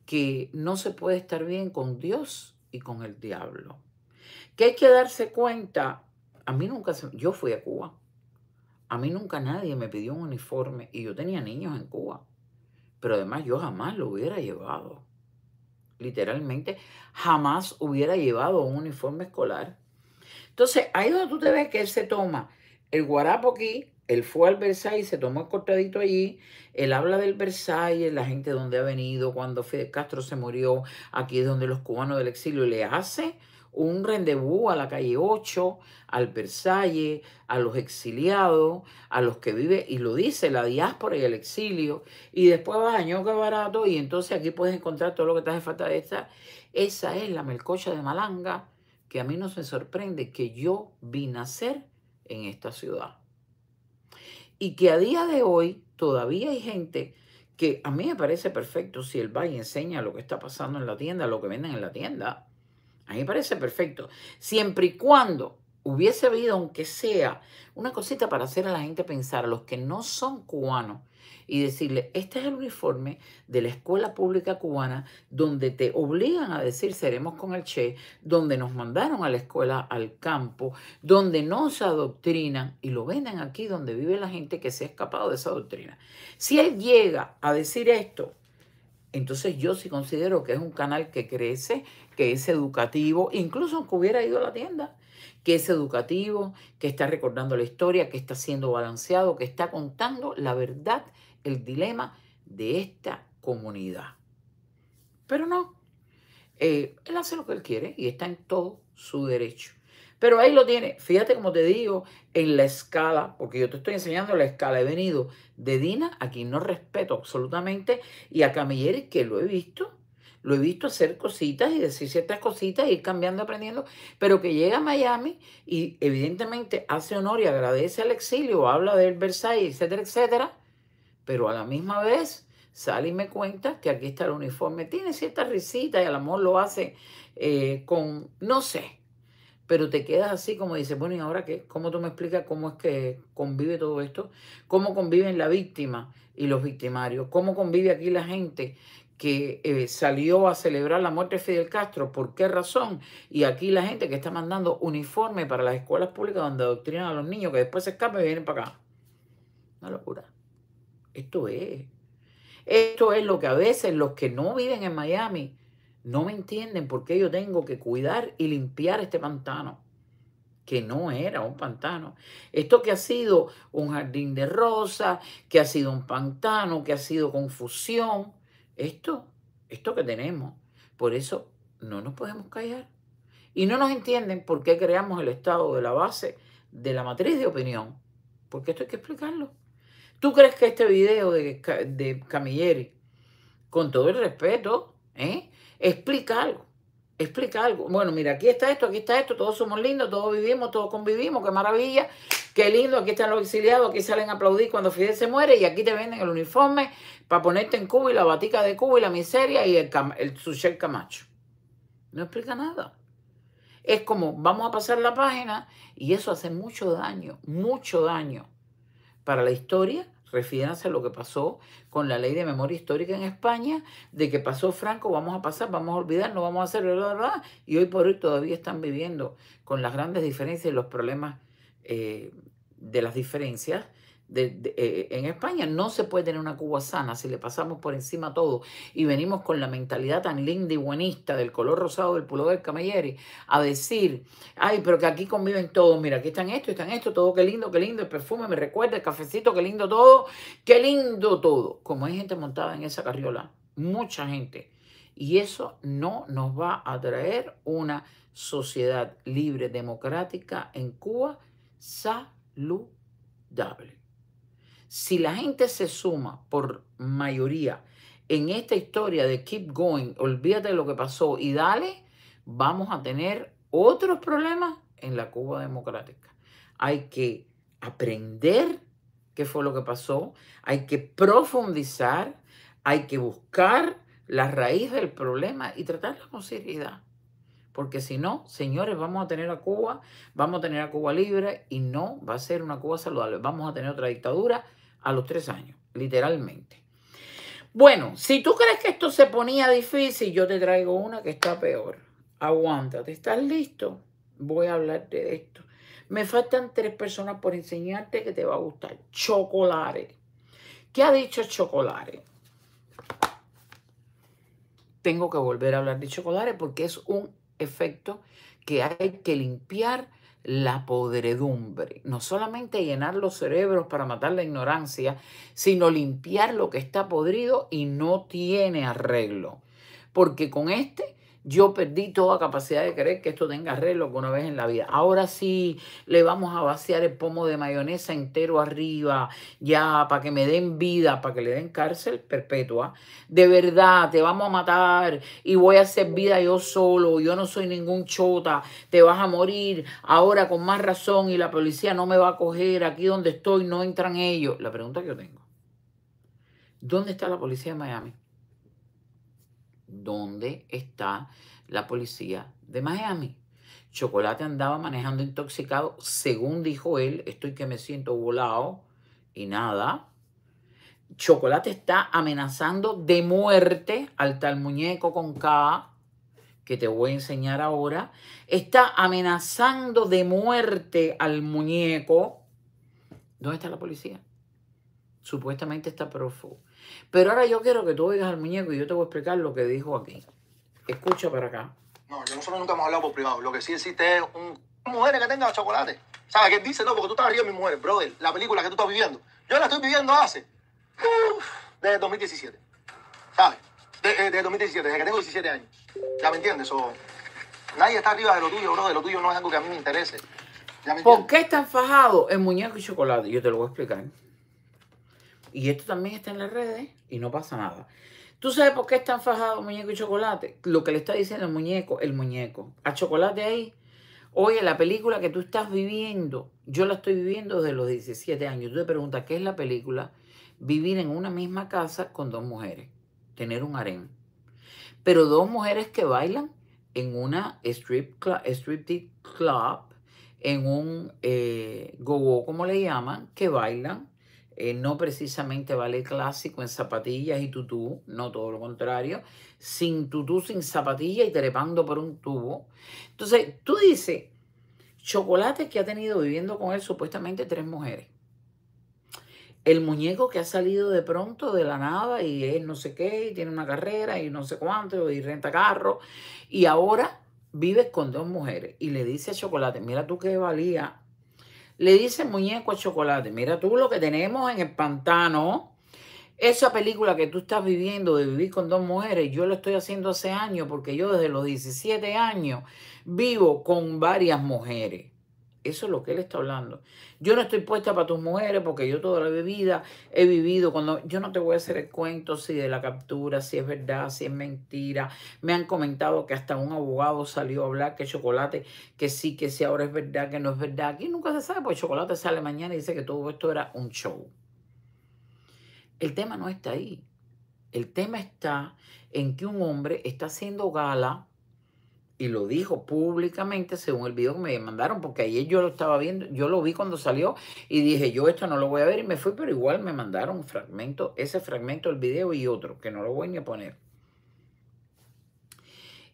que no se puede estar bien con Dios y con el diablo. Que hay que darse cuenta, a mí nunca, yo fui a Cuba, a mí nunca nadie me pidió un uniforme y yo tenía niños en Cuba, pero además yo jamás lo hubiera llevado literalmente, jamás hubiera llevado un uniforme escolar. Entonces, ahí donde tú te ves que él se toma el guarapo aquí, él fue al Versailles, se tomó el cortadito allí, él habla del Versailles, la gente donde ha venido, cuando Fidel Castro se murió, aquí es donde los cubanos del exilio le hace un rendezvous a la calle 8, al Versalles, a los exiliados, a los que vive y lo dice, la diáspora y el exilio, y después vas a Ñoca Barato y entonces aquí puedes encontrar todo lo que te hace falta de esta. Esa es la melcocha de Malanga que a mí no se sorprende que yo vi nacer en esta ciudad. Y que a día de hoy todavía hay gente que a mí me parece perfecto si el va y enseña lo que está pasando en la tienda, lo que venden en la tienda a mí me parece perfecto. Siempre y cuando hubiese habido, aunque sea, una cosita para hacer a la gente pensar, a los que no son cubanos, y decirle, este es el uniforme de la escuela pública cubana, donde te obligan a decir seremos con el Che, donde nos mandaron a la escuela al campo, donde no se adoctrinan y lo venden aquí donde vive la gente que se ha escapado de esa doctrina. Si él llega a decir esto, entonces yo sí considero que es un canal que crece que es educativo, incluso aunque hubiera ido a la tienda, que es educativo, que está recordando la historia, que está siendo balanceado, que está contando la verdad, el dilema de esta comunidad. Pero no, eh, él hace lo que él quiere y está en todo su derecho. Pero ahí lo tiene. Fíjate como te digo, en la escala, porque yo te estoy enseñando la escala. He venido de Dina, a quien no respeto absolutamente, y a Camilleri, que lo he visto, lo he visto hacer cositas y decir ciertas cositas, ir cambiando, aprendiendo, pero que llega a Miami y evidentemente hace honor y agradece al exilio, habla del Versailles, etcétera, etcétera, pero a la misma vez sale y me cuenta que aquí está el uniforme. Tiene ciertas risitas y a amor lo hace eh, con, no sé, pero te quedas así como dices, bueno, ¿y ahora qué? ¿Cómo tú me explicas cómo es que convive todo esto? ¿Cómo conviven la víctima y los victimarios? ¿Cómo convive aquí la gente que eh, salió a celebrar la muerte de Fidel Castro. ¿Por qué razón? Y aquí la gente que está mandando uniforme para las escuelas públicas donde adoctrinan a los niños que después se escapan y vienen para acá. Una locura. Esto es. Esto es lo que a veces los que no viven en Miami no me entienden por qué yo tengo que cuidar y limpiar este pantano que no era un pantano. Esto que ha sido un jardín de rosas, que ha sido un pantano, que ha sido confusión, esto, esto que tenemos. Por eso no nos podemos callar. Y no nos entienden por qué creamos el estado de la base de la matriz de opinión. Porque esto hay que explicarlo. ¿Tú crees que este video de, Camilleri, con todo el respeto, ¿eh? explica algo? Explica algo. Bueno, mira, aquí está esto, aquí está esto, todos somos lindos, todos vivimos, todos convivimos, qué maravilla, qué lindo, aquí están los exiliados, aquí salen a aplaudir cuando Fidel se muere y aquí te venden el uniforme para ponerte en Cuba y la batica de Cuba y la miseria y el, el Camacho. No explica nada. Es como, vamos a pasar la página y eso hace mucho daño, mucho daño para la historia, Refiéranse a lo que pasó con la ley de memoria histórica en España, de que pasó Franco, vamos a pasar, vamos a olvidar, no vamos a hacer, y hoy por hoy todavía están viviendo con las grandes diferencias y los problemas eh, de las diferencias eh, en España no se puede tener una Cuba sana si le pasamos por encima todo y venimos con la mentalidad tan linda y buenista del color rosado del pulo del Camelleri a decir, ay, pero que aquí conviven todos, mira, aquí están esto, están esto, todo, qué lindo, qué lindo, el perfume me recuerda, el cafecito, qué lindo todo, qué lindo todo. Como hay gente montada en esa carriola, mucha gente. Y eso no nos va a traer una sociedad libre, democrática en Cuba saludable si la gente se suma por mayoría en esta historia de keep going, olvídate de lo que pasó y dale, vamos a tener otros problemas en la Cuba democrática. Hay que aprender qué fue lo que pasó, hay que profundizar, hay que buscar la raíz del problema y tratarla con seriedad. Porque si no, señores, vamos a tener a Cuba, vamos a tener a Cuba libre y no va a ser una Cuba saludable. Vamos a tener otra dictadura a los tres años, literalmente. Bueno, si tú crees que esto se ponía difícil, yo te traigo una que está peor. Aguántate, ¿estás listo? Voy a hablar de esto. Me faltan tres personas por enseñarte que te va a gustar. Chocolate. ¿Qué ha dicho Chocolate? Tengo que volver a hablar de chocolate porque es un efecto que hay que limpiar la podredumbre, no solamente llenar los cerebros para matar la ignorancia, sino limpiar lo que está podrido y no tiene arreglo. Porque con este yo perdí toda capacidad de creer que esto tenga arreglo alguna vez en la vida. Ahora sí le vamos a vaciar el pomo de mayonesa entero arriba, ya, para que me den vida, para que le den cárcel perpetua. De verdad, te vamos a matar y voy a hacer vida yo solo. Yo no soy ningún chota. Te vas a morir ahora con más razón y la policía no me va a coger. Aquí donde estoy no entran ellos. La pregunta que yo tengo. ¿Dónde está la policía de Miami? ¿Dónde está la policía de Miami? Chocolate andaba manejando intoxicado, según dijo él, estoy que me siento volado y nada. Chocolate está amenazando de muerte al tal muñeco con K, que te voy a enseñar ahora. Está amenazando de muerte al muñeco. ¿Dónde está la policía? Supuestamente está profundo. Pero ahora yo quiero que tú oigas al muñeco y yo te voy a explicar lo que dijo aquí. Escucha para acá. No, yo nosotros nunca hemos hablado por privado. Lo que sí existe es un mujer que tenga chocolate. ¿Sabes qué dice? No, porque tú estás arriba de mi mujer, brother. La película que tú estás viviendo. Yo la estoy viviendo hace. desde 2017. ¿Sabes? Eh, desde, 2017, desde que tengo 17 años. ¿Ya me entiendes? O, nadie está arriba de lo tuyo, De Lo tuyo no es algo que a mí me interese. ¿Ya me ¿Por qué está fajado el muñeco y chocolate? Yo te lo voy a explicar. Y esto también está en las redes y no pasa nada. ¿Tú sabes por qué están fajados muñeco y chocolate? Lo que le está diciendo el muñeco, el muñeco. A chocolate ahí. Oye, la película que tú estás viviendo, yo la estoy viviendo desde los 17 años. Tú te preguntas, ¿qué es la película? Vivir en una misma casa con dos mujeres, tener un harén. Pero dos mujeres que bailan en una strip club, club en un eh, go-go, como le llaman, que bailan eh, no precisamente ballet clásico en zapatillas y tutú, no todo lo contrario, sin tutú, sin zapatilla y trepando por un tubo. Entonces, tú dices, chocolate que ha tenido viviendo con él supuestamente tres mujeres. El muñeco que ha salido de pronto de la nada y es no sé qué, y tiene una carrera y no sé cuánto, y renta carro, y ahora vives con dos mujeres. Y le dice a Chocolate, mira tú qué valía le dice muñeco a chocolate, mira tú lo que tenemos en el pantano, esa película que tú estás viviendo de vivir con dos mujeres, yo lo estoy haciendo hace años porque yo desde los 17 años vivo con varias mujeres. Eso es lo que él está hablando. Yo no estoy puesta para tus mujeres porque yo toda la vida he vivido cuando yo no te voy a hacer el cuento si de la captura, si es verdad, si es mentira. Me han comentado que hasta un abogado salió a hablar que chocolate, que sí, que sí, ahora es verdad, que no es verdad. Aquí nunca se sabe porque chocolate sale mañana y dice que todo esto era un show. El tema no está ahí. El tema está en que un hombre está haciendo gala y lo dijo públicamente según el video que me mandaron, porque ayer yo lo estaba viendo, yo lo vi cuando salió y dije, yo esto no lo voy a ver y me fui, pero igual me mandaron un fragmento, ese fragmento del video y otro, que no lo voy ni a poner.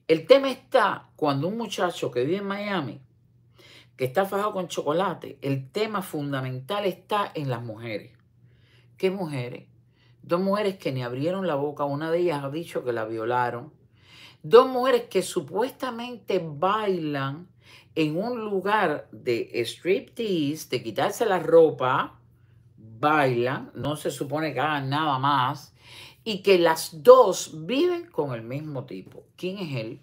El tema está cuando un muchacho que vive en Miami, que está fajado con chocolate, el tema fundamental está en las mujeres. ¿Qué mujeres? Dos mujeres que ni abrieron la boca, una de ellas ha dicho que la violaron, Dos mujeres que supuestamente bailan en un lugar de striptease, de quitarse la ropa, bailan, no se supone que hagan nada más, y que las dos viven con el mismo tipo. ¿Quién es él?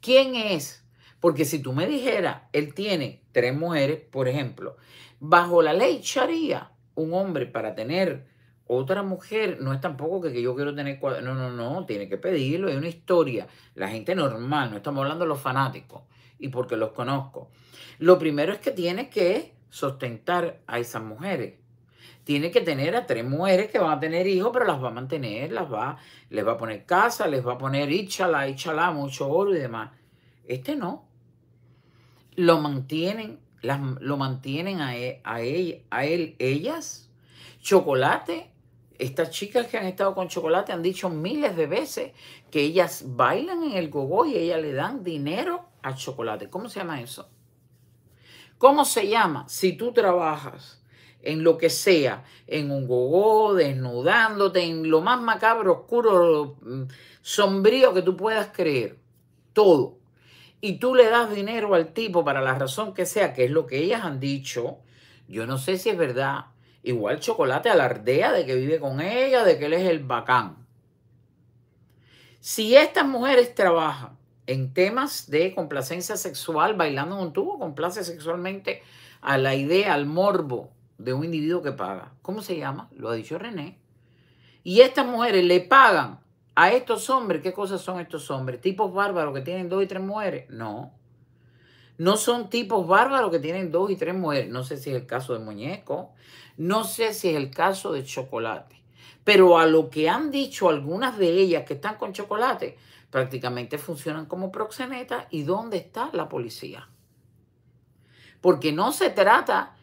¿Quién es? Porque si tú me dijeras, él tiene tres mujeres, por ejemplo, bajo la ley Sharia, un hombre para tener otra mujer no es tampoco que, yo quiero tener cuatro. No, no, no, tiene que pedirlo. Es una historia. La gente normal, no estamos hablando de los fanáticos y porque los conozco. Lo primero es que tiene que sustentar a esas mujeres. Tiene que tener a tres mujeres que van a tener hijos, pero las va a mantener, las va, les va a poner casa, les va a poner íchala, íchala, mucho oro y demás. Este no. Lo mantienen, las, lo mantienen a, e, a, él, a él, ellas. Chocolate estas chicas que han estado con chocolate han dicho miles de veces que ellas bailan en el gogo y ellas le dan dinero a chocolate. ¿Cómo se llama eso? ¿Cómo se llama? Si tú trabajas en lo que sea, en un gogó, desnudándote, en lo más macabro, oscuro, mm, sombrío que tú puedas creer, todo. Y tú le das dinero al tipo para la razón que sea, que es lo que ellas han dicho. Yo no sé si es verdad, Igual Chocolate alardea de que vive con ella, de que él es el bacán. Si estas mujeres trabajan en temas de complacencia sexual, bailando en un tubo, complace sexualmente a la idea, al morbo de un individuo que paga. ¿Cómo se llama? Lo ha dicho René. Y estas mujeres le pagan a estos hombres. ¿Qué cosas son estos hombres? ¿Tipos bárbaros que tienen dos y tres mujeres? No. No son tipos bárbaros que tienen dos y tres mujeres. No sé si es el caso de Muñeco. No sé si es el caso de chocolate, pero a lo que han dicho algunas de ellas que están con chocolate, prácticamente funcionan como proxenetas. ¿Y dónde está la policía? Porque no se trata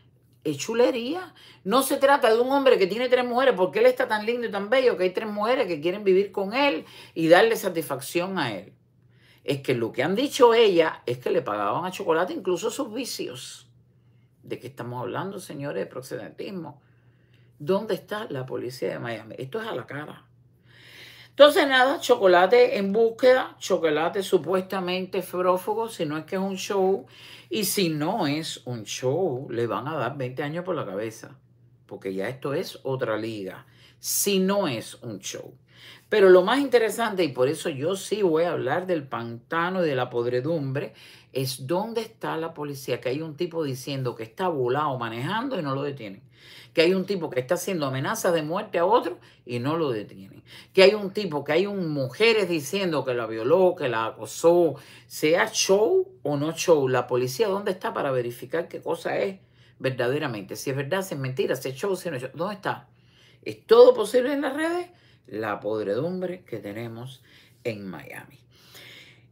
de chulería. No se trata de un hombre que tiene tres mujeres porque él está tan lindo y tan bello que hay tres mujeres que quieren vivir con él y darle satisfacción a él. Es que lo que han dicho ellas es que le pagaban a chocolate incluso sus vicios. ¿De qué estamos hablando, señores, de proxenetismo? ¿Dónde está la policía de Miami? Esto es a la cara. Entonces, nada, chocolate en búsqueda, chocolate supuestamente frófugo, si no es que es un show. Y si no es un show, le van a dar 20 años por la cabeza, porque ya esto es otra liga. Si no es un show. Pero lo más interesante, y por eso yo sí voy a hablar del pantano y de la podredumbre, es dónde está la policía, que hay un tipo diciendo que está volado manejando y no lo detienen, que hay un tipo que está haciendo amenazas de muerte a otro y no lo detienen, que hay un tipo, que hay un mujeres diciendo que la violó, que la acosó, sea show o no show, la policía dónde está para verificar qué cosa es verdaderamente, si es verdad, si es mentira, si es show, si no es show, ¿dónde está? ¿Es todo posible en las redes? La podredumbre que tenemos en Miami.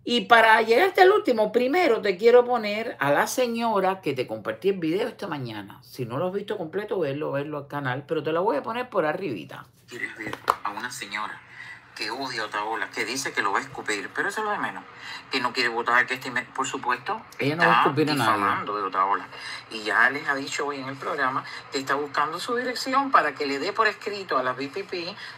Y para llegar hasta el último, primero te quiero poner a la señora que te compartí el video esta mañana. Si no lo has visto completo, verlo, verlo al canal, pero te la voy a poner por arribita. ¿Quieres ver a una señora que odia a Otaola, que dice que lo va a escupir, pero eso es lo de menos, que no quiere votar, que este, por supuesto, Ella no va a escupir a de Otaola. Y ya les ha dicho hoy en el programa que está buscando su dirección para que le dé por escrito a la BPP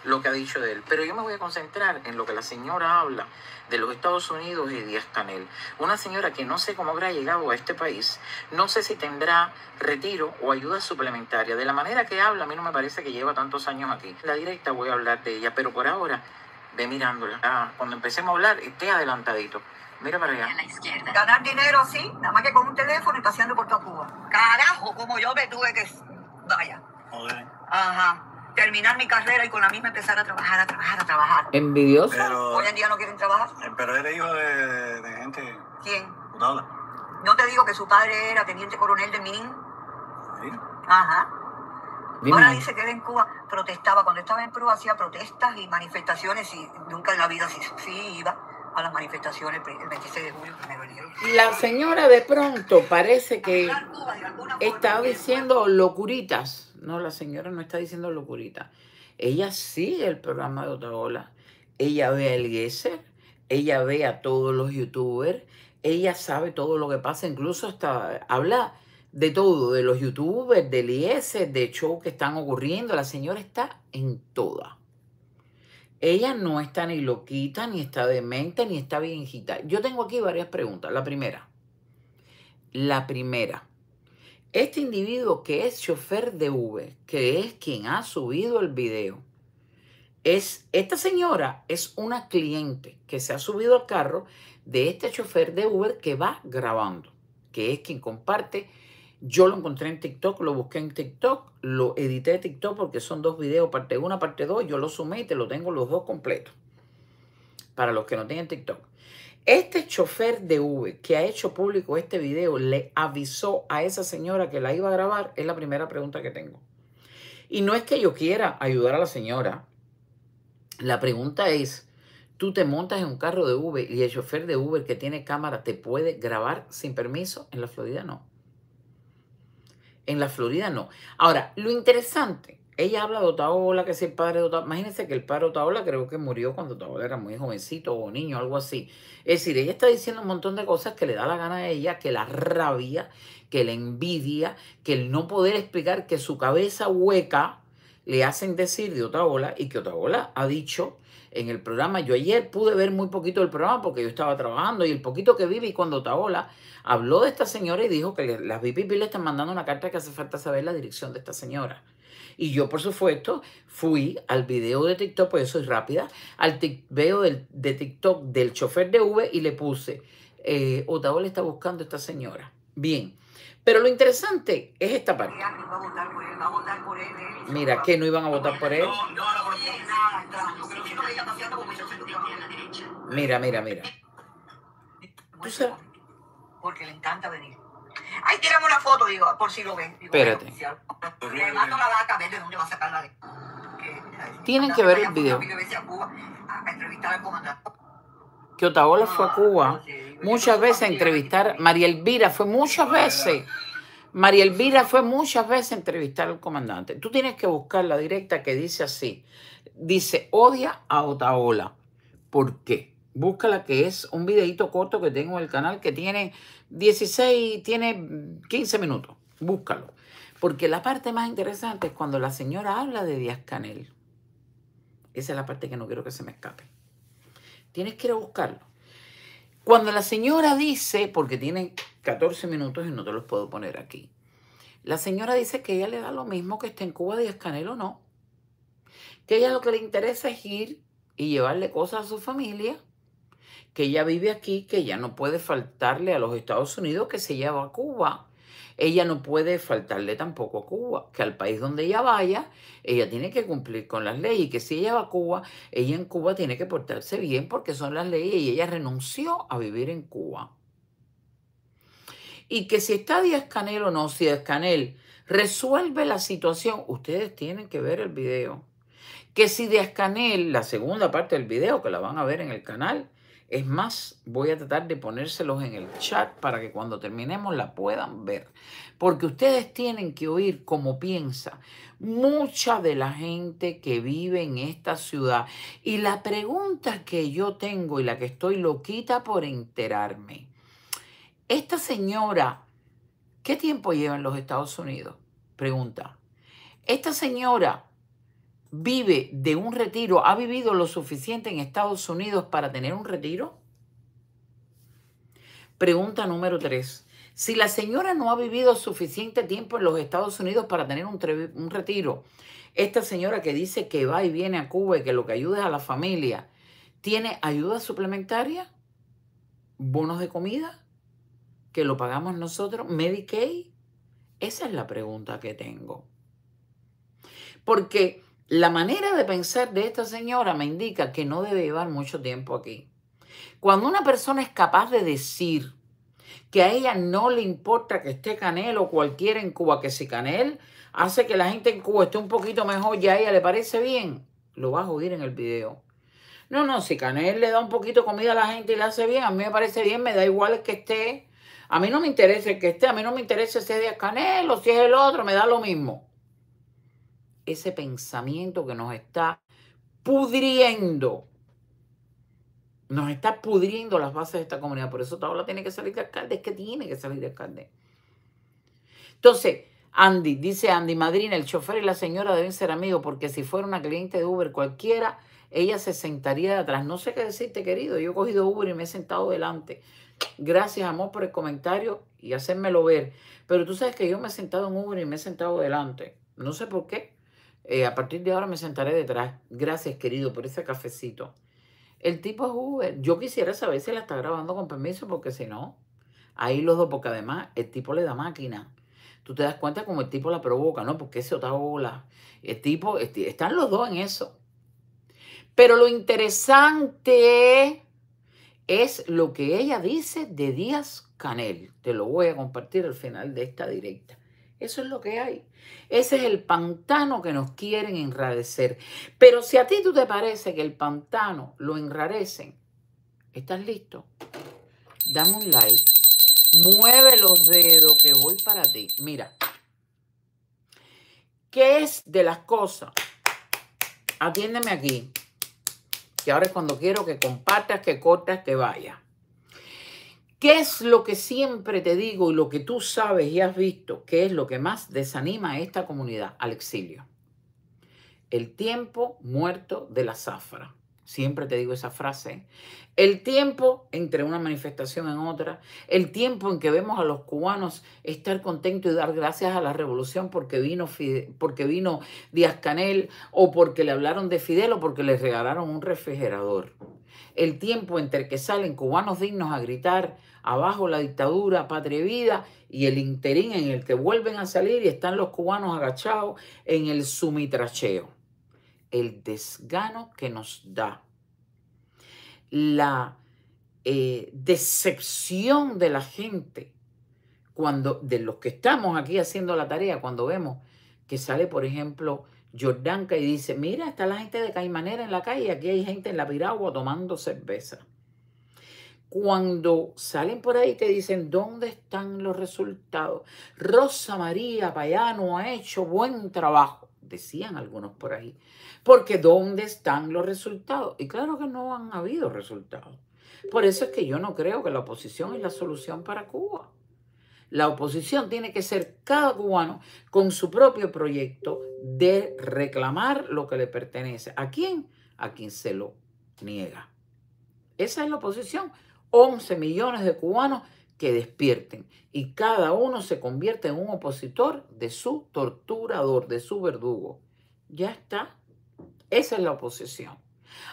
lo que ha dicho de él. Pero yo me voy a concentrar en lo que la señora habla de los Estados Unidos y Díaz Canel. Una señora que no sé cómo habrá llegado a este país, no sé si tendrá retiro o ayuda suplementaria. De la manera que habla, a mí no me parece que lleva tantos años aquí. La directa voy a hablar de ella, pero por ahora de mirándola. Ah, cuando empecemos a hablar, esté adelantadito. Mira para allá. Ganar dinero, sí, nada más que con un teléfono y paseando por toda Cuba. Carajo, como yo me tuve que... Vaya. Joder. Ajá. Terminar mi carrera y con la misma empezar a trabajar, a trabajar, a trabajar. ¿Envidioso? Hoy en día no quieren trabajar. Eh, pero eres hijo de, de gente... ¿Quién? No te digo que su padre era teniente coronel de Min. ¿Sí? Ajá. Ahora dice que él en Cuba protestaba, cuando estaba en Prueba hacía protestas y manifestaciones y nunca en la vida sí, iba a las manifestaciones el 26 de julio. La señora de pronto parece que está diciendo locuritas. No, la señora no está diciendo locuritas. Ella sigue el programa de Ola. Ella ve El Gesser. Ella ve a todos los youtubers. Ella sabe todo lo que pasa. Incluso hasta habla de todo, de los youtubers, del IS, de shows que están ocurriendo. La señora está en toda. Ella no está ni loquita, ni está demente, ni está bien Yo tengo aquí varias preguntas. La primera. La primera. Este individuo que es chofer de Uber, que es quien ha subido el video, es esta señora es una cliente que se ha subido al carro de este chofer de Uber que va grabando, que es quien comparte yo lo encontré en TikTok, lo busqué en TikTok, lo edité en TikTok porque son dos videos, parte 1, parte 2, yo lo sumé y te lo tengo los dos completos. Para los que no tienen TikTok. Este chofer de Uber que ha hecho público este video le avisó a esa señora que la iba a grabar, es la primera pregunta que tengo. Y no es que yo quiera ayudar a la señora. La pregunta es, tú te montas en un carro de Uber y el chofer de Uber que tiene cámara te puede grabar sin permiso. En la Florida no. En la Florida no. Ahora, lo interesante, ella habla de Otaola, que es el padre de Otaola. Imagínense que el padre de Otaola creo que murió cuando Otaola era muy jovencito o niño, algo así. Es decir, ella está diciendo un montón de cosas que le da la gana a ella, que la rabia, que la envidia, que el no poder explicar que su cabeza hueca le hacen decir de Otaola y que Otaola ha dicho en el programa. Yo ayer pude ver muy poquito del programa porque yo estaba trabajando y el poquito que vi, y cuando Taola habló de esta señora y dijo que las BPP le están mandando una carta que hace falta saber la dirección de esta señora. Y yo, por supuesto, fui al video de TikTok, pues eso es rápida, al video de TikTok del chofer de V y le puse, eh, Otaola oh, está buscando a esta señora. Bien, pero lo interesante es esta parte. Mira, que no iban a votar por él. Mira, mira, mira. ¿Tú sabes? Porque le encanta venir. Ay, tiramos una foto, digo, por si lo ven. Espérate. Le mando la vaca, ¿de dónde va a sacar la eh, Tienen que ver el video. Que Otaola fue a Cuba muchas veces entrevistar. María Elvira fue muchas veces. María Elvira fue muchas veces entrevistar al comandante. Tú tienes que buscar la directa que dice así. Dice, odia a Otaola. ¿Por qué? búscala que es un videito corto que tengo en el canal que tiene 16, tiene 15 minutos. Búscalo. Porque la parte más interesante es cuando la señora habla de Díaz Canel. Esa es la parte que no quiero que se me escape. Tienes que ir a buscarlo. Cuando la señora dice, porque tiene 14 minutos y no te los puedo poner aquí, la señora dice que ella le da lo mismo que esté en Cuba Díaz Escanelo o no, que ella lo que le interesa es ir y llevarle cosas a su familia, que ella vive aquí, que ella no puede faltarle a los Estados Unidos, que se lleva a Cuba, ella no puede faltarle tampoco a Cuba, que al país donde ella vaya, ella tiene que cumplir con las leyes y que si ella va a Cuba, ella en Cuba tiene que portarse bien porque son las leyes y ella renunció a vivir en Cuba. Y que si está Díaz Canel o no, si Díaz Canel resuelve la situación, ustedes tienen que ver el video. Que si Díaz Canel, la segunda parte del video que la van a ver en el canal, es más, voy a tratar de ponérselos en el chat para que cuando terminemos la puedan ver. Porque ustedes tienen que oír cómo piensa mucha de la gente que vive en esta ciudad. Y la pregunta que yo tengo y la que estoy loquita por enterarme. Esta señora, ¿qué tiempo lleva en los Estados Unidos? Pregunta. Esta señora vive de un retiro, ha vivido lo suficiente en Estados Unidos para tener un retiro? Pregunta número tres. Si la señora no ha vivido suficiente tiempo en los Estados Unidos para tener un, retiro, esta señora que dice que va y viene a Cuba y que lo que ayuda es a la familia, ¿tiene ayuda suplementaria? ¿Bonos de comida? ¿Que lo pagamos nosotros? ¿Medicaid? Esa es la pregunta que tengo. Porque la manera de pensar de esta señora me indica que no debe llevar mucho tiempo aquí. Cuando una persona es capaz de decir que a ella no le importa que esté Canel o cualquiera en Cuba que si Canel hace que la gente en Cuba esté un poquito mejor y a ella le parece bien, lo vas a oír en el video. No, no, si Canel le da un poquito de comida a la gente y le hace bien, a mí me parece bien, me da igual el que esté. A mí no me interesa el que esté, a mí no me interesa si es de Canel o si es el otro, me da lo mismo ese pensamiento que nos está pudriendo. Nos está pudriendo las bases de esta comunidad. Por eso la tiene que salir de alcalde. Es que tiene que salir de alcalde. Entonces, Andy, dice Andy Madrina, el chofer y la señora deben ser amigos porque si fuera una cliente de Uber cualquiera, ella se sentaría de atrás. No sé qué decirte, querido. Yo he cogido Uber y me he sentado delante. Gracias, amor, por el comentario y hacérmelo ver. Pero tú sabes que yo me he sentado en Uber y me he sentado delante. No sé por qué. Eh, a partir de ahora me sentaré detrás. Gracias, querido, por ese cafecito. El tipo es Uber. Yo quisiera saber si la está grabando con permiso, porque si no, ahí los dos, porque además el tipo le da máquina. Tú te das cuenta como el tipo la provoca, ¿no? Porque ese otra El tipo, están los dos en eso. Pero lo interesante es lo que ella dice de Díaz Canel. Te lo voy a compartir al final de esta directa. Eso es lo que hay. Ese es el pantano que nos quieren enrarecer. Pero si a ti tú te parece que el pantano lo enrarecen, ¿estás listo? Dame un like. Mueve los dedos que voy para ti. Mira, ¿qué es de las cosas? Atiéndeme aquí. Que ahora es cuando quiero que compartas, que cortas, que vaya. ¿Qué es lo que siempre te digo y lo que tú sabes y has visto ¿Qué es lo que más desanima a esta comunidad? Al exilio. El tiempo muerto de la zafra. Siempre te digo esa frase. El tiempo entre una manifestación en otra, el tiempo en que vemos a los cubanos estar contentos y dar gracias a la revolución porque vino, porque vino Díaz Canel o porque le hablaron de Fidel o porque les regalaron un refrigerador. El tiempo entre que salen cubanos dignos a gritar abajo la dictadura, patria y el interín en el que vuelven a salir y están los cubanos agachados en el sumitracheo. El desgano que nos da. La eh, decepción de la gente, cuando, de los que estamos aquí haciendo la tarea, cuando vemos que sale, por ejemplo, Jordanka y dice, mira, está la gente de Caimanera en la calle, aquí hay gente en la piragua tomando cerveza cuando salen por ahí te dicen, ¿dónde están los resultados? Rosa María Payano ha hecho buen trabajo, decían algunos por ahí, porque ¿dónde están los resultados? Y claro que no han habido resultados. Por eso es que yo no creo que la oposición es la solución para Cuba. La oposición tiene que ser cada cubano con su propio proyecto de reclamar lo que le pertenece. ¿A quién? A quien se lo niega. Esa es la oposición. 11 millones de cubanos que despierten y cada uno se convierte en un opositor de su torturador, de su verdugo. Ya está. Esa es la oposición.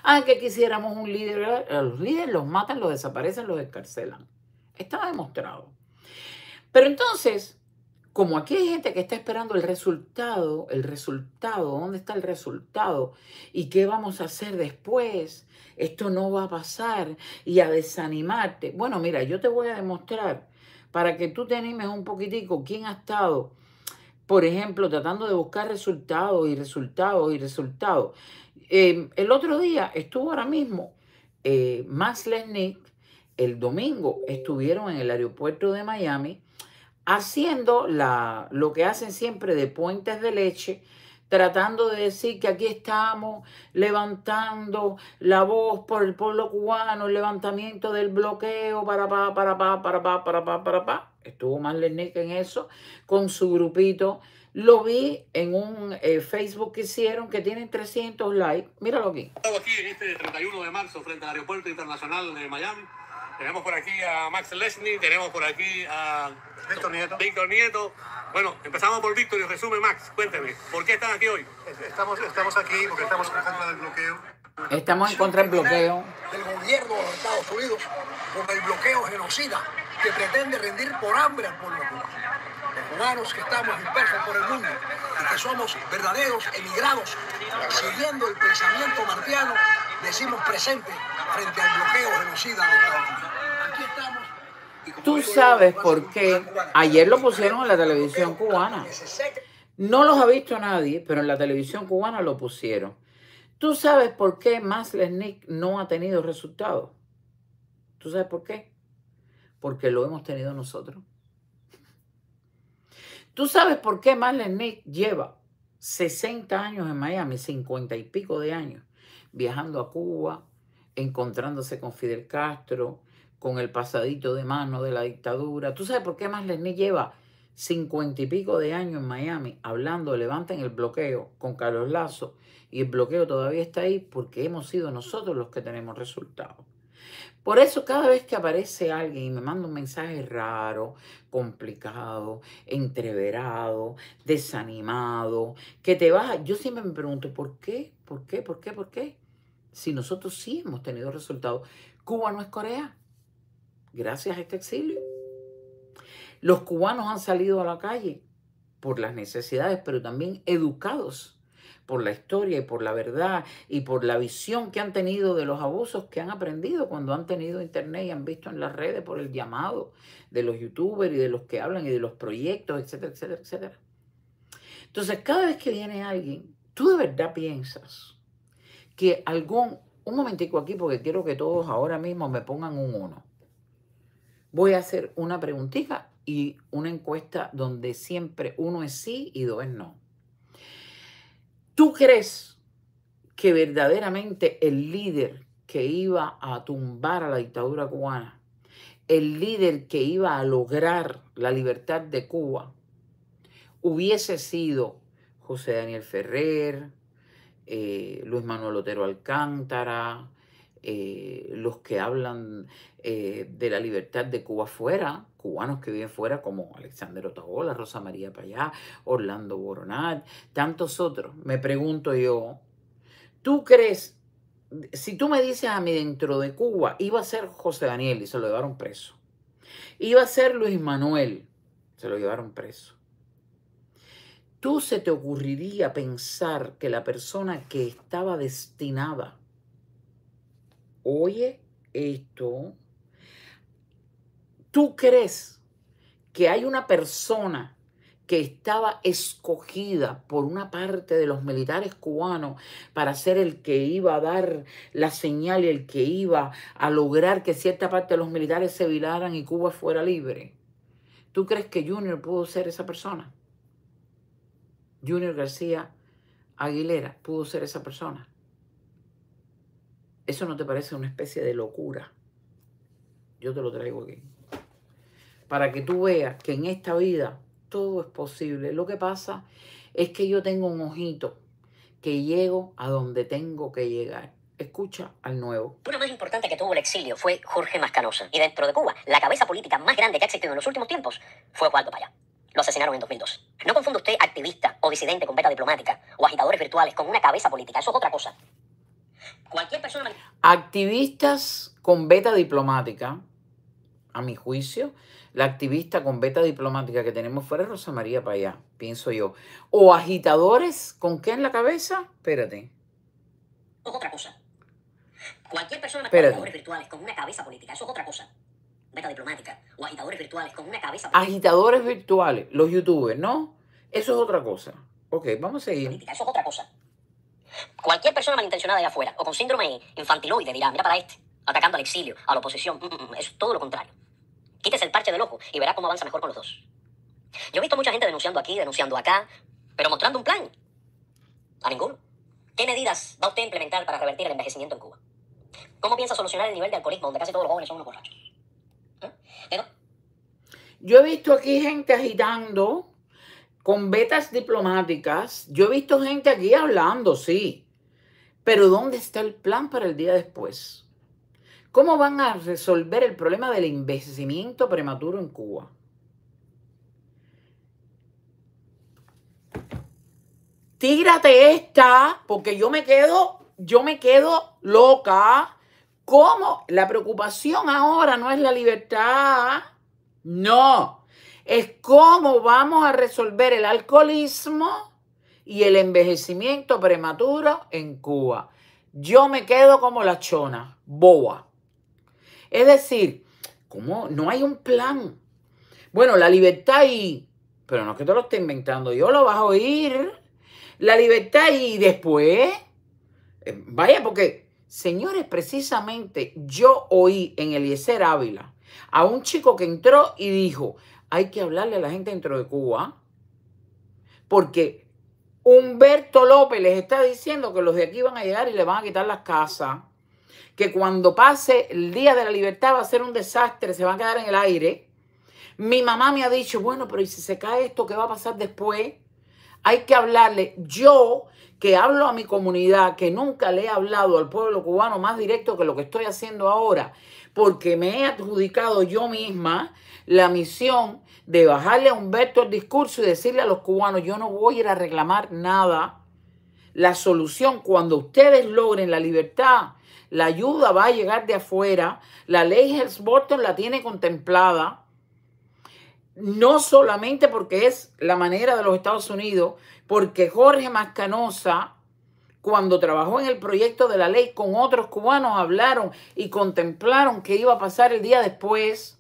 Ah, que quisiéramos un líder. los líderes los matan, los desaparecen, los encarcelan. Está demostrado. Pero entonces, como aquí hay gente que está esperando el resultado, el resultado, ¿dónde está el resultado? ¿Y qué vamos a hacer después? Esto no va a pasar y a desanimarte. Bueno, mira, yo te voy a demostrar para que tú te animes un poquitico quién ha estado, por ejemplo, tratando de buscar resultados y resultados y resultados. Em, el otro día estuvo ahora mismo eh, Max el domingo estuvieron en el aeropuerto de Miami haciendo la, lo que hacen siempre de puentes de leche, tratando de decir que aquí estamos levantando la voz por el pueblo cubano, el levantamiento del bloqueo, para para para pa, para pa, para pa, para pa. Estuvo para en eso, con su grupito. Lo vi en un eh, Facebook que hicieron que tienen 300 likes. Míralo aquí. Aquí en este 31 de marzo frente al Aeropuerto Internacional de Miami tenemos por aquí a Max Lesney, tenemos por aquí a Víctor Nieto. Bueno, empezamos por Víctor y resume Max. Cuénteme, ¿por qué están aquí hoy? Estamos, estamos aquí porque estamos en contra del bloqueo. Estamos en contra del bloqueo. Del gobierno de los Estados Unidos por el bloqueo genocida que pretende rendir por hambre al pueblo que estamos dispersos por el mundo y que somos verdaderos emigrados, siguiendo el pensamiento martiano, decimos presente frente al bloqueo genocida de Estados Aquí estamos. Tú sabes por qué ayer lo pusieron en la televisión cubana. No los ha visto nadie, pero en la televisión cubana lo pusieron. ¿Tú sabes por qué Nick no ha tenido resultado ¿Tú sabes por qué? Porque lo hemos tenido nosotros. ¿Tú sabes por qué Marlene lleva 60 años en Miami, 50 y pico de años, viajando a Cuba, encontrándose con Fidel Castro, con el pasadito de mano de la dictadura? ¿Tú sabes por qué Marlene lleva 50 y pico de años en Miami hablando, levanten el bloqueo con Carlos Lazo y el bloqueo todavía está ahí porque hemos sido nosotros los que tenemos resultados? Por eso cada vez que aparece alguien y me manda un mensaje raro, complicado, entreverado, desanimado, que te baja, yo siempre me pregunto, ¿por qué? ¿Por qué? ¿Por qué? ¿Por qué? Si nosotros sí hemos tenido resultados. Cuba no es Corea, gracias a este exilio. Los cubanos han salido a la calle por las necesidades, pero también educados por la historia y por la verdad y por la visión que han tenido de los abusos que han aprendido cuando han tenido internet y han visto en las redes por el llamado de los youtubers y de los que hablan y de los proyectos, etcétera, etcétera, etcétera. Entonces, cada vez que viene alguien, tú de verdad piensas que algún, un momentico aquí porque quiero que todos ahora mismo me pongan un uno. Voy a hacer una preguntita y una encuesta donde siempre uno es sí y dos es no. ¿Tú crees que verdaderamente el líder que iba a tumbar a la dictadura cubana, el líder que iba a lograr la libertad de Cuba, hubiese sido José Daniel Ferrer, eh, Luis Manuel Otero Alcántara, eh, los que hablan eh, de la libertad de Cuba fuera, cubanos que viven fuera como Alexander Otagola, Rosa María Payá, Orlando Boronat, tantos otros. Me pregunto yo, ¿tú crees, si tú me dices a mí dentro de Cuba, iba a ser José Daniel y se lo llevaron preso, iba a ser Luis Manuel, se lo llevaron preso, ¿tú se te ocurriría pensar que la persona que estaba destinada oye esto, ¿tú crees que hay una persona que estaba escogida por una parte de los militares cubanos para ser el que iba a dar la señal y el que iba a lograr que cierta parte de los militares se vilaran y Cuba fuera libre. ¿Tú crees que Junior pudo ser esa persona? Junior García Aguilera pudo ser esa persona. ¿Eso no te parece una especie de locura? Yo te lo traigo aquí. Para que tú veas que en esta vida todo es posible. Lo que pasa es que yo tengo un ojito que llego a donde tengo que llegar. Escucha al nuevo. Una más importante que tuvo el exilio fue Jorge Mascanosa. Y dentro de Cuba, la cabeza política más grande que ha existido en los últimos tiempos fue Waldo Paya. Lo asesinaron en 2002. No confunda usted activista o disidente con beta diplomática o agitadores virtuales con una cabeza política. Eso es otra cosa persona... Activistas con beta diplomática, a mi juicio, la activista con beta diplomática que tenemos fuera es Rosa María allá, pienso yo. O agitadores, ¿con qué en la cabeza? Espérate. O otra cosa. Cualquier persona con agitadores virtuales con una cabeza política, eso es otra cosa. Beta diplomática. O agitadores virtuales con una cabeza política. Agitadores virtuales, los youtubers, ¿no? Eso es otra cosa. Ok, vamos a seguir. eso es otra cosa. Cualquier persona malintencionada de afuera o con síndrome infantiloide dirá, mira para este, atacando al exilio, a la oposición. Mm, mm, mm, es todo lo contrario. Quítese el parche del ojo y verá cómo avanza mejor con los dos. Yo he visto mucha gente denunciando aquí, denunciando acá, pero mostrando un plan. A ninguno. ¿Qué medidas va usted a implementar para revertir el envejecimiento en Cuba? ¿Cómo piensa solucionar el nivel de alcoholismo donde casi todos los jóvenes son unos borrachos? ¿Eh? Yo he visto aquí gente agitando con vetas diplomáticas, yo he visto gente aquí hablando, sí, pero ¿dónde está el plan para el día después? ¿Cómo van a resolver el problema del envejecimiento prematuro en Cuba? Tírate esta, porque yo me quedo, yo me quedo loca. ¿Cómo? La preocupación ahora no es la libertad. No, es cómo vamos a resolver el alcoholismo y el envejecimiento prematuro en Cuba. Yo me quedo como la chona, boa. Es decir, ¿cómo? No hay un plan. Bueno, la libertad y... Pero no es que te lo esté inventando, yo lo vas a oír. La libertad y después... Eh, vaya, porque, señores, precisamente yo oí en Eliezer Ávila a un chico que entró y dijo, hay que hablarle a la gente dentro de Cuba. Porque Humberto López les está diciendo que los de aquí van a llegar y le van a quitar las casas. Que cuando pase el Día de la Libertad va a ser un desastre, se van a quedar en el aire. Mi mamá me ha dicho, bueno, pero ¿y si se cae esto, qué va a pasar después? Hay que hablarle. Yo, que hablo a mi comunidad, que nunca le he hablado al pueblo cubano más directo que lo que estoy haciendo ahora, porque me he adjudicado yo misma la misión de bajarle a Humberto el discurso y decirle a los cubanos, yo no voy a ir a reclamar nada. La solución, cuando ustedes logren la libertad, la ayuda va a llegar de afuera, la ley Helms-Burton la tiene contemplada no solamente porque es la manera de los Estados Unidos, porque Jorge Mascanosa, cuando trabajó en el proyecto de la ley con otros cubanos, hablaron y contemplaron qué iba a pasar el día después.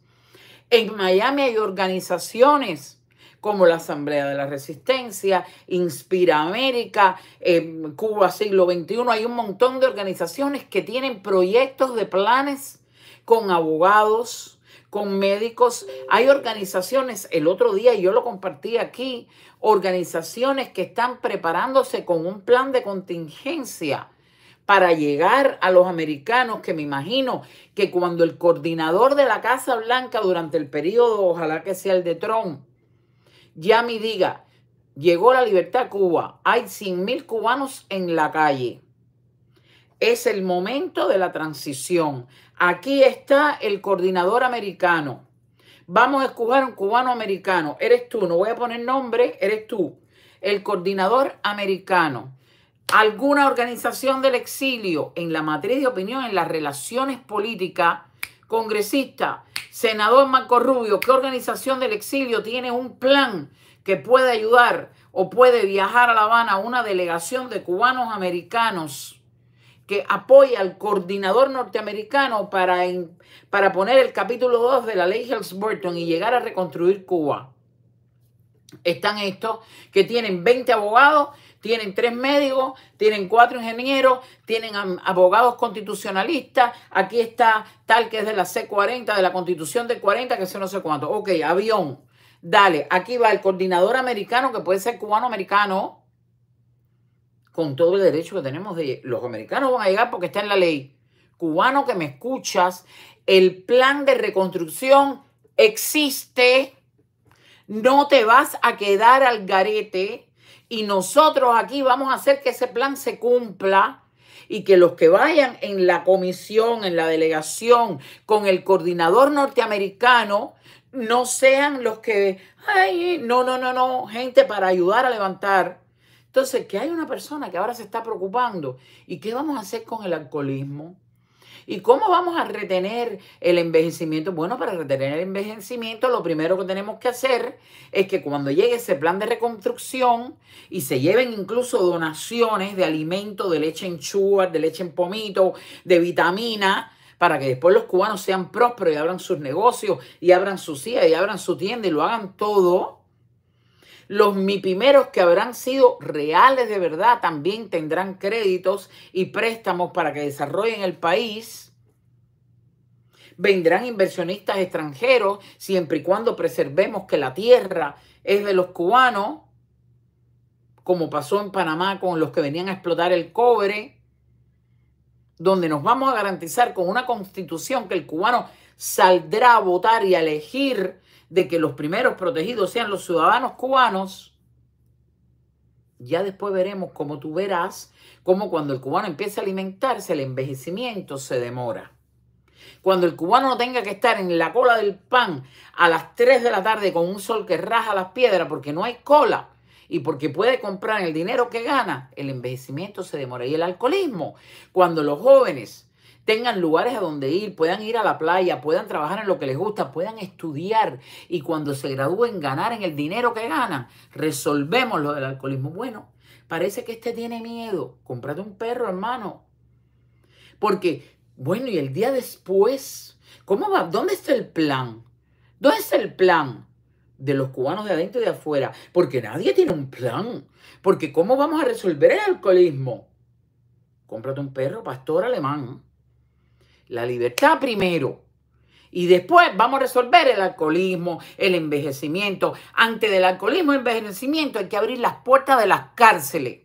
En Miami hay organizaciones como la Asamblea de la Resistencia, Inspira América, eh, Cuba Siglo XXI. Hay un montón de organizaciones que tienen proyectos de planes con abogados, con médicos. Hay organizaciones, el otro día yo lo compartí aquí, organizaciones que están preparándose con un plan de contingencia para llegar a los americanos, que me imagino que cuando el coordinador de la Casa Blanca durante el periodo, ojalá que sea el de Trump, ya me diga, llegó la libertad a Cuba, hay 100.000 mil cubanos en la calle. Es el momento de la transición. Aquí está el coordinador americano. Vamos a a un cubano americano. Eres tú, no voy a poner nombre, eres tú. El coordinador americano alguna organización del exilio en la matriz de opinión, en las relaciones políticas, congresista, senador Marco Rubio, ¿qué organización del exilio tiene un plan que puede ayudar o puede viajar a La Habana una delegación de cubanos americanos que apoya al coordinador norteamericano para, para poner el capítulo 2 de la ley Helms-Burton y llegar a reconstruir Cuba? Están estos que tienen 20 abogados tienen tres médicos, tienen cuatro ingenieros, tienen abogados constitucionalistas. Aquí está tal que es de la C40, de la constitución del 40, que sé no sé cuánto. Ok, avión. Dale, aquí va el coordinador americano, que puede ser cubano-americano, con todo el derecho que tenemos de... Los americanos van a llegar porque está en la ley. Cubano que me escuchas, el plan de reconstrucción existe. No te vas a quedar al garete y nosotros aquí vamos a hacer que ese plan se cumpla y que los que vayan en la comisión, en la delegación, con el coordinador norteamericano, no sean los que, ay, no, no, no, no, gente para ayudar a levantar. Entonces, que hay una persona que ahora se está preocupando. ¿Y qué vamos a hacer con el alcoholismo? ¿Y cómo vamos a retener el envejecimiento? Bueno, para retener el envejecimiento lo primero que tenemos que hacer es que cuando llegue ese plan de reconstrucción y se lleven incluso donaciones de alimento, de leche en chua, de leche en pomito, de vitamina, para que después los cubanos sean prósperos y abran sus negocios y abran su silla y abran su tienda y lo hagan todo los mipimeros que habrán sido reales de verdad también tendrán créditos y préstamos para que desarrollen el país. Vendrán inversionistas extranjeros siempre y cuando preservemos que la tierra es de los cubanos, como pasó en Panamá con los que venían a explotar el cobre, donde nos vamos a garantizar con una constitución que el cubano saldrá a votar y a elegir de que los primeros protegidos sean los ciudadanos cubanos, ya después veremos cómo tú verás cómo cuando el cubano empieza a alimentarse, el envejecimiento se demora. Cuando el cubano no tenga que estar en la cola del pan a las 3 de la tarde con un sol que raja las piedras porque no hay cola y porque puede comprar el dinero que gana, el envejecimiento se demora. Y el alcoholismo, cuando los jóvenes tengan lugares a donde ir, puedan ir a la playa, puedan trabajar en lo que les gusta, puedan estudiar y cuando se gradúen ganar en el dinero que ganan. Resolvemos lo del alcoholismo. Bueno, parece que este tiene miedo. Cómprate un perro, hermano. Porque, bueno, y el día después, ¿cómo va? ¿Dónde está el plan? ¿Dónde está el plan? de los cubanos de adentro y de afuera, porque nadie tiene un plan, porque ¿cómo vamos a resolver el alcoholismo? Cómprate un perro pastor alemán. La libertad primero. Y después vamos a resolver el alcoholismo, el envejecimiento. Antes del alcoholismo y envejecimiento hay que abrir las puertas de las cárceles.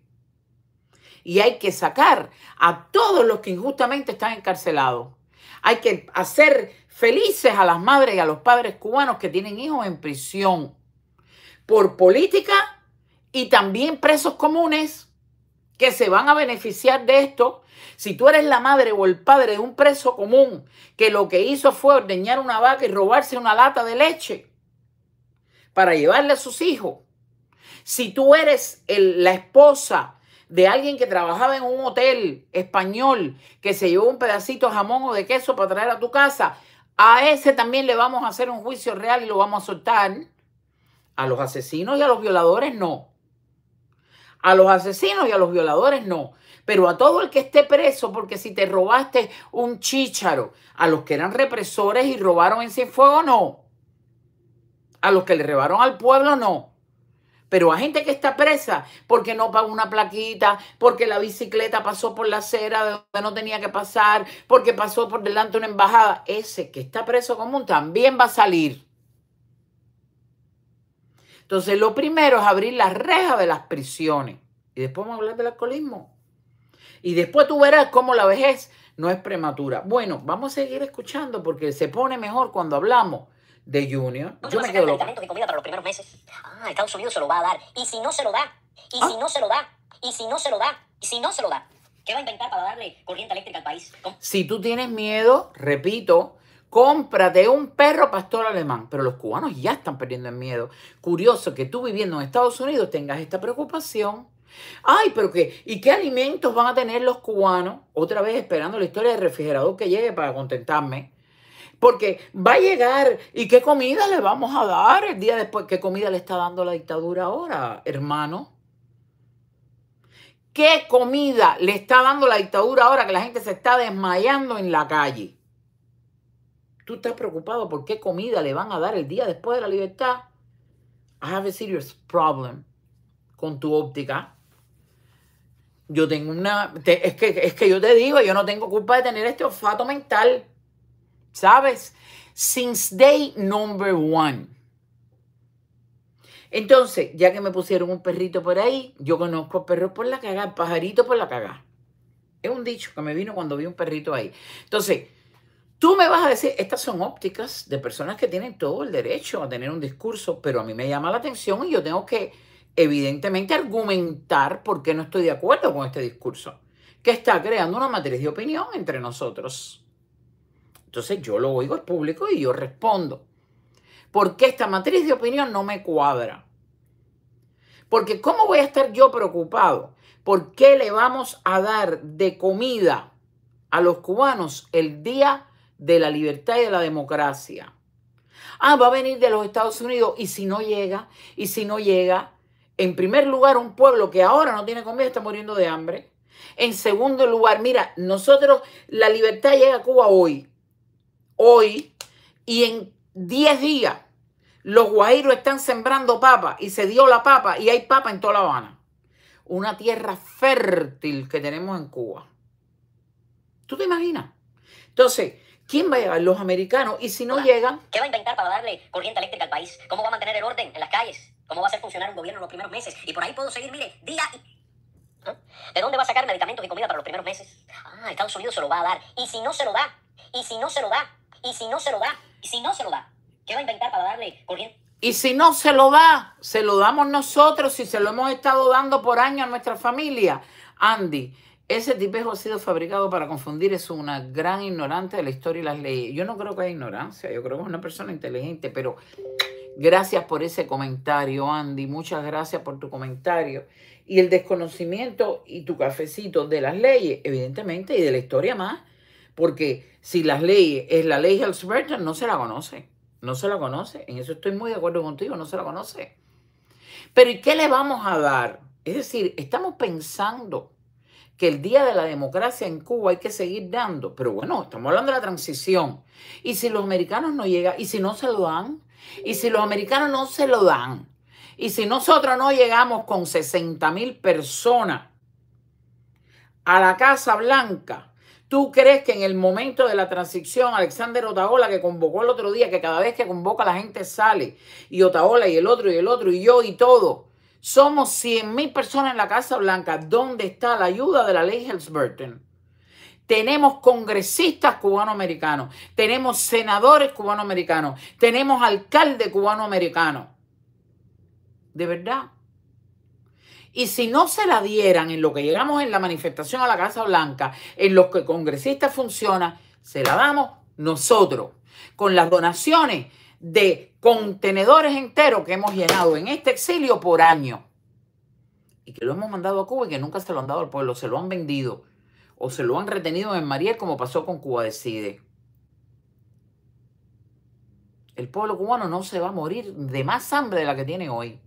Y hay que sacar a todos los que injustamente están encarcelados. Hay que hacer felices a las madres y a los padres cubanos que tienen hijos en prisión por política y también presos comunes que se van a beneficiar de esto si tú eres la madre o el padre de un preso común que lo que hizo fue ordeñar una vaca y robarse una lata de leche para llevarle a sus hijos. Si tú eres la esposa de alguien que trabajaba en un hotel español que se llevó un pedacito de jamón o de queso para traer a tu casa, a ese también le vamos a hacer un juicio real y lo vamos a soltar. A los asesinos y a los violadores no. A los asesinos y a los violadores no pero a todo el que esté preso, porque si te robaste un chícharo, a los que eran represores y robaron en Cienfuegos, no. A los que le robaron al pueblo, no. Pero a gente que está presa porque no pagó una plaquita, porque la bicicleta pasó por la acera donde no tenía que pasar, porque pasó por delante una embajada, ese que está preso común también va a salir. Entonces, lo primero es abrir las rejas de las prisiones. Y después vamos a hablar del alcoholismo. Y después tú verás cómo la vejez no es prematura. Bueno, vamos a seguir escuchando porque se pone mejor cuando hablamos de Junior. Yo me quedo loco. de comida para los primeros meses. Ah, Estados Unidos se lo va a dar. Y si no se lo da, y si ah. no se lo da, y si no se lo da, y si no se lo da. ¿Qué va a inventar para darle corriente eléctrica al país? Si tú tienes miedo, repito, cómprate un perro pastor alemán. Pero los cubanos ya están perdiendo el miedo. Curioso que tú viviendo en Estados Unidos tengas esta preocupación. Ay, pero qué, ¿y qué alimentos van a tener los cubanos? Otra vez esperando la historia del refrigerador que llegue para contentarme. Porque va a llegar, ¿y qué comida le vamos a dar el día después? ¿Qué comida le está dando la dictadura ahora, hermano? ¿Qué comida le está dando la dictadura ahora que la gente se está desmayando en la calle? ¿Tú estás preocupado por qué comida le van a dar el día después de la libertad? I have a serious problem con tu óptica. Yo tengo una. es, que, yo te digo, yo no tengo culpa de tener este olfato mental. ¿Sabes? Since day number one. Entonces, ya que me pusieron un perrito por ahí, yo conozco perros por la cagada, pajarito por la cagada. Es un dicho que me vino cuando vi un perrito ahí. Entonces, Tú me vas a decir, estas son ópticas de personas que tienen todo el derecho a tener un discurso, pero a mí me llama la atención y yo tengo que evidentemente argumentar por qué no estoy de acuerdo con este discurso, que está creando una matriz de opinión entre nosotros. Entonces yo lo oigo al público y yo respondo. ¿Por qué esta matriz de opinión no me cuadra? Porque ¿cómo voy a estar yo preocupado? ¿Por qué le vamos a dar de comida a los cubanos el día de la libertad y de la democracia? Ah, va a venir de los Estados Unidos y si no llega, y si no llega, en primer lugar, un pueblo que ahora no tiene comida está muriendo de hambre. En segundo lugar, mira, nosotros, la libertad llega a Cuba hoy. Hoy. Y en 10 días, los guajiros están sembrando papa y se dio la papa y hay papa en toda La Habana. Una tierra fértil que tenemos en Cuba. ¿Tú te imaginas? Entonces, ¿Quién va a llegar? Los americanos. Y si no llegan. ¿Qué va a inventar para darle corriente eléctrica al país? ¿Cómo va a mantener el orden en las calles? ¿Cómo va a hacer funcionar un gobierno en los primeros meses? Y por ahí puedo seguir, mire, día ¿Ah? ¿De dónde va a sacar medicamentos y comida para los primeros meses? Ah, Estados Unidos se lo va a dar. ¿Y si no se lo da? ¿Y si no se lo da? ¿Y si no se lo da? ¿Y si no se lo da? ¿Qué va a inventar para darle corriente? Y si no se lo da, se lo damos nosotros si se lo hemos estado dando por años a nuestra familia. Andy, ese tipejo ha sido fabricado para confundir. Es una gran ignorante de la historia y las leyes. Yo no creo que haya ignorancia. Yo creo que es una persona inteligente, pero Gracias por ese comentario, Andy. Muchas gracias por tu comentario. Y el desconocimiento y tu cafecito de las leyes, evidentemente, y de la historia más. Porque si las leyes es la ley hells no se la conoce. No se la conoce. En eso estoy muy de acuerdo contigo, no se la conoce. Pero ¿y qué le vamos a dar? Es decir, estamos pensando que el día de la democracia en Cuba hay que seguir dando. Pero bueno, estamos hablando de la transición. Y si los americanos no llegan, y si no se lo dan, y si los americanos no se lo dan, y si nosotros no llegamos con 60 mil personas a la Casa Blanca, ¿tú crees que en el momento de la transición, Alexander Otaola, que convocó el otro día, que cada vez que convoca la gente sale, y Otaola y el otro y el otro y yo y todo, somos 100 mil personas en la Casa Blanca, ¿dónde está la ayuda de la ley Helms-Burton? Tenemos congresistas cubanoamericanos, tenemos senadores cubanoamericanos, tenemos alcalde cubanoamericano. De verdad. Y si no se la dieran en lo que llegamos en la manifestación a la Casa Blanca, en los que congresistas funciona, se la damos nosotros, con las donaciones de contenedores enteros que hemos llenado en este exilio por año. Y que lo hemos mandado a Cuba y que nunca se lo han dado al pueblo, se lo han vendido o se lo han retenido en Mariel como pasó con Cuba Decide. El pueblo cubano no se va a morir de más hambre de la que tiene hoy.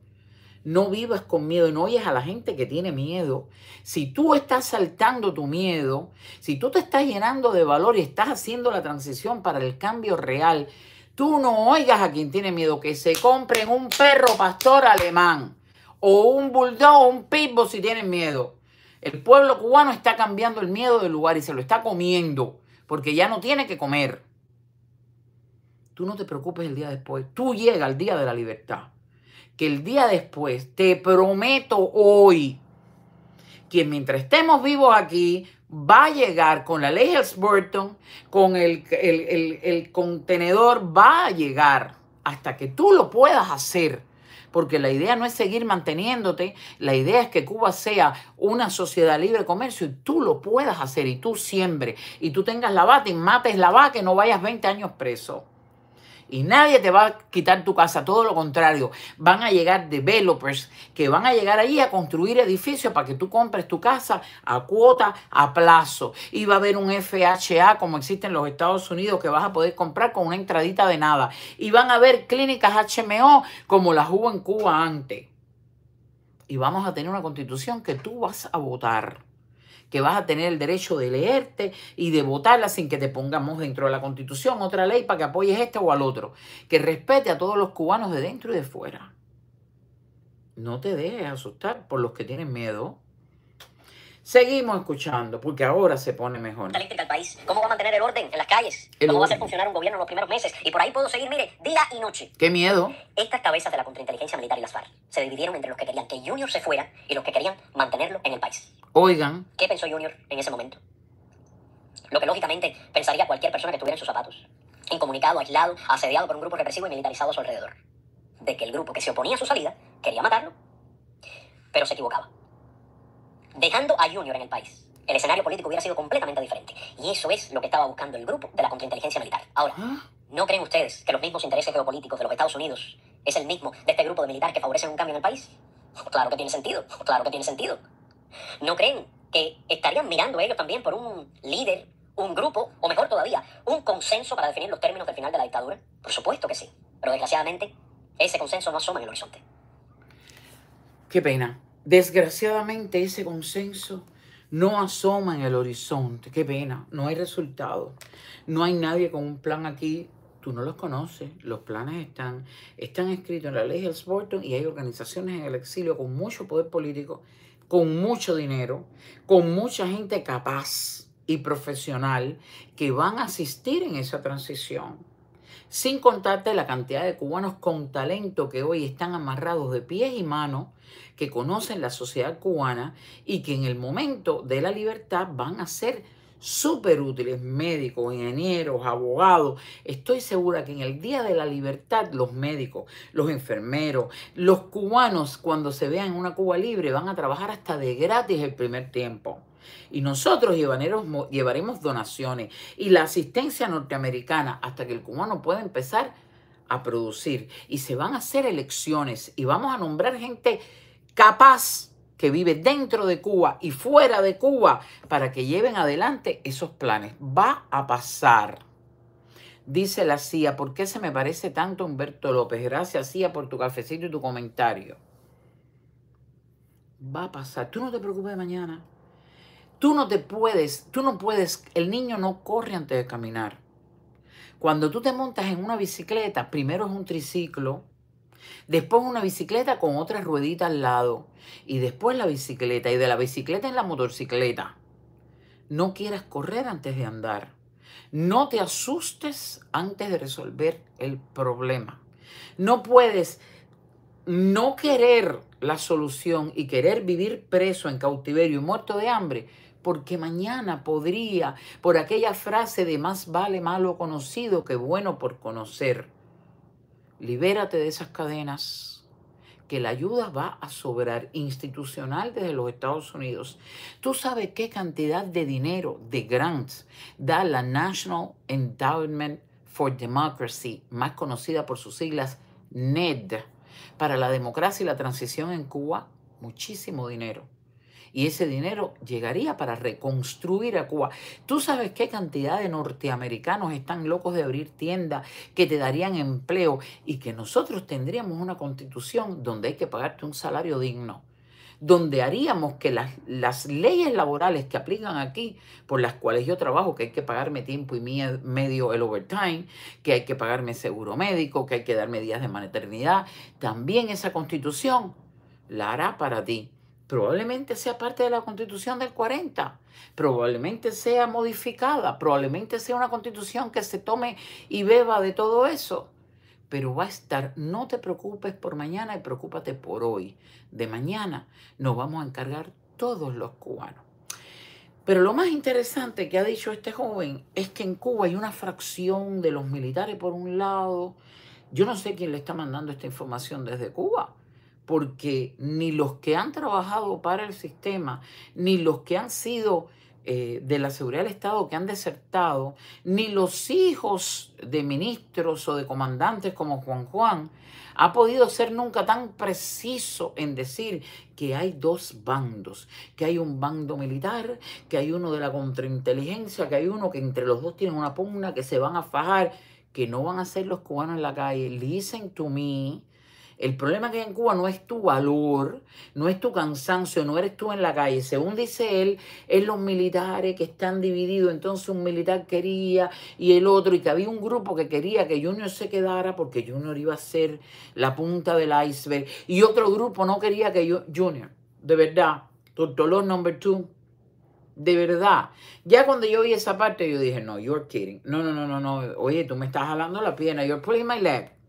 No vivas con miedo y no oyes a la gente que tiene miedo. Si tú estás saltando tu miedo, si tú te estás llenando de valor y estás haciendo la transición para el cambio real, tú no oigas a quien tiene miedo que se compren un perro pastor alemán o un bulldog un pitbull si tienen miedo. El pueblo cubano está cambiando el miedo del lugar y se lo está comiendo porque ya no tiene que comer. Tú no te preocupes el día después. Tú llega al día de la libertad. Que el día después, te prometo hoy, que mientras estemos vivos aquí, va a llegar con la ley de burton con el, el, el, el contenedor, va a llegar hasta que tú lo puedas hacer porque la idea no es seguir manteniéndote, la idea es que Cuba sea una sociedad libre de comercio y tú lo puedas hacer y tú siempre y tú tengas la bata y mates la vaca y no vayas 20 años preso. Y nadie te va a quitar tu casa, todo lo contrario. Van a llegar developers que van a llegar ahí a construir edificios para que tú compres tu casa a cuota, a plazo. Y va a haber un FHA como existe en los Estados Unidos que vas a poder comprar con una entradita de nada. Y van a haber clínicas HMO como las hubo en Cuba antes. Y vamos a tener una constitución que tú vas a votar que vas a tener el derecho de leerte y de votarla sin que te pongamos dentro de la Constitución otra ley para que apoyes este o al otro, que respete a todos los cubanos de dentro y de fuera. No te dejes asustar por los que tienen miedo. Seguimos escuchando, porque ahora se pone mejor. país. ¿Cómo va a mantener el orden en las calles? ¿Cómo va a hacer funcionar un gobierno en los primeros meses? Y por ahí puedo seguir, mire, día y noche. ¡Qué miedo! Estas cabezas de la contrainteligencia militar y las FARC se dividieron entre los que querían que Junior se fuera y los que querían mantenerlo en el país. Oigan. ¿Qué pensó Junior en ese momento? Lo que lógicamente pensaría cualquier persona que estuviera en sus zapatos. Incomunicado, aislado, asediado por un grupo represivo y militarizado a su alrededor. De que el grupo que se oponía a su salida quería matarlo, pero se equivocaba dejando a Junior en el país. El escenario político hubiera sido completamente diferente. Y eso es lo que estaba buscando el grupo de la contrainteligencia militar. Ahora, ¿Ah? ¿no creen ustedes que los mismos intereses geopolíticos de los Estados Unidos es el mismo de este grupo de militares que favorecen un cambio en el país? Claro que tiene sentido, claro que tiene sentido. ¿No creen que estarían mirando ellos también por un líder, un grupo, o mejor todavía, un consenso para definir los términos del final de la dictadura? Por supuesto que sí, pero desgraciadamente ese consenso no asoma en el horizonte. Qué pena. Desgraciadamente ese consenso no asoma en el horizonte. Qué pena, no hay resultado. No hay nadie con un plan aquí. Tú no los conoces, los planes están, están escritos en la ley de Sporting y hay organizaciones en el exilio con mucho poder político, con mucho dinero, con mucha gente capaz y profesional que van a asistir en esa transición. Sin contarte la cantidad de cubanos con talento que hoy están amarrados de pies y manos, que conocen la sociedad cubana y que en el momento de la libertad van a ser súper útiles, médicos, ingenieros, abogados. Estoy segura que en el Día de la Libertad los médicos, los enfermeros, los cubanos cuando se vean en una Cuba libre van a trabajar hasta de gratis el primer tiempo. Y nosotros llevaremos, llevaremos donaciones y la asistencia norteamericana hasta que el cubano pueda empezar a producir. Y se van a hacer elecciones y vamos a nombrar gente capaz que vive dentro de Cuba y fuera de Cuba para que lleven adelante esos planes. Va a pasar. Dice la CIA, ¿por qué se me parece tanto Humberto López? Gracias, CIA, por tu cafecito y tu comentario. Va a pasar. Tú no te preocupes mañana. Tú no te puedes, tú no puedes, el niño no corre antes de caminar. Cuando tú te montas en una bicicleta, primero es un triciclo, después una bicicleta con otra ruedita al lado, y después la bicicleta, y de la bicicleta en la motocicleta. No quieras correr antes de andar. No te asustes antes de resolver el problema. No puedes no querer la solución y querer vivir preso en cautiverio y muerto de hambre porque mañana podría, por aquella frase de más vale malo conocido que bueno por conocer. Libérate de esas cadenas, que la ayuda va a sobrar institucional desde los Estados Unidos. Tú sabes qué cantidad de dinero, de grants, da la National Endowment for Democracy, más conocida por sus siglas NED, para la democracia y la transición en Cuba, muchísimo dinero y ese dinero llegaría para reconstruir a Cuba. Tú sabes qué cantidad de norteamericanos están locos de abrir tiendas que te darían empleo y que nosotros tendríamos una constitución donde hay que pagarte un salario digno donde haríamos que las, las, leyes laborales que aplican aquí, por las cuales yo trabajo, que hay que pagarme tiempo y medio el overtime, que hay que pagarme seguro médico, que hay que darme días de maternidad, también esa constitución la hará para ti probablemente sea parte de la constitución del 40, probablemente sea modificada, probablemente sea una constitución que se tome y beba de todo eso, pero va a estar, no te preocupes por mañana y preocúpate por hoy. De mañana nos vamos a encargar todos los cubanos. Pero lo más interesante que ha dicho este joven es que en Cuba hay una fracción de los militares por un lado. Yo no sé quién le está mandando esta información desde Cuba, porque ni los que han trabajado para el sistema, ni los que han sido eh, de la seguridad del Estado que han desertado, ni los hijos de ministros o de comandantes como Juan Juan, ha podido ser nunca tan preciso en decir que hay dos bandos, que hay un bando militar, que hay uno de la contrainteligencia, que hay uno que entre los dos tienen una pugna, que se van a fajar, que no van a ser los cubanos en la calle. Listen to me, el problema que hay en Cuba no es tu valor, no es tu cansancio, no eres tú en la calle. Según dice él, es los militares que están divididos. Entonces un militar quería y el otro, y que había un grupo que quería que Junior se quedara porque Junior iba a ser la punta del iceberg. Y otro grupo no quería que Junior, de verdad, dolor number two. De verdad. Ya cuando yo vi esa parte, yo dije, no, you're kidding. No, no, no, no, no. Oye, tú me estás jalando la pierna. You're pulling my leg.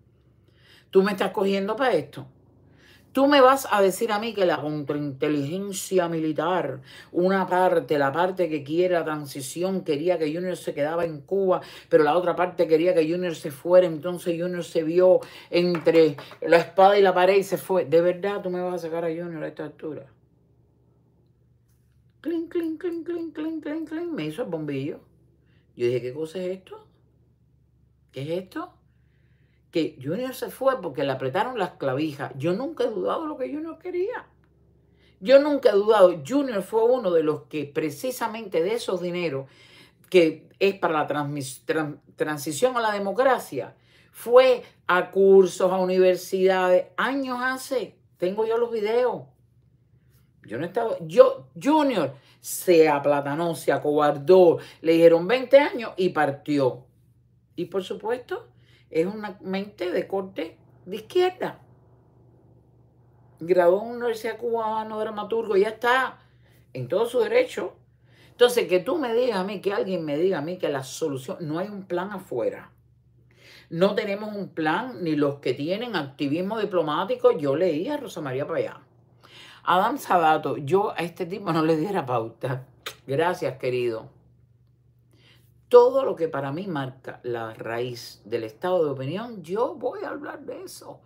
Tú me estás cogiendo para esto. Tú me vas a decir a mí que la contrainteligencia militar, una parte, la parte que quiere transición, quería que Junior se quedaba en Cuba, pero la otra parte quería que Junior se fuera, entonces Junior se vio entre la espada y la pared y se fue. ¿De verdad tú me vas a sacar a Junior a esta altura? Cling, cling, cling, cling, cling, cling, cling. Me hizo el bombillo. Yo dije, ¿qué cosa es esto? ¿Qué es esto? que Junior se fue porque le apretaron las clavijas. Yo nunca he dudado de lo que Junior quería. Yo nunca he dudado. Junior fue uno de los que precisamente de esos dineros que es para la transición a la democracia, fue a cursos, a universidades, años hace. Tengo yo los videos. Yo no estaba, yo, Junior se aplatanó, se acobardó, le dijeron 20 años y partió. Y por supuesto, es una mente de corte de izquierda. Graduó en la Universidad Cubano, dramaturgo, ya está en todo su derecho. Entonces, que tú me digas a mí, que alguien me diga a mí que la solución, no hay un plan afuera. No tenemos un plan, ni los que tienen activismo diplomático. Yo leí a Rosa María Payá. Adam Sabato, yo a este tipo no le diera pauta. Gracias, querido todo lo que para mí marca la raíz del estado de opinión, yo voy a hablar de eso.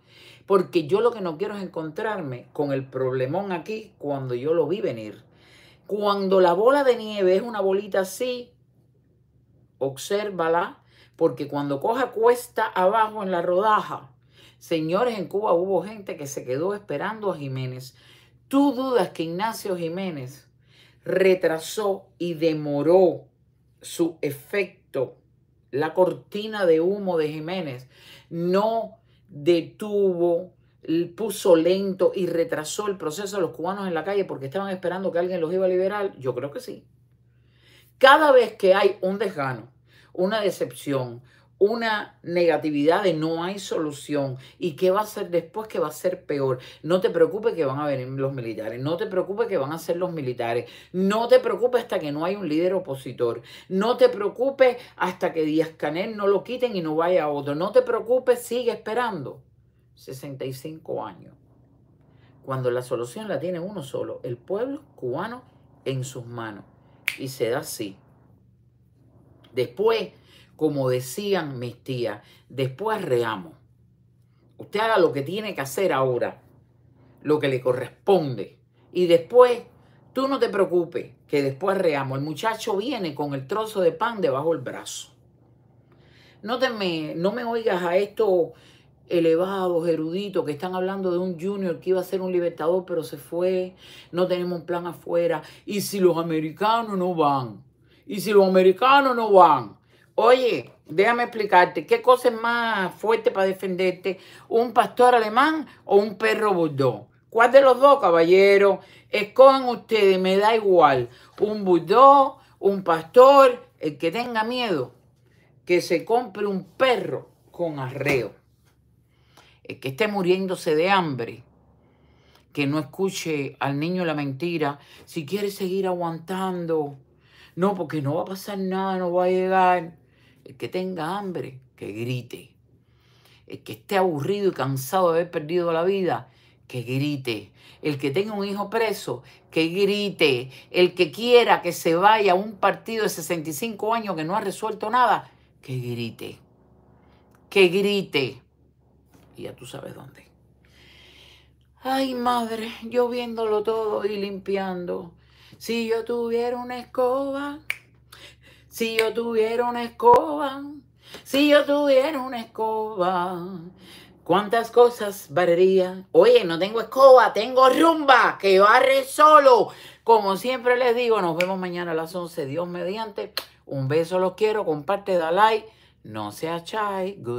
Porque yo lo que no quiero es encontrarme con el problemón aquí cuando yo lo vi venir. Cuando la bola de nieve es una bolita así, obsérvala, porque cuando coja cuesta abajo en la rodaja, señores, en Cuba hubo gente que se quedó esperando a Jiménez. ¿Tú dudas que Ignacio Jiménez retrasó y demoró su efecto, la cortina de humo de Jiménez, no detuvo, puso lento y retrasó el proceso a los cubanos en la calle porque estaban esperando que alguien los iba a liberar? Yo creo que sí. Cada vez que hay un desgano, una decepción, una negatividad de no hay solución y qué va a ser después que va a ser peor. No te preocupes que van a venir los militares, no te preocupes que van a ser los militares, no te preocupes hasta que no hay un líder opositor, no te preocupes hasta que Díaz Canel no lo quiten y no vaya otro, no te preocupes, sigue esperando. 65 años, cuando la solución la tiene uno solo, el pueblo cubano en sus manos y se da así. Después como decían mis tías, después reamos. Usted haga lo que tiene que hacer ahora, lo que le corresponde. Y después, tú no te preocupes, que después reamos. El muchacho viene con el trozo de pan debajo del brazo. No, te no me oigas a estos elevados, eruditos, que están hablando de un junior que iba a ser un libertador, pero se fue. No tenemos un plan afuera. ¿Y si los americanos no van? ¿Y si los americanos no van? Oye, déjame explicarte, ¿qué cosa es más fuerte para defenderte? ¿Un pastor alemán o un perro bulldog? ¿Cuál de los dos, caballero? Escojan ustedes, me da igual. Un bulldog, un pastor, el que tenga miedo, que se compre un perro con arreo. El que esté muriéndose de hambre, que no escuche al niño la mentira, si quiere seguir aguantando. No, porque no va a pasar nada, no va a llegar. El que tenga hambre, que grite. El que esté aburrido y cansado de haber perdido la vida, que grite. El que tenga un hijo preso, que grite. El que quiera que se vaya a un partido de 65 años que no ha resuelto nada, que grite. Que grite. Y ya tú sabes dónde. Ay, madre, yo viéndolo todo y limpiando. Si yo tuviera una escoba, si yo tuviera una escoba, si yo tuviera una escoba, ¿cuántas cosas barrería? Oye, no tengo escoba, tengo rumba, que barre solo. Como siempre les digo, nos vemos mañana a las 11, Dios mediante. Un beso, los quiero, comparte, da like. No seas chai. Good.